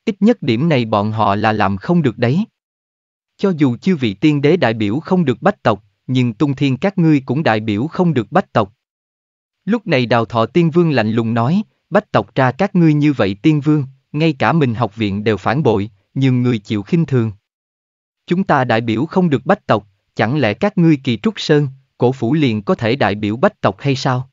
Ít nhất điểm này bọn họ là làm không được đấy. Cho dù chư vị tiên đế đại biểu không được bách tộc, nhưng tung thiên các ngươi cũng đại biểu không được bách tộc. Lúc này đào thọ tiên vương lạnh lùng nói, bách tộc ra các ngươi như vậy tiên vương, ngay cả mình học viện đều phản bội, nhưng người chịu khinh thường. Chúng ta đại biểu không được bách tộc, chẳng lẽ các ngươi kỳ trúc sơn, cổ phủ liền có thể đại biểu bách tộc hay sao?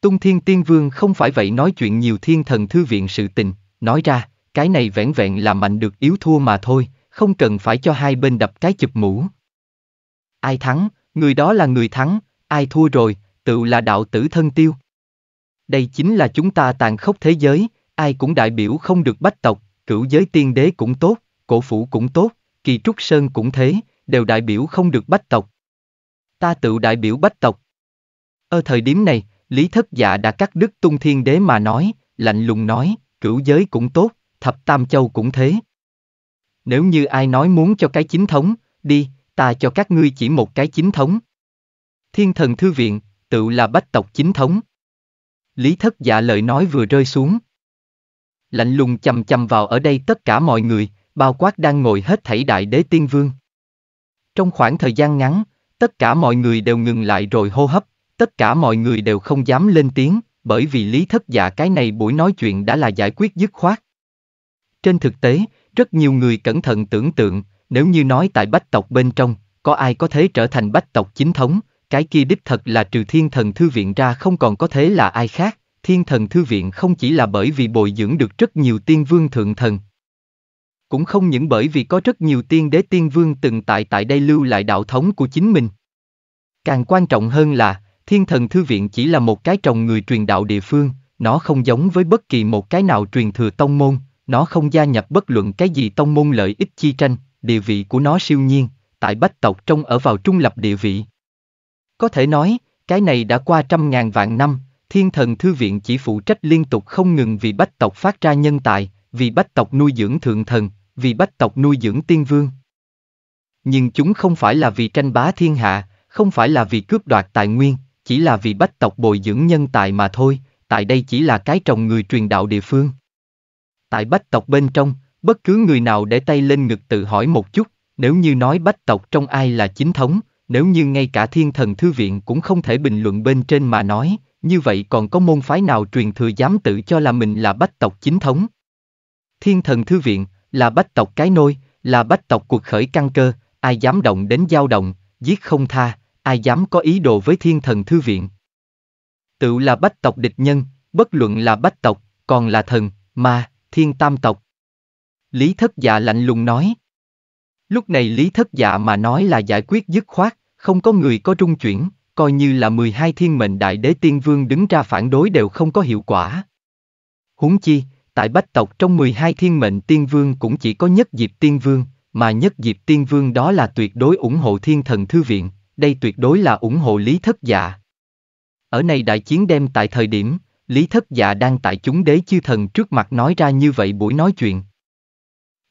Tung thiên tiên vương không phải vậy nói chuyện nhiều thiên thần thư viện sự tình, nói ra, cái này vẻn vẹn là mạnh được yếu thua mà thôi, không cần phải cho hai bên đập cái chụp mũ. Ai thắng, người đó là người thắng, ai thua rồi, tự là đạo tử thân tiêu. Đây chính là chúng ta tàn khốc thế giới, ai cũng đại biểu không được bách tộc, cửu giới tiên đế cũng tốt, cổ phủ cũng tốt, kỳ trúc sơn cũng thế, đều đại biểu không được bách tộc. Ta tự đại biểu bách tộc. Ở thời điểm này, Lý Thất Dạ đã cắt đứt tung thiên đế mà nói, lạnh lùng nói, cửu giới cũng tốt, thập tam châu cũng thế. Nếu như ai nói muốn cho cái chính thống, đi, ta cho các ngươi chỉ một cái chính thống. Thiên thần thư viện, tự là bách tộc chính thống. Lý thất giả lời nói vừa rơi xuống. Lạnh lùng chầm chầm vào ở đây tất cả mọi người, bao quát đang ngồi hết thảy đại đế tiên vương. Trong khoảng thời gian ngắn, tất cả mọi người đều ngừng lại rồi hô hấp, tất cả mọi người đều không dám lên tiếng, bởi vì lý thất giả cái này buổi nói chuyện đã là giải quyết dứt khoát. Trên thực tế, rất nhiều người cẩn thận tưởng tượng, nếu như nói tại bách tộc bên trong, có ai có thể trở thành bách tộc chính thống, cái kia đích thật là trừ thiên thần thư viện ra không còn có thể là ai khác, thiên thần thư viện không chỉ là bởi vì bồi dưỡng được rất nhiều tiên vương thượng thần. Cũng không những bởi vì có rất nhiều tiên đế tiên vương từng tại tại đây lưu lại đạo thống của chính mình. Càng quan trọng hơn là, thiên thần thư viện chỉ là một cái trồng người truyền đạo địa phương, nó không giống với bất kỳ một cái nào truyền thừa tông môn, nó không gia nhập bất luận cái gì tông môn lợi ích chi tranh, địa vị của nó siêu nhiên, tại bách tộc trông ở vào trung lập địa vị. Có thể nói, cái này đã qua trăm ngàn vạn năm, thiên thần thư viện chỉ phụ trách liên tục không ngừng vì bách tộc phát ra nhân tài, vì bách tộc nuôi dưỡng thượng thần, vì bách tộc nuôi dưỡng tiên vương. Nhưng chúng không phải là vì tranh bá thiên hạ, không phải là vì cướp đoạt tài nguyên, chỉ là vì bách tộc bồi dưỡng nhân tài mà thôi, tại đây chỉ là cái trồng người truyền đạo địa phương. Tại bách tộc bên trong, Bất cứ người nào để tay lên ngực tự hỏi một chút, nếu như nói bách tộc trong ai là chính thống, nếu như ngay cả thiên thần thư viện cũng không thể bình luận bên trên mà nói, như vậy còn có môn phái nào truyền thừa dám tự cho là mình là bách tộc chính thống? Thiên thần thư viện, là bách tộc cái nôi, là bách tộc cuộc khởi căn cơ, ai dám động đến dao động, giết không tha, ai dám có ý đồ với thiên thần thư viện. Tự là bách tộc địch nhân, bất luận là bách tộc, còn là thần, ma, thiên tam tộc, Lý thất dạ lạnh lùng nói. Lúc này lý thất dạ mà nói là giải quyết dứt khoát, không có người có trung chuyển, coi như là 12 thiên mệnh đại đế tiên vương đứng ra phản đối đều không có hiệu quả. Huống chi, tại bách tộc trong 12 thiên mệnh tiên vương cũng chỉ có nhất diệp tiên vương, mà nhất diệp tiên vương đó là tuyệt đối ủng hộ thiên thần thư viện, đây tuyệt đối là ủng hộ lý thất dạ. Ở này đại chiến đem tại thời điểm, lý thất dạ đang tại chúng đế chư thần trước mặt nói ra như vậy buổi nói chuyện,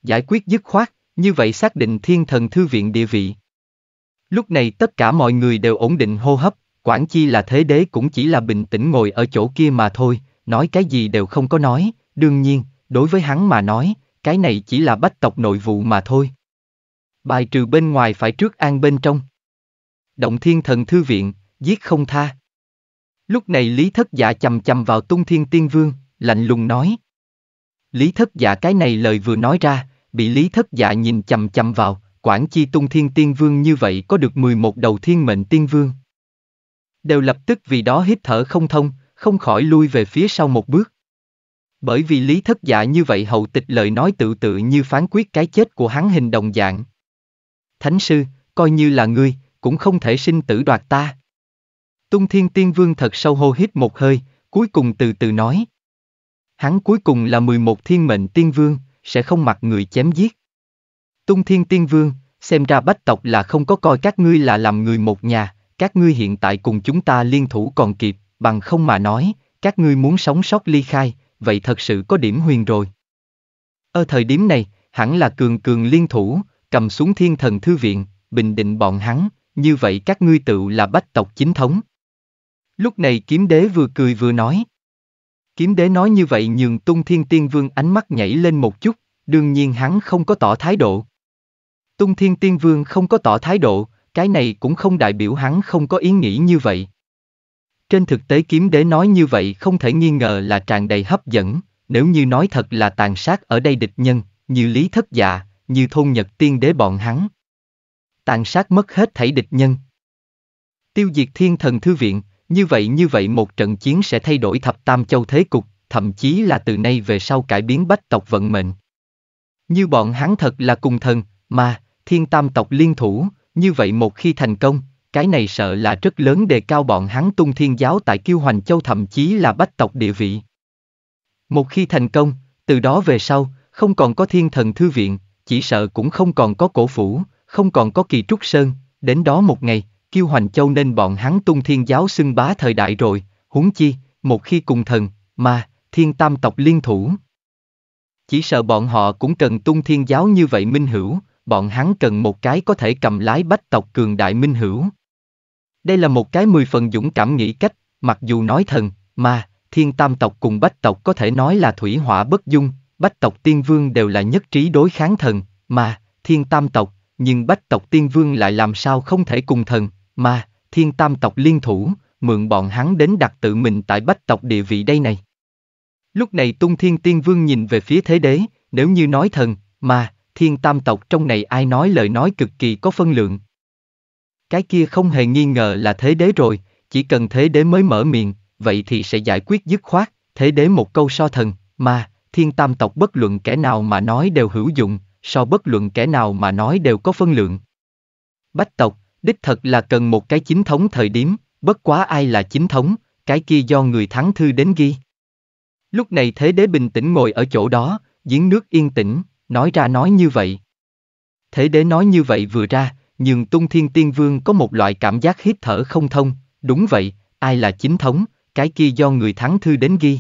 giải quyết dứt khoát, như vậy xác định thiên thần thư viện địa vị. Lúc này tất cả mọi người đều ổn định hô hấp, quản chi là thế đế cũng chỉ là bình tĩnh ngồi ở chỗ kia mà thôi, nói cái gì đều không có nói, đương nhiên, đối với hắn mà nói, cái này chỉ là bách tộc nội vụ mà thôi. Bài trừ bên ngoài phải trước an bên trong. Động thiên thần thư viện, giết không tha. Lúc này Lý Thất Dạ chầm chầm vào tung thiên tiên vương, lạnh lùng nói. Lý Thất Dạ cái này lời vừa nói ra, bị lý thất dạ nhìn chầm chầm vào, quản chi tung thiên tiên vương như vậy có được 11 đầu thiên mệnh tiên vương. Đều lập tức vì đó hít thở không thông, không khỏi lui về phía sau một bước. Bởi vì lý thất dạ như vậy hậu tịch lời nói tự tự như phán quyết cái chết của hắn hình đồng dạng. Thánh sư, coi như là ngươi, cũng không thể sinh tử đoạt ta. Tung thiên tiên vương thật sâu hô hít một hơi, cuối cùng từ từ nói. Hắn cuối cùng là 11 thiên mệnh tiên vương, sẽ không mặc người chém giết. Tung Thiên Tiên Vương, xem ra bách tộc là không có coi các ngươi là làm người một nhà, các ngươi hiện tại cùng chúng ta liên thủ còn kịp, bằng không mà nói, các ngươi muốn sống sót ly khai, vậy thật sự có điểm huyền rồi. Ở thời điểm này, hẳn là cường cường liên thủ, cầm xuống thiên thần thư viện, bình định bọn hắn, như vậy các ngươi tự là bách tộc chính thống. Lúc này kiếm đế vừa cười vừa nói. Kiếm đế nói như vậy nhường tung thiên tiên vương ánh mắt nhảy lên một chút, đương nhiên hắn không có tỏ thái độ. Tung thiên tiên vương không có tỏ thái độ, cái này cũng không đại biểu hắn không có ý nghĩ như vậy. Trên thực tế kiếm đế nói như vậy không thể nghi ngờ là tràn đầy hấp dẫn, nếu như nói thật là tàn sát ở đây địch nhân, như lý thất dạ, như thôn nhật tiên đế bọn hắn. Tàn sát mất hết thảy địch nhân. Tiêu diệt thiên thần thư viện. Như vậy như vậy một trận chiến sẽ thay đổi thập tam châu thế cục, thậm chí là từ nay về sau cải biến bách tộc vận mệnh. Như bọn hắn thật là cùng thần, mà, thiên tam tộc liên thủ, như vậy một khi thành công, cái này sợ là rất lớn đề cao bọn hắn tung thiên giáo tại kiêu hoành châu thậm chí là bách tộc địa vị. Một khi thành công, từ đó về sau, không còn có thiên thần thư viện, chỉ sợ cũng không còn có cổ phủ, không còn có kỳ trúc sơn, đến đó một ngày, Kiêu Hoành Châu nên bọn hắn tung thiên giáo xưng bá thời đại rồi, huống chi, một khi cùng thần, mà, thiên tam tộc liên thủ. Chỉ sợ bọn họ cũng cần tung thiên giáo như vậy minh hữu, bọn hắn cần một cái có thể cầm lái bách tộc cường đại minh hữu. Đây là một cái mười phần dũng cảm nghĩ cách, mặc dù nói thần, mà, thiên tam tộc cùng bách tộc có thể nói là thủy hỏa bất dung, bách tộc tiên vương đều là nhất trí đối kháng thần, mà, thiên tam tộc, nhưng bách tộc tiên vương lại làm sao không thể cùng thần, mà, thiên tam tộc liên thủ, mượn bọn hắn đến đặt tự mình tại bách tộc địa vị đây này. Lúc này tung thiên tiên vương nhìn về phía thế đế, nếu như nói thần, mà, thiên tam tộc trong này ai nói lời nói cực kỳ có phân lượng. Cái kia không hề nghi ngờ là thế đế rồi, chỉ cần thế đế mới mở miệng, vậy thì sẽ giải quyết dứt khoát, thế đế một câu so thần, mà, thiên tam tộc bất luận kẻ nào mà nói đều hữu dụng, so bất luận kẻ nào mà nói đều có phân lượng. Bách tộc, Đích thật là cần một cái chính thống thời điểm, bất quá ai là chính thống, cái kia do người thắng thư đến ghi. Lúc này thế đế bình tĩnh ngồi ở chỗ đó, giếng nước yên tĩnh, nói ra nói như vậy. Thế đế nói như vậy vừa ra, nhưng tung thiên tiên vương có một loại cảm giác hít thở không thông, đúng vậy, ai là chính thống, cái kia do người thắng thư đến ghi.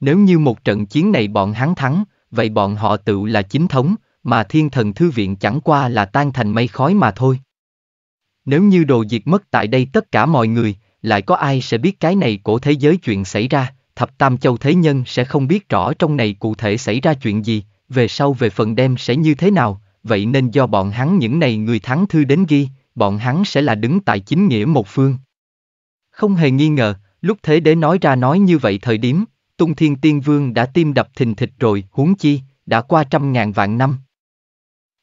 Nếu như một trận chiến này bọn hắn thắng, vậy bọn họ tự là chính thống, mà thiên thần thư viện chẳng qua là tan thành mây khói mà thôi. Nếu như đồ diệt mất tại đây tất cả mọi người, lại có ai sẽ biết cái này của thế giới chuyện xảy ra, thập tam châu thế nhân sẽ không biết rõ trong này cụ thể xảy ra chuyện gì, về sau về phần đem sẽ như thế nào, vậy nên do bọn hắn những này người thắng thư đến ghi, bọn hắn sẽ là đứng tại chính nghĩa một phương. Không hề nghi ngờ, lúc thế đế nói ra nói như vậy thời điểm, tung thiên tiên vương đã tim đập thình thịch rồi, huống chi, đã qua trăm ngàn vạn năm.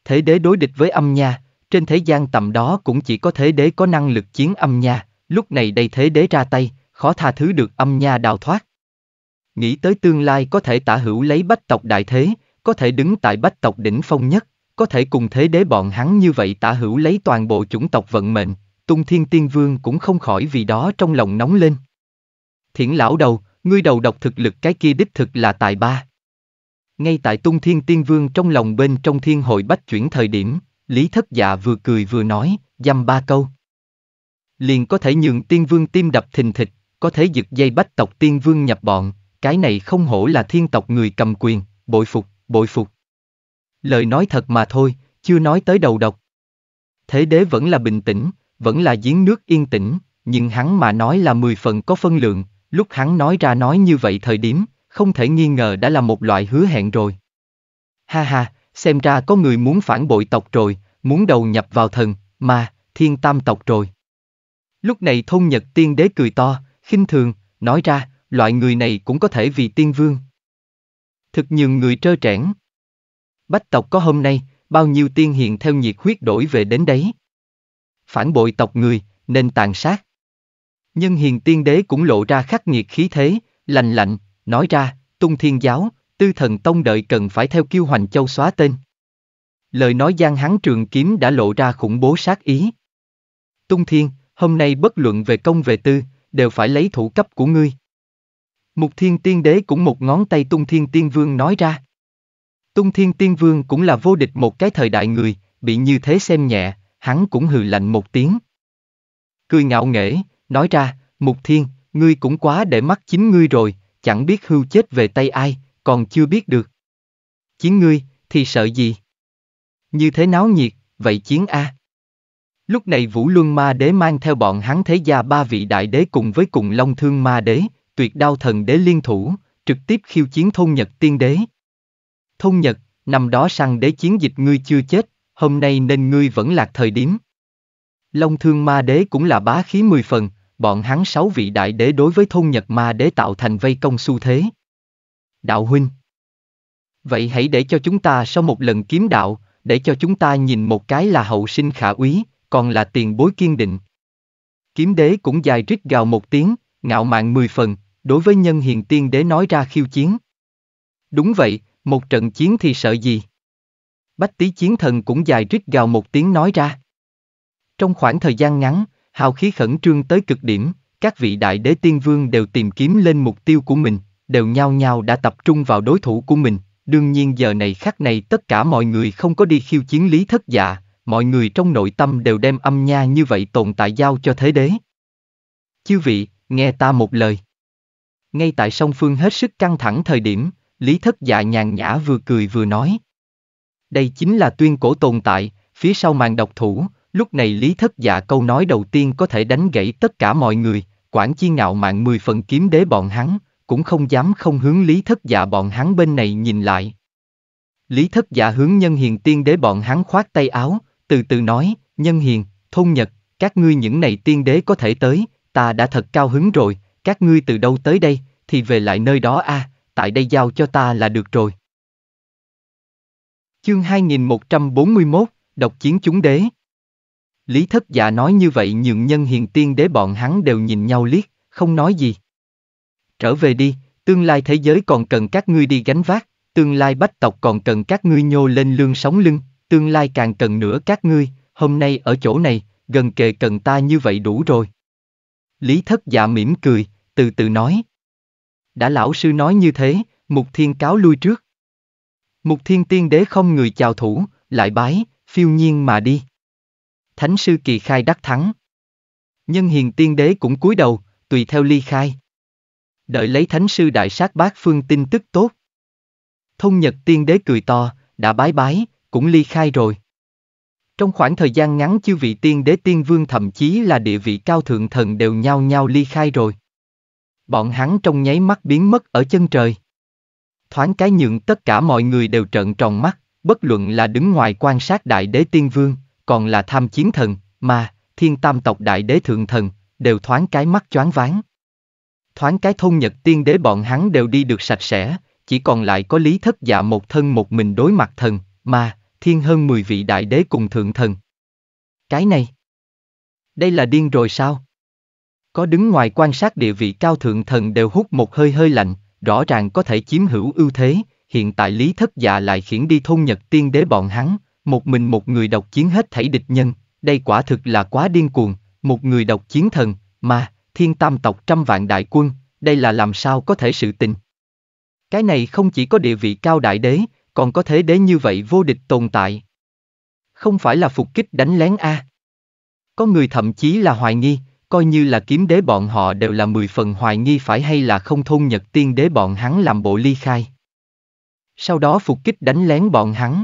Thế đế đối địch với âm nha, trên thế gian tầm đó cũng chỉ có thế đế có năng lực chiến âm nha, lúc này đây thế đế ra tay, khó tha thứ được âm nha đào thoát. Nghĩ tới tương lai có thể tả hữu lấy bách tộc đại thế, có thể đứng tại bách tộc đỉnh phong nhất, có thể cùng thế đế bọn hắn như vậy tả hữu lấy toàn bộ chủng tộc vận mệnh, tung thiên tiên vương cũng không khỏi vì đó trong lòng nóng lên. Thiển lão đầu, ngươi đầu độc thực lực cái kia đích thực là tài ba. Ngay tại tung thiên tiên vương trong lòng bên trong thiên hội bách chuyển thời điểm, Lý thất dạ vừa cười vừa nói, dăm ba câu. Liền có thể nhường tiên vương tim đập thình thịch, có thể giật dây bách tộc tiên vương nhập bọn, cái này không hổ là thiên tộc người cầm quyền, bội phục, bội phục. Lời nói thật mà thôi, chưa nói tới đầu độc. Thế đế vẫn là bình tĩnh, vẫn là giếng nước yên tĩnh, nhưng hắn mà nói là mười phần có phân lượng, lúc hắn nói ra nói như vậy thời điểm, không thể nghi ngờ đã là một loại hứa hẹn rồi. Ha ha, xem ra có người muốn phản bội tộc rồi, muốn đầu nhập vào thần, mà, thiên tam tộc rồi. Lúc này thôn nhật tiên đế cười to, khinh thường, nói ra, loại người này cũng có thể vì tiên vương. Thực nhường người trơ trẽn. Bách tộc có hôm nay, bao nhiêu tiên hiện theo nhiệt huyết đổi về đến đấy. Phản bội tộc người, nên tàn sát. Nhưng hiền tiên đế cũng lộ ra khắc nghiệt khí thế, lành lạnh, nói ra, tung thiên giáo, Tư thần tông đợi cần phải theo kiêu hoành châu xóa tên. Lời nói gian hắn trường kiếm đã lộ ra khủng bố sát ý. Tung thiên, hôm nay bất luận về công về tư, đều phải lấy thủ cấp của ngươi. Mục thiên tiên đế cũng một ngón tay tung thiên tiên vương nói ra. Tung thiên tiên vương cũng là vô địch một cái thời đại người, bị như thế xem nhẹ, hắn cũng hừ lạnh một tiếng. Cười ngạo nghễ, nói ra, mục thiên, ngươi cũng quá để mắt chính ngươi rồi, chẳng biết hưu chết về tay ai, còn chưa biết được. Chiến ngươi, thì sợ gì? Như thế náo nhiệt, vậy chiến A. Lúc này Vũ Luân Ma Đế mang theo bọn hắn thế gia ba vị đại đế cùng với cùng Long Thương Ma Đế, tuyệt đao thần đế liên thủ, trực tiếp khiêu chiến thôn Nhật tiên đế. Thôn Nhật, năm đó săn đế chiến dịch ngươi chưa chết, hôm nay nên ngươi vẫn lạc thời điểm. Long Thương Ma Đế cũng là bá khí mười phần, bọn hắn sáu vị đại đế đối với thôn Nhật Ma Đế tạo thành vây công xu thế. Đạo huynh. Vậy hãy để cho chúng ta sau một lần kiếm đạo, để cho chúng ta nhìn một cái là hậu sinh khả úy, còn là tiền bối kiên định. Kiếm đế cũng dài rít gào một tiếng, ngạo mạn mười phần, đối với nhân hiền tiên đế nói ra khiêu chiến. Đúng vậy, một trận chiến thì sợ gì? Bách tí chiến thần cũng dài rít gào một tiếng nói ra. Trong khoảng thời gian ngắn, hào khí khẩn trương tới cực điểm, các vị đại đế tiên vương đều tìm kiếm lên mục tiêu của mình đều nhao nhao đã tập trung vào đối thủ của mình, đương nhiên giờ này khắc này tất cả mọi người không có đi khiêu chiến lý thất dạ, mọi người trong nội tâm đều đem âm nha như vậy tồn tại giao cho thế đế. Chư vị, nghe ta một lời. Ngay tại song phương hết sức căng thẳng thời điểm, Lý Thất Dạ nhàn nhã vừa cười vừa nói. Đây chính là tuyên cổ tồn tại, phía sau màn độc thủ, lúc này Lý Thất Dạ câu nói đầu tiên có thể đánh gãy tất cả mọi người, quản chi ngạo mạng mười phần kiếm đế bọn hắn, cũng không dám không hướng lý thất dạ bọn hắn bên này nhìn lại. Lý thất dạ hướng nhân hiền tiên đế bọn hắn khoát tay áo, từ từ nói, nhân hiền, thôn nhật, các ngươi những này tiên đế có thể tới, ta đã thật cao hứng rồi, các ngươi từ đâu tới đây, thì về lại nơi đó a, à, tại đây giao cho ta là được rồi. Chương 2141, Độc chiến chúng đế Lý thất dạ nói như vậy nhưng nhân hiền tiên đế bọn hắn đều nhìn nhau liếc, không nói gì. Trở về đi, tương lai thế giới còn cần các ngươi đi gánh vác, tương lai bách tộc còn cần các ngươi nhô lên lương sóng lưng, tương lai càng cần nữa các ngươi, hôm nay ở chỗ này, gần kề cần ta như vậy đủ rồi. Lý thất dạ mỉm cười, từ từ nói. Đã lão sư nói như thế, mục thiên cáo lui trước. Mục thiên tiên đế không người chào thủ, lại bái, phiêu nhiên mà đi. Thánh sư kỳ khai đắc thắng. Nhân hiền tiên đế cũng cúi đầu, tùy theo ly khai đợi lấy thánh sư đại sát bát phương tin tức tốt. Thông Nhật Tiên Đế cười to, đã bái bái, cũng ly khai rồi. Trong khoảng thời gian ngắn chư vị tiên đế tiên vương thậm chí là địa vị cao thượng thần đều nhao nhao ly khai rồi. Bọn hắn trong nháy mắt biến mất ở chân trời. Thoáng cái nhượng tất cả mọi người đều trợn tròn mắt, bất luận là đứng ngoài quan sát đại đế tiên vương, còn là tham chiến thần, mà, thiên tam tộc đại đế thượng thần, đều thoáng cái mắt choáng váng thoáng cái thôn Nhật tiên đế bọn hắn đều đi được sạch sẽ, chỉ còn lại có lý thất dạ một thân một mình đối mặt thần, mà, thiên hơn mười vị đại đế cùng thượng thần. Cái này, đây là điên rồi sao? Có đứng ngoài quan sát địa vị cao thượng thần đều hút một hơi hơi lạnh, rõ ràng có thể chiếm hữu ưu thế, hiện tại lý thất dạ lại khiển đi thôn Nhật tiên đế bọn hắn, một mình một người độc chiến hết thảy địch nhân, đây quả thực là quá điên cuồng, một người độc chiến thần, mà, thiên tam tộc trăm vạn đại quân, đây là làm sao có thể sự tình. Cái này không chỉ có địa vị cao đại đế, còn có thế đế như vậy vô địch tồn tại. Không phải là phục kích đánh lén a. Có người thậm chí là hoài nghi, coi như là kiếm đế bọn họ đều là mười phần hoài nghi phải hay là không thôn nhật tiên đế bọn hắn làm bộ ly khai. Sau đó phục kích đánh lén bọn hắn.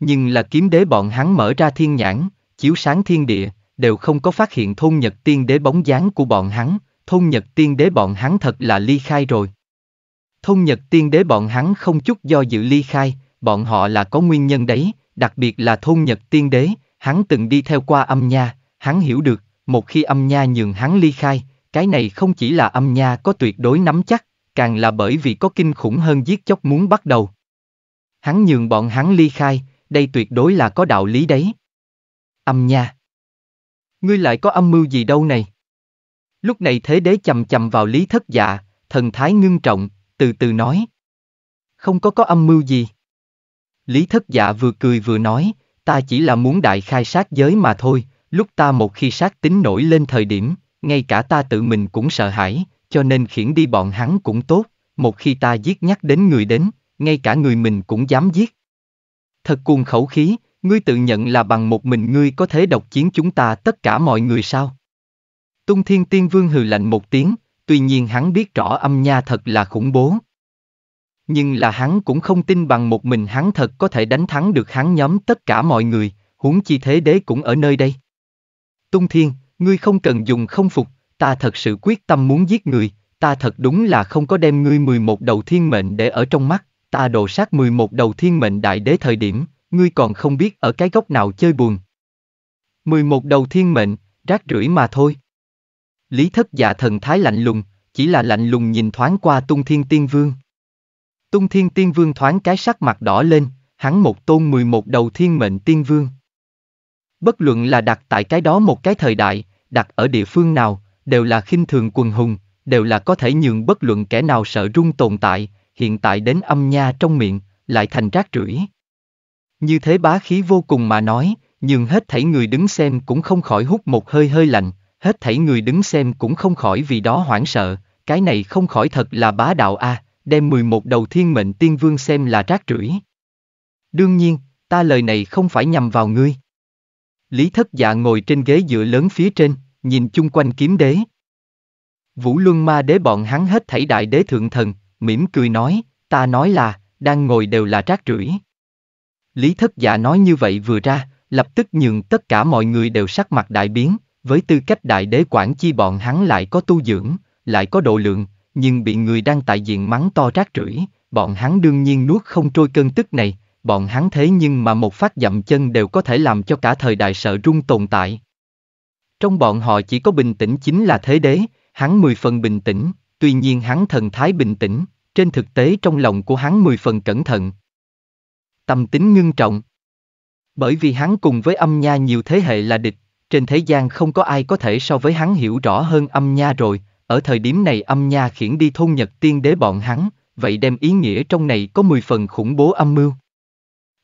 Nhưng là kiếm đế bọn hắn mở ra thiên nhãn, chiếu sáng thiên địa, đều không có phát hiện thôn Nhật Tiên Đế bóng dáng của bọn hắn, thôn Nhật Tiên Đế bọn hắn thật là ly khai rồi. Thôn Nhật Tiên Đế bọn hắn không chút do dự ly khai, bọn họ là có nguyên nhân đấy, đặc biệt là thôn Nhật Tiên Đế, hắn từng đi theo qua âm nha, hắn hiểu được, một khi âm nha nhường hắn ly khai, cái này không chỉ là âm nha có tuyệt đối nắm chắc, càng là bởi vì có kinh khủng hơn giết chóc muốn bắt đầu. Hắn nhường bọn hắn ly khai, đây tuyệt đối là có đạo lý đấy. Âm nha Ngươi lại có âm mưu gì đâu này? Lúc này thế đế chầm chầm vào lý thất dạ, thần thái ngưng trọng, từ từ nói. Không có có âm mưu gì. Lý thất dạ vừa cười vừa nói, ta chỉ là muốn đại khai sát giới mà thôi, lúc ta một khi sát tính nổi lên thời điểm, ngay cả ta tự mình cũng sợ hãi, cho nên khiển đi bọn hắn cũng tốt, một khi ta giết nhắc đến người đến, ngay cả người mình cũng dám giết. Thật cuồng khẩu khí, Ngươi tự nhận là bằng một mình ngươi có thể độc chiến chúng ta tất cả mọi người sao? Tung Thiên Tiên Vương hừ lạnh một tiếng, tuy nhiên hắn biết rõ âm nha thật là khủng bố. Nhưng là hắn cũng không tin bằng một mình hắn thật có thể đánh thắng được hắn nhóm tất cả mọi người, huống chi thế đế cũng ở nơi đây. Tung Thiên, ngươi không cần dùng không phục, ta thật sự quyết tâm muốn giết người, ta thật đúng là không có đem ngươi 11 đầu thiên mệnh để ở trong mắt, ta đồ sát 11 đầu thiên mệnh đại đế thời điểm, ngươi còn không biết ở cái góc nào chơi buồn. 11 đầu thiên mệnh, rác rưởi mà thôi. Lý thất dạ thần thái lạnh lùng, chỉ là lạnh lùng nhìn thoáng qua tung thiên tiên vương. Tung thiên tiên vương thoáng cái sắc mặt đỏ lên, hắn một tôn 11 đầu thiên mệnh tiên vương. Bất luận là đặt tại cái đó một cái thời đại, đặt ở địa phương nào, đều là khinh thường quần hùng, đều là có thể nhường bất luận kẻ nào sợ run tồn tại, hiện tại đến âm nha trong miệng, lại thành rác rưởi. Như thế bá khí vô cùng mà nói, nhưng hết thảy người đứng xem cũng không khỏi hút một hơi hơi lạnh, hết thảy người đứng xem cũng không khỏi vì đó hoảng sợ, cái này không khỏi thật là bá đạo a, à, đem 11 đầu thiên mệnh tiên vương xem là rác rưởi. Đương nhiên, ta lời này không phải nhằm vào ngươi. Lý thất dạ ngồi trên ghế dựa lớn phía trên, nhìn chung quanh kiếm đế. Vũ Luân Ma đế bọn hắn hết thảy đại đế thượng thần, mỉm cười nói, ta nói là, đang ngồi đều là rác rưởi. Lý thất giả dạ nói như vậy vừa ra, lập tức nhường tất cả mọi người đều sắc mặt đại biến, với tư cách đại đế quản chi bọn hắn lại có tu dưỡng, lại có độ lượng, nhưng bị người đang tại diện mắng to rác rưởi, bọn hắn đương nhiên nuốt không trôi cơn tức này, bọn hắn thế nhưng mà một phát dậm chân đều có thể làm cho cả thời đại sợ rung tồn tại. Trong bọn họ chỉ có bình tĩnh chính là thế đế, hắn mười phần bình tĩnh, tuy nhiên hắn thần thái bình tĩnh, trên thực tế trong lòng của hắn mười phần cẩn thận, tâm tính ngưng trọng. Bởi vì hắn cùng với âm nha nhiều thế hệ là địch, trên thế gian không có ai có thể so với hắn hiểu rõ hơn âm nha rồi, ở thời điểm này âm nha khiển đi thôn Nhật tiên đế bọn hắn, vậy đem ý nghĩa trong này có 10 phần khủng bố âm mưu.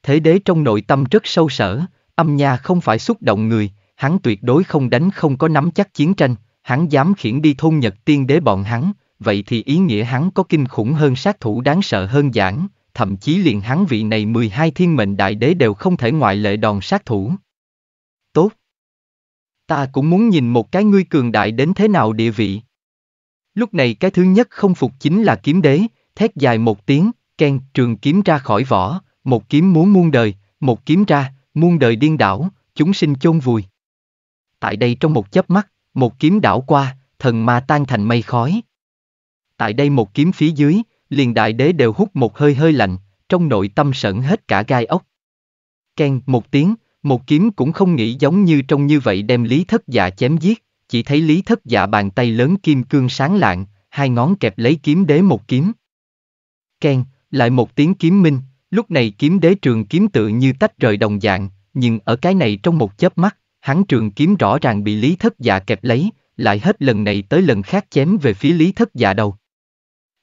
Thế đế trong nội tâm rất sâu sở, âm nha không phải xúc động người, hắn tuyệt đối không đánh không có nắm chắc chiến tranh, hắn dám khiển đi thôn Nhật tiên đế bọn hắn, vậy thì ý nghĩa hắn có kinh khủng hơn sát thủ đáng sợ hơn giảng, thậm chí liền hắn vị này 12 thiên mệnh đại đế đều không thể ngoại lệ đòn sát thủ. Tốt. Ta cũng muốn nhìn một cái ngươi cường đại đến thế nào địa vị. Lúc này cái thứ nhất không phục chính là kiếm đế, thét dài một tiếng, ken trường kiếm ra khỏi vỏ, một kiếm muốn muôn đời, một kiếm ra, muôn đời điên đảo, chúng sinh chôn vùi. Tại đây trong một chớp mắt, một kiếm đảo qua, thần ma tan thành mây khói. Tại đây một kiếm phía dưới, liền đại đế đều hút một hơi hơi lạnh, trong nội tâm sợn hết cả gai ốc. Ken, một tiếng, một kiếm cũng không nghĩ giống như trong như vậy đem lý thất dạ chém giết, chỉ thấy lý thất dạ bàn tay lớn kim cương sáng lạng, hai ngón kẹp lấy kiếm đế một kiếm. Ken, lại một tiếng kiếm minh, lúc này kiếm đế trường kiếm tự như tách rời đồng dạng, nhưng ở cái này trong một chớp mắt, hắn trường kiếm rõ ràng bị lý thất dạ kẹp lấy, lại hết lần này tới lần khác chém về phía lý thất dạ đầu.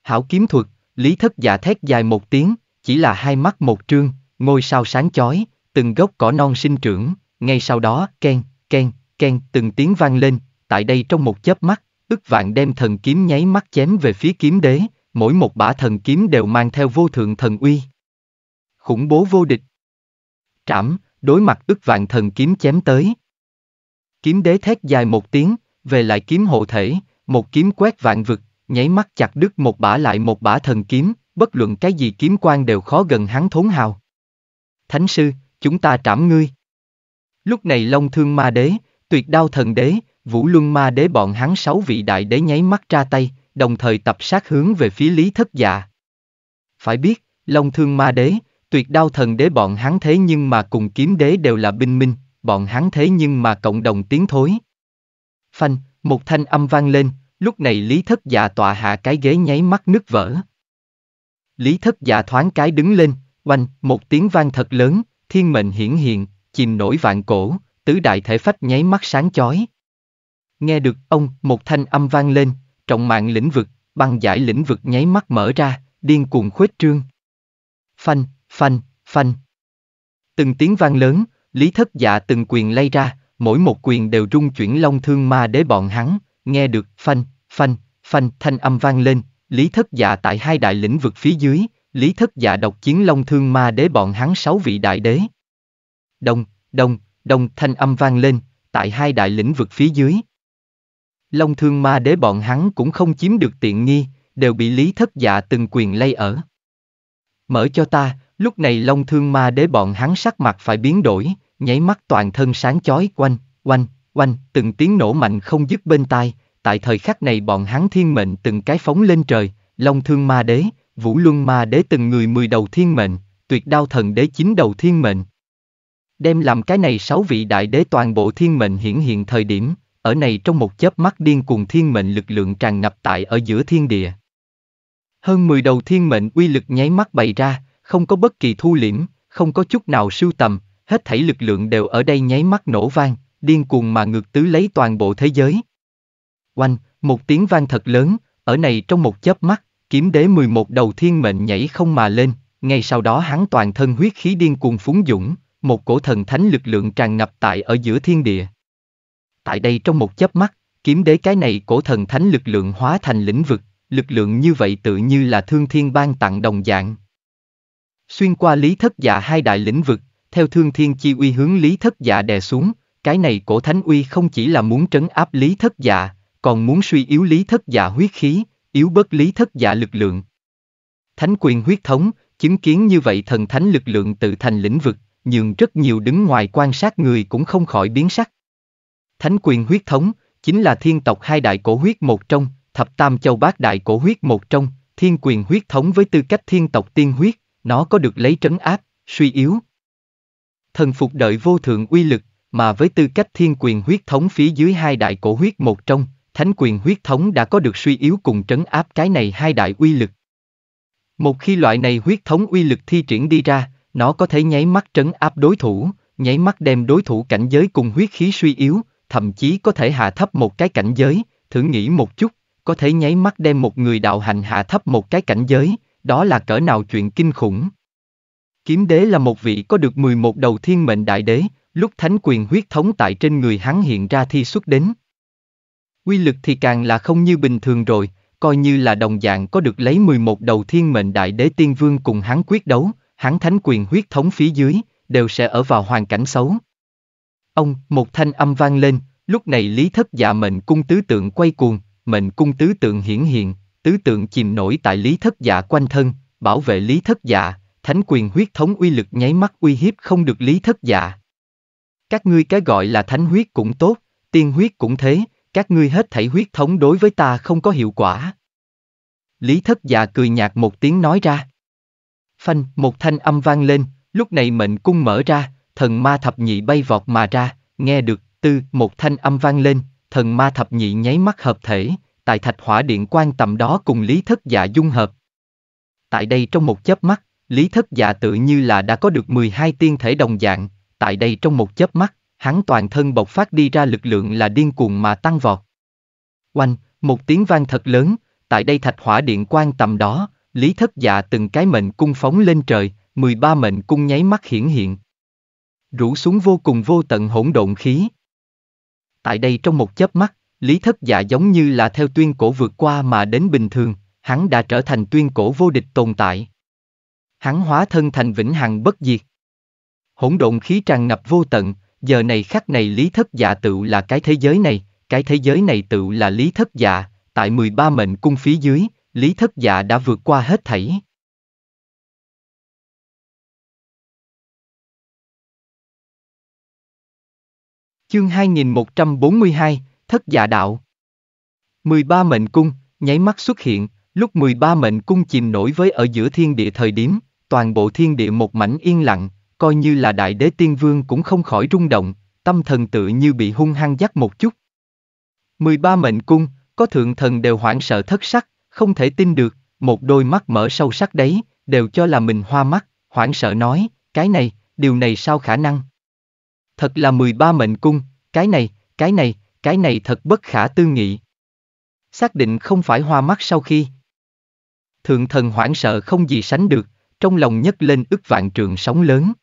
Hảo kiếm thuật, Lý thất giả dạ thét dài một tiếng, chỉ là hai mắt một trương, ngôi sao sáng chói, từng gốc cỏ non sinh trưởng, ngay sau đó, ken, ken, ken, từng tiếng vang lên, tại đây trong một chớp mắt, ức vạn đem thần kiếm nháy mắt chém về phía kiếm đế, mỗi một bả thần kiếm đều mang theo vô thượng thần uy. Khủng bố vô địch. Trảm, đối mặt ức vạn thần kiếm chém tới. Kiếm đế thét dài một tiếng, về lại kiếm hộ thể, một kiếm quét vạn vực, nháy mắt chặt đứt một bả lại một bả thần kiếm, bất luận cái gì kiếm quan đều khó gần hắn thốn hào. Thánh sư, chúng ta trảm ngươi. Lúc này Long Thương Ma Đế, Tuyệt Đao Thần Đế, Vũ Luân Ma Đế bọn hắn sáu vị đại đế nháy mắt ra tay, đồng thời tập sát hướng về phía Lý Thất Dạ. Phải biết, Long Thương Ma Đế, Tuyệt Đao Thần Đế bọn hắn thế nhưng mà cùng kiếm đế đều là binh minh, bọn hắn thế nhưng mà cộng đồng tiến thối. Phanh, một thanh âm vang lên, Lúc này Lý Thất Dạ tọa hạ cái ghế nháy mắt nứt vỡ. Lý Thất Dạ thoáng cái đứng lên, oanh, một tiếng vang thật lớn, thiên mệnh hiển hiện, chìm nổi vạn cổ, tứ đại thể phách nháy mắt sáng chói. Nghe được ông, một thanh âm vang lên, trọng mạng lĩnh vực, băng giải lĩnh vực nháy mắt mở ra, điên cuồng khuếch trương. Phanh, phanh, phanh. Từng tiếng vang lớn, Lý Thất Dạ từng quyền lay ra, mỗi một quyền đều rung chuyển long thương ma đế bọn hắn, nghe được phanh, Phanh, phanh, thanh âm vang lên, Lý Thất Dạ tại hai đại lĩnh vực phía dưới, Lý Thất Dạ độc chiến Long Thương Ma Đế bọn hắn sáu vị đại đế. Đông, đông, đông thanh âm vang lên, tại hai đại lĩnh vực phía dưới. Long Thương Ma Đế bọn hắn cũng không chiếm được tiện nghi, đều bị Lý Thất Dạ từng quyền lay ở. Mở cho ta, lúc này Long Thương Ma Đế bọn hắn sắc mặt phải biến đổi, nháy mắt toàn thân sáng chói quanh, quanh, quanh, từng tiếng nổ mạnh không dứt bên tai, tại thời khắc này bọn hắn thiên mệnh từng cái phóng lên trời, Long Thương Ma Đế, Vũ Luân Ma Đế từng người mười đầu thiên mệnh, Tuyệt Đao Thần Đế chín đầu thiên mệnh. Đem làm cái này sáu vị đại đế toàn bộ thiên mệnh hiển hiện thời điểm, ở này trong một chớp mắt điên cuồng thiên mệnh lực lượng tràn ngập tại ở giữa thiên địa. Hơn mười đầu thiên mệnh uy lực nháy mắt bày ra, không có bất kỳ thu liễm, không có chút nào sưu tầm, hết thảy lực lượng đều ở đây nháy mắt nổ vang, điên cuồng mà ngược tứ lấy toàn bộ thế giới. Oanh, một tiếng vang thật lớn, ở này trong một chớp mắt, kiếm đế 11 đầu thiên mệnh nhảy không mà lên, ngay sau đó hắn toàn thân huyết khí điên cuồng phúng dũng, một cổ thần thánh lực lượng tràn ngập tại ở giữa thiên địa. Tại đây trong một chớp mắt, kiếm đế cái này cổ thần thánh lực lượng hóa thành lĩnh vực, lực lượng như vậy tự như là thương thiên ban tặng đồng dạng. Xuyên qua lý thất giả dạ hai đại lĩnh vực, theo thương thiên chi uy hướng lý thất giả dạ đè xuống, cái này cổ thánh uy không chỉ là muốn trấn áp lý thất giả. Dạ, còn muốn suy yếu lý thất dạ huyết khí, yếu bớt lý thất dạ lực lượng. Thánh quyền huyết thống, chứng kiến như vậy thần thánh lực lượng tự thành lĩnh vực, nhưng rất nhiều đứng ngoài quan sát người cũng không khỏi biến sắc. Thánh quyền huyết thống, chính là thiên tộc hai đại cổ huyết một trong, thập tam châu bát đại cổ huyết một trong, thiên quyền huyết thống với tư cách thiên tộc tiên huyết, nó có được lấy trấn áp, suy yếu. Thần phục đợi vô thượng uy lực, mà với tư cách thiên quyền huyết thống phía dưới hai đại cổ huyết một trong, thánh quyền huyết thống đã có được suy yếu cùng trấn áp cái này hai đại uy lực. Một khi loại này huyết thống uy lực thi triển đi ra, nó có thể nháy mắt trấn áp đối thủ, nháy mắt đem đối thủ cảnh giới cùng huyết khí suy yếu, thậm chí có thể hạ thấp một cái cảnh giới, thử nghĩ một chút, có thể nháy mắt đem một người đạo hành hạ thấp một cái cảnh giới, đó là cỡ nào chuyện kinh khủng. Kiếm đế là một vị có được 11 đầu thiên mệnh đại đế, lúc thánh quyền huyết thống tại trên người hắn hiện ra thi xuất đến, Quy lực thì càng là không như bình thường rồi, coi như là đồng dạng có được lấy 11 đầu thiên mệnh đại đế tiên vương cùng hắn quyết đấu, hắn thánh quyền huyết thống phía dưới, đều sẽ ở vào hoàn cảnh xấu. Ông, một thanh âm vang lên, lúc này lý thất dạ mệnh cung tứ tượng quay cuồng, mệnh cung tứ tượng hiển hiện, tứ tượng chìm nổi tại lý thất dạ quanh thân, bảo vệ lý thất dạ, thánh quyền huyết thống uy lực nháy mắt uy hiếp không được lý thất dạ. Các ngươi cái gọi là thánh huyết cũng tốt, tiên huyết cũng thế, các ngươi hết thảy huyết thống đối với ta không có hiệu quả. Lý thất dạ cười nhạt một tiếng nói ra. Phanh, một thanh âm vang lên, lúc này mệnh cung mở ra, thần ma thập nhị bay vọt mà ra, nghe được, tư, một thanh âm vang lên, thần ma thập nhị nháy mắt hợp thể, tại thạch hỏa điện quan tầm đó cùng Lý thất dạ dung hợp. Tại đây trong một chớp mắt, Lý thất dạ tự như là đã có được 12 tiên thể đồng dạng, tại đây trong một chớp mắt, hắn toàn thân bộc phát đi ra lực lượng là điên cuồng mà tăng vọt. Oanh, một tiếng vang thật lớn, tại đây thạch hỏa điện quan tầm đó, Lý Thất Dạ từng cái mệnh cung phóng lên trời, 13 mệnh cung nháy mắt hiển hiện. Rủ xuống vô cùng vô tận hỗn độn khí. Tại đây trong một chớp mắt, Lý Thất Dạ giống như là theo tuyên cổ vượt qua mà đến bình thường, hắn đã trở thành tuyên cổ vô địch tồn tại. Hắn hóa thân thành vĩnh hằng bất diệt. Hỗn độn khí tràn ngập vô tận, giờ này khắc này lý thất dạ tự là cái thế giới này, cái thế giới này tự là lý thất dạ, tại 13 mệnh cung phía dưới, lý thất dạ đã vượt qua hết thảy. Chương 2142, Thất Dạ Đạo 13 mệnh cung, nháy mắt xuất hiện, lúc 13 mệnh cung chìm nổi với ở giữa thiên địa thời điểm, toàn bộ thiên địa một mảnh yên lặng, coi như là đại đế tiên vương cũng không khỏi rung động, tâm thần tự như bị hung hăng dắt một chút. 13 mệnh cung, có thượng thần đều hoảng sợ thất sắc, không thể tin được, một đôi mắt mở sâu sắc đấy, đều cho là mình hoa mắt, hoảng sợ nói, cái này, điều này sao khả năng? Thật là 13 mệnh cung, cái này, cái này, cái này thật bất khả tư nghị. Xác định không phải hoa mắt sau khi. Thượng thần hoảng sợ không gì sánh được, trong lòng nhấc lên ức vạn trường sóng lớn.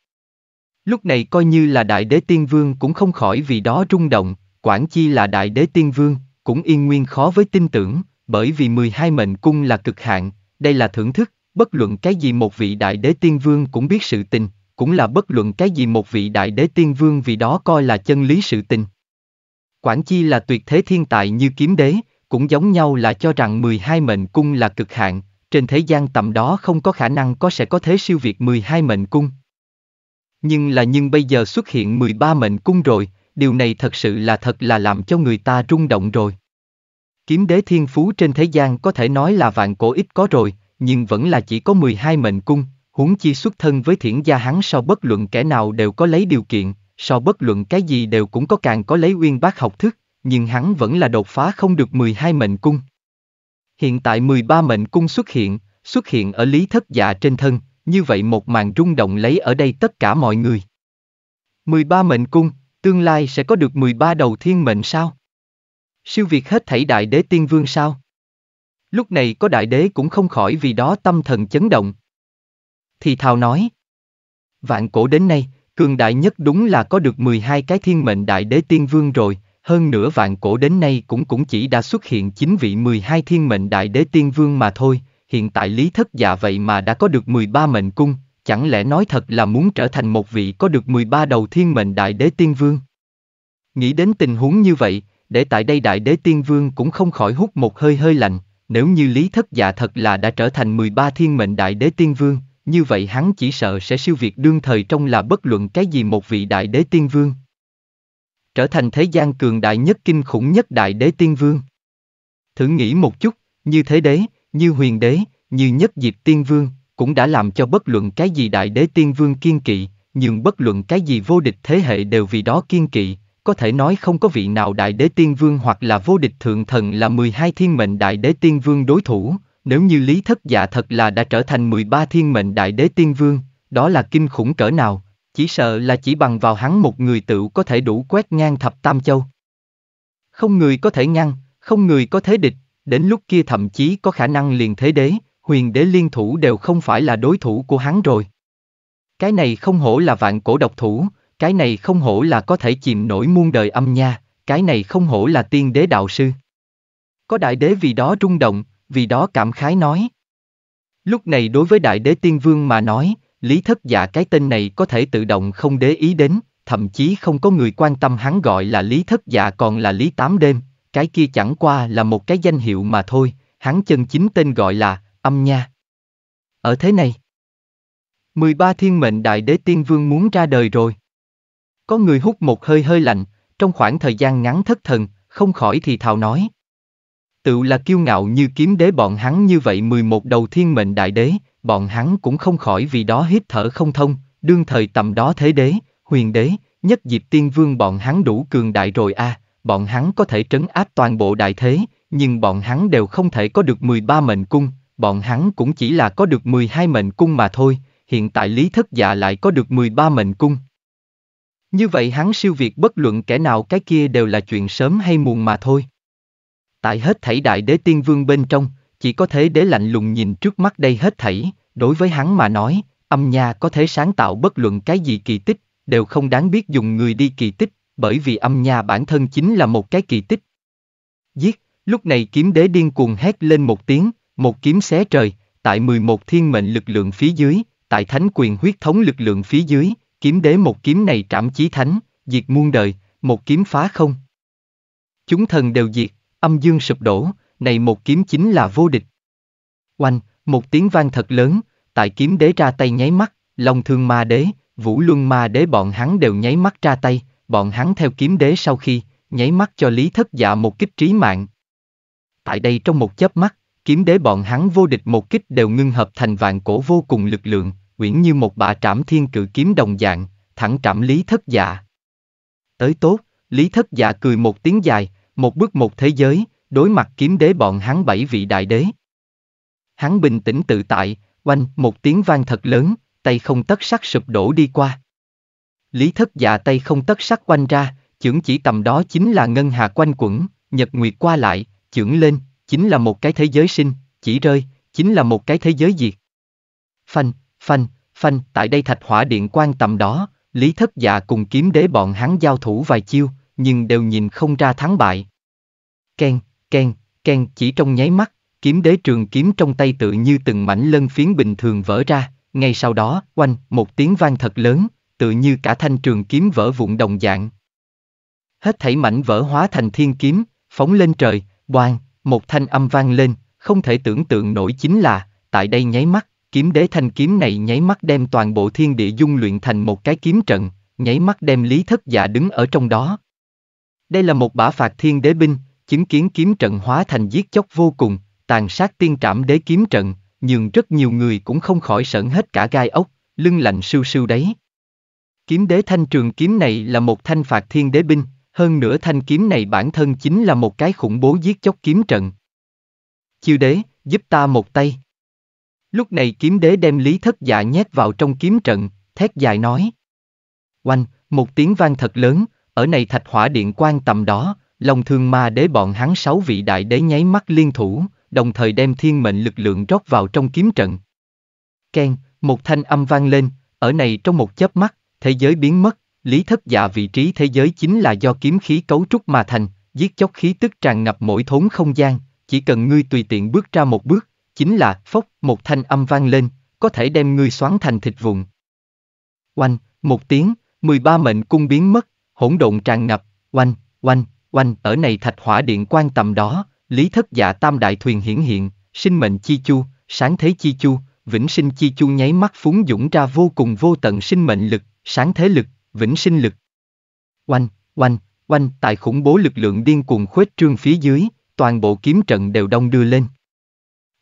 Lúc này coi như là đại đế tiên vương cũng không khỏi vì đó rung động, quản chi là đại đế tiên vương, cũng yên nguyên khó với tin tưởng, bởi vì 12 mệnh cung là cực hạn, đây là thưởng thức, bất luận cái gì một vị đại đế tiên vương cũng biết sự tình, cũng là bất luận cái gì một vị đại đế tiên vương vì đó coi là chân lý sự tình. Quản chi là tuyệt thế thiên tài như kiếm đế, cũng giống nhau là cho rằng 12 mệnh cung là cực hạn, trên thế gian tầm đó không có khả năng có sẽ có thế siêu việt 12 mệnh cung, nhưng là nhưng bây giờ xuất hiện 13 mệnh cung rồi, điều này thật sự là thật là làm cho người ta rung động rồi. Kiếm đế thiên phú trên thế gian có thể nói là vạn cổ ít có rồi, nhưng vẫn là chỉ có 12 mệnh cung, huống chi xuất thân với thiển gia hắn so bất luận kẻ nào đều có lấy điều kiện, so bất luận cái gì đều cũng có càng có lấy uyên bác học thức, nhưng hắn vẫn là đột phá không được 12 mệnh cung. Hiện tại 13 mệnh cung xuất hiện, xuất hiện ở lý thất dạ trên thân, như vậy một màn rung động lấy ở đây tất cả mọi người. 13 mệnh cung, tương lai sẽ có được 13 đầu thiên mệnh sao? Siêu việt hết thảy đại đế tiên vương sao? Lúc này có đại đế cũng không khỏi vì đó tâm thần chấn động. Thì thào nói. Vạn cổ đến nay, cường đại nhất đúng là có được 12 cái thiên mệnh đại đế tiên vương rồi, hơn nữa vạn cổ đến nay cũng cũng chỉ đã xuất hiện chính vị 12 thiên mệnh đại đế tiên vương mà thôi, hiện tại lý thất dạ vậy mà đã có được 13 mệnh cung, chẳng lẽ nói thật là muốn trở thành một vị có được 13 đầu thiên mệnh đại đế tiên vương? Nghĩ đến tình huống như vậy, để tại đây đại đế tiên vương cũng không khỏi hút một hơi hơi lạnh, nếu như lý thất dạ thật là đã trở thành 13 thiên mệnh đại đế tiên vương, như vậy hắn chỉ sợ sẽ siêu việt đương thời trong là bất luận cái gì một vị đại đế tiên vương. Trở thành thế gian cường đại nhất kinh khủng nhất đại đế tiên vương. Thử nghĩ một chút, như thế đấy, như huyền đế, như nhất diệp tiên vương, cũng đã làm cho bất luận cái gì đại đế tiên vương kiên kỵ, nhưng bất luận cái gì vô địch thế hệ đều vì đó kiên kỵ, có thể nói không có vị nào đại đế tiên vương hoặc là vô địch thượng thần là 12 thiên mệnh đại đế tiên vương đối thủ, nếu như lý thất dạ thật là đã trở thành 13 thiên mệnh đại đế tiên vương, đó là kinh khủng cỡ nào, chỉ sợ là chỉ bằng vào hắn một người tựu có thể đủ quét ngang thập tam châu. Không người có thể ngăn, không người có thể địch, đến lúc kia thậm chí có khả năng liền thế đế, huyền đế liên thủ đều không phải là đối thủ của hắn rồi. Cái này không hổ là vạn cổ độc thủ, cái này không hổ là có thể chìm nổi muôn đời âm nha, cái này không hổ là tiên đế đạo sư. Có đại đế vì đó rung động, vì đó cảm khái nói. Lúc này đối với đại đế tiên vương mà nói, lý thất giả cái tên này có thể tự động không đế ý đến, thậm chí không có người quan tâm hắn gọi là lý thất giả còn là lý tám đêm, cái kia chẳng qua là một cái danh hiệu mà thôi, hắn chân chính tên gọi là âm nha. Ở thế này, 13 thiên mệnh đại đế tiên vương muốn ra đời rồi. Có người hút một hơi hơi lạnh, trong khoảng thời gian ngắn thất thần, không khỏi thì thào nói. Tự là kiêu ngạo như kiếm đế bọn hắn như vậy 11 đầu thiên mệnh đại đế, bọn hắn cũng không khỏi vì đó hít thở không thông, đương thời tầm đó thế đế, huyền đế, nhất dịp tiên vương bọn hắn đủ cường đại rồi a à, bọn hắn có thể trấn áp toàn bộ đại thế, nhưng bọn hắn đều không thể có được 13 mệnh cung, bọn hắn cũng chỉ là có được 12 mệnh cung mà thôi, hiện tại Lý Thất Dạ lại có được 13 mệnh cung. Như vậy hắn siêu việt bất luận kẻ nào cái kia đều là chuyện sớm hay muộn mà thôi. Tại hết thảy đại đế tiên vương bên trong, chỉ có thế đế lạnh lùng nhìn trước mắt đây hết thảy, đối với hắn mà nói, âm nha có thể sáng tạo bất luận cái gì kỳ tích, đều không đáng biết dùng người đi kỳ tích, bởi vì âm nhà bản thân chính là một cái kỳ tích. Giết, lúc này kiếm đế điên cuồng hét lên một tiếng, một kiếm xé trời, tại 11 thiên mệnh lực lượng phía dưới, tại thánh quyền huyết thống lực lượng phía dưới, kiếm đế một kiếm này trảm chí thánh, diệt muôn đời, một kiếm phá không. Chúng thần đều diệt, âm dương sụp đổ, này một kiếm chính là vô địch. Oanh, một tiếng vang thật lớn, tại kiếm đế ra tay nháy mắt, long thương ma đế, vũ luân ma đế bọn hắn đều nháy mắt ra tay, bọn hắn theo kiếm đế sau khi, nháy mắt cho Lý Thất Dạ một kích trí mạng. Tại đây trong một chớp mắt, kiếm đế bọn hắn vô địch một kích đều ngưng hợp thành vạn cổ vô cùng lực lượng, uyển như một bả trảm thiên cự kiếm đồng dạng, thẳng trảm Lý Thất Dạ. Tới tốt, Lý Thất Dạ cười một tiếng dài, một bước một thế giới, đối mặt kiếm đế bọn hắn bảy vị đại đế. Hắn bình tĩnh tự tại, oanh một tiếng vang thật lớn, tay không tất sắc sụp đổ đi qua. Lý thất dạ tay không tất sắc quanh ra, chưởng chỉ tầm đó chính là ngân hà quanh quẩn, nhật nguyệt qua lại, chưởng lên, chính là một cái thế giới sinh, chỉ rơi, chính là một cái thế giới diệt. Phanh, phanh, phanh, tại đây thạch hỏa điện quan tầm đó, Lý Thất Dạ cùng kiếm đế bọn hắn giao thủ vài chiêu, nhưng đều nhìn không ra thắng bại. Ken, ken, ken chỉ trong nháy mắt, kiếm đế trường kiếm trong tay tự như từng mảnh lân phiến bình thường vỡ ra, ngay sau đó, oanh, một tiếng vang thật lớn, tự như cả thanh trường kiếm vỡ vụn đồng dạng. Hết thảy mảnh vỡ hóa thành thiên kiếm, phóng lên trời, Đoàn, một thanh âm vang lên, không thể tưởng tượng nổi chính là, tại đây nháy mắt, kiếm đế thanh kiếm này nháy mắt đem toàn bộ thiên địa dung luyện thành một cái kiếm trận, nháy mắt đem lý thất giả đứng ở trong đó. Đây là một bả phạt thiên đế binh, chứng kiến kiếm trận hóa thành giết chóc vô cùng, tàn sát tiên trảm đế kiếm trận, nhưng rất nhiều người cũng không khỏi sợn hết cả gai ốc, lưng lạnh sưu sưu đấy kiếm đế thanh trường kiếm này là một thanh phạt thiên đế binh, hơn nữa thanh kiếm này bản thân chính là một cái khủng bố giết chóc kiếm trận. Chiêu đế, giúp ta một tay. Lúc này kiếm đế đem lý thất dạ nhét vào trong kiếm trận, thét dài nói. Oanh, một tiếng vang thật lớn, ở này thạch hỏa điện quan tầm đó, lòng thương ma đế bọn hắn sáu vị đại đế nháy mắt liên thủ, đồng thời đem thiên mệnh lực lượng rót vào trong kiếm trận. Ken, một thanh âm vang lên, ở này trong một chớp mắt, thế giới biến mất, lý thất dạ vị trí thế giới chính là do kiếm khí cấu trúc mà thành, giết chóc khí tức tràn ngập mỗi thốn không gian, chỉ cần ngươi tùy tiện bước ra một bước, chính là phốc, một thanh âm vang lên, có thể đem ngươi xoắn thành thịt vụn. Oanh, một tiếng, 13 mệnh cung biến mất, hỗn độn tràn ngập, oanh, oanh, oanh, ở này thạch hỏa điện quan tầm đó, lý thất dạ tam đại thuyền hiển hiện, sinh mệnh chi chu, sáng thế chi chu, vĩnh sinh chi chu nháy mắt phúng dũng ra vô cùng vô tận sinh mệnh lực, sáng thế lực, vĩnh sinh lực. Oanh, oanh, oanh, tại khủng bố lực lượng điên cuồng khuếch trương phía dưới, toàn bộ kiếm trận đều đông đưa lên.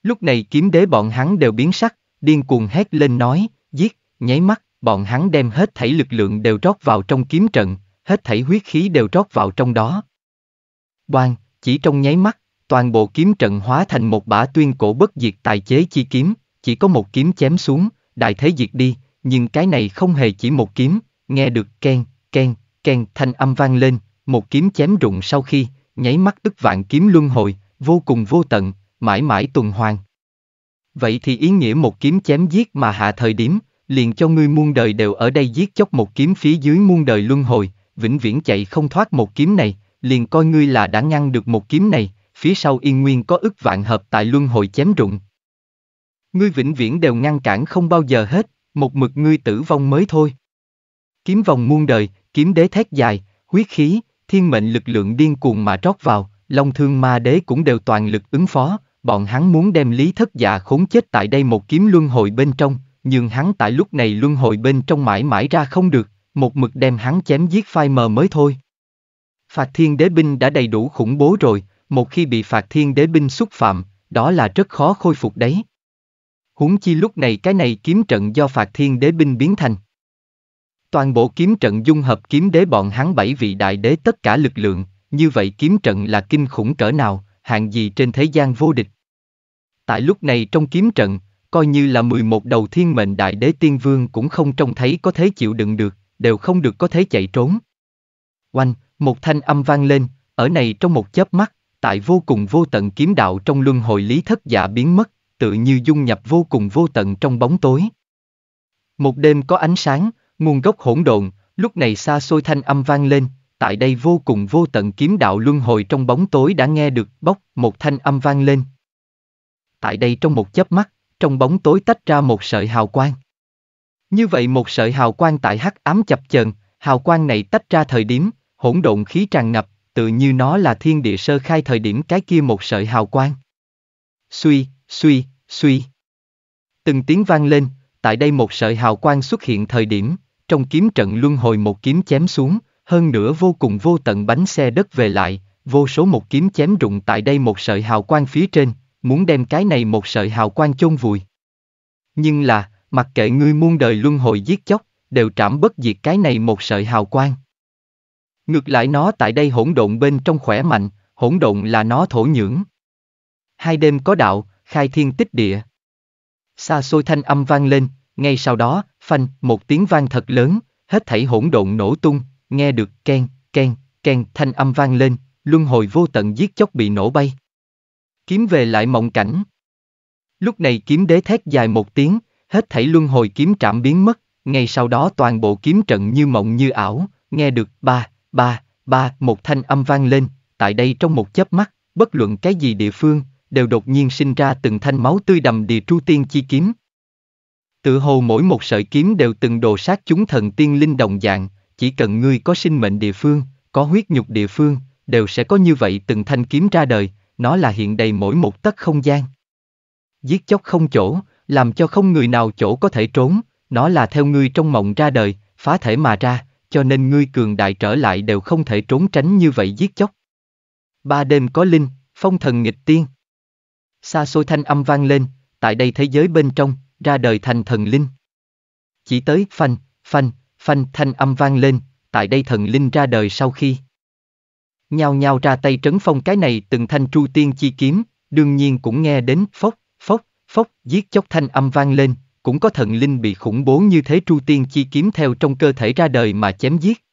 Lúc này kiếm đế bọn hắn đều biến sắc, điên cuồng hét lên nói, giết, nháy mắt, bọn hắn đem hết thảy lực lượng đều rót vào trong kiếm trận, hết thảy huyết khí đều rót vào trong đó. Bang, chỉ trong nháy mắt, toàn bộ kiếm trận hóa thành một bả tuyên cổ bất diệt tài chế chi kiếm, chỉ có một kiếm chém xuống, đại thế diệt đi, nhưng cái này không hề chỉ một kiếm, nghe được ken, ken, ken thanh âm vang lên, một kiếm chém rụng sau khi, nháy mắt ức vạn kiếm luân hồi, vô cùng vô tận, mãi mãi tuần hoàn. Vậy thì ý nghĩa một kiếm chém giết mà hạ thời điểm, liền cho ngươi muôn đời đều ở đây giết chóc một kiếm phía dưới muôn đời luân hồi, vĩnh viễn chạy không thoát một kiếm này, liền coi ngươi là đã ngăn được một kiếm này, phía sau yên nguyên có ức vạn hợp tại luân hồi chém rụng. Ngươi vĩnh viễn đều ngăn cản không bao giờ hết, một mực ngươi tử vong mới thôi. Kiếm vòng muôn đời, kiếm đế thét dài, huyết khí, thiên mệnh lực lượng điên cuồng mà trót vào, long thương ma đế cũng đều toàn lực ứng phó, bọn hắn muốn đem lý thất dạ khốn chết tại đây một kiếm luân hồi bên trong, nhưng hắn tại lúc này luân hồi bên trong mãi mãi ra không được, một mực đem hắn chém giết phai mờ mới thôi. Phạt thiên đế binh đã đầy đủ khủng bố rồi, một khi bị phạt thiên đế binh xúc phạm, đó là rất khó khôi phục đấy huống chi lúc này cái này kiếm trận do phạt thiên đế binh biến thành. Toàn bộ kiếm trận dung hợp kiếm đế bọn hắn bảy vị đại đế tất cả lực lượng, như vậy kiếm trận là kinh khủng cỡ nào, hạng gì trên thế gian vô địch. Tại lúc này trong kiếm trận, coi như là 11 đầu thiên mệnh đại đế tiên vương cũng không trông thấy có thế chịu đựng được, đều không được có thế chạy trốn. Oanh, một thanh âm vang lên, ở này trong một chớp mắt, tại vô cùng vô tận kiếm đạo trong luân hồi lý thất giả biến mất, tự như dung nhập vô cùng vô tận trong bóng tối. Một đêm có ánh sáng, nguồn gốc hỗn độn, lúc này xa xôi thanh âm vang lên, tại đây vô cùng vô tận kiếm đạo luân hồi trong bóng tối đã nghe được bốc một thanh âm vang lên. Tại đây trong một chớp mắt, trong bóng tối tách ra một sợi hào quang. Như vậy một sợi hào quang tại hắc ám chập chờn, hào quang này tách ra thời điểm, hỗn độn khí tràn ngập, tự như nó là thiên địa sơ khai thời điểm cái kia một sợi hào quang. Suy, suy, suy. Từng tiếng vang lên, tại đây một sợi hào quang xuất hiện thời điểm, trong kiếm trận luân hồi một kiếm chém xuống, hơn nữa vô cùng vô tận bánh xe đất về lại, vô số một kiếm chém rụng tại đây một sợi hào quang phía trên, muốn đem cái này một sợi hào quang chôn vùi. Nhưng là, mặc kệ ngươi muôn đời luân hồi giết chóc, đều trảm bất diệt cái này một sợi hào quang. Ngược lại nó tại đây hỗn độn bên trong khỏe mạnh, hỗn độn là nó thổ nhưỡng. Hai đêm có đạo, khai thiên tích địa. Xa xôi thanh âm vang lên, ngay sau đó, phanh, một tiếng vang thật lớn, hết thảy hỗn độn nổ tung, nghe được ken, ken, ken thanh âm vang lên, luân hồi vô tận giết chóc bị nổ bay. Kiếm về lại mộng cảnh. Lúc này kiếm đế thét dài một tiếng, hết thảy luân hồi kiếm trạm biến mất, ngay sau đó toàn bộ kiếm trận như mộng như ảo, nghe được ba, ba, ba, một thanh âm vang lên, tại đây trong một chớp mắt, bất luận cái gì địa phương, đều đột nhiên sinh ra từng thanh máu tươi đầm địa tru tiên chi kiếm. Tự hồ mỗi một sợi kiếm đều từng đồ sát chúng thần tiên linh đồng dạng, chỉ cần ngươi có sinh mệnh địa phương, có huyết nhục địa phương, đều sẽ có như vậy từng thanh kiếm ra đời, nó là hiện đầy mỗi một tấc không gian. Giết chóc không chỗ, làm cho không người nào chỗ có thể trốn, nó là theo ngươi trong mộng ra đời, phá thể mà ra, cho nên ngươi cường đại trở lại đều không thể trốn tránh như vậy giết chóc. Ba đêm có linh, phong thần nghịch tiên xa xôi thanh âm vang lên, tại đây thế giới bên trong, ra đời thành thần linh. Chỉ tới phanh, phanh, phanh thanh âm vang lên, tại đây thần linh ra đời sau khi. Nhào nhào ra tay trấn phong cái này từng thanh tru tiên chi kiếm, đương nhiên cũng nghe đến phốc, phốc, phốc, giết chóc thanh âm vang lên, cũng có thần linh bị khủng bố như thế tru tiên chi kiếm theo trong cơ thể ra đời mà chém giết.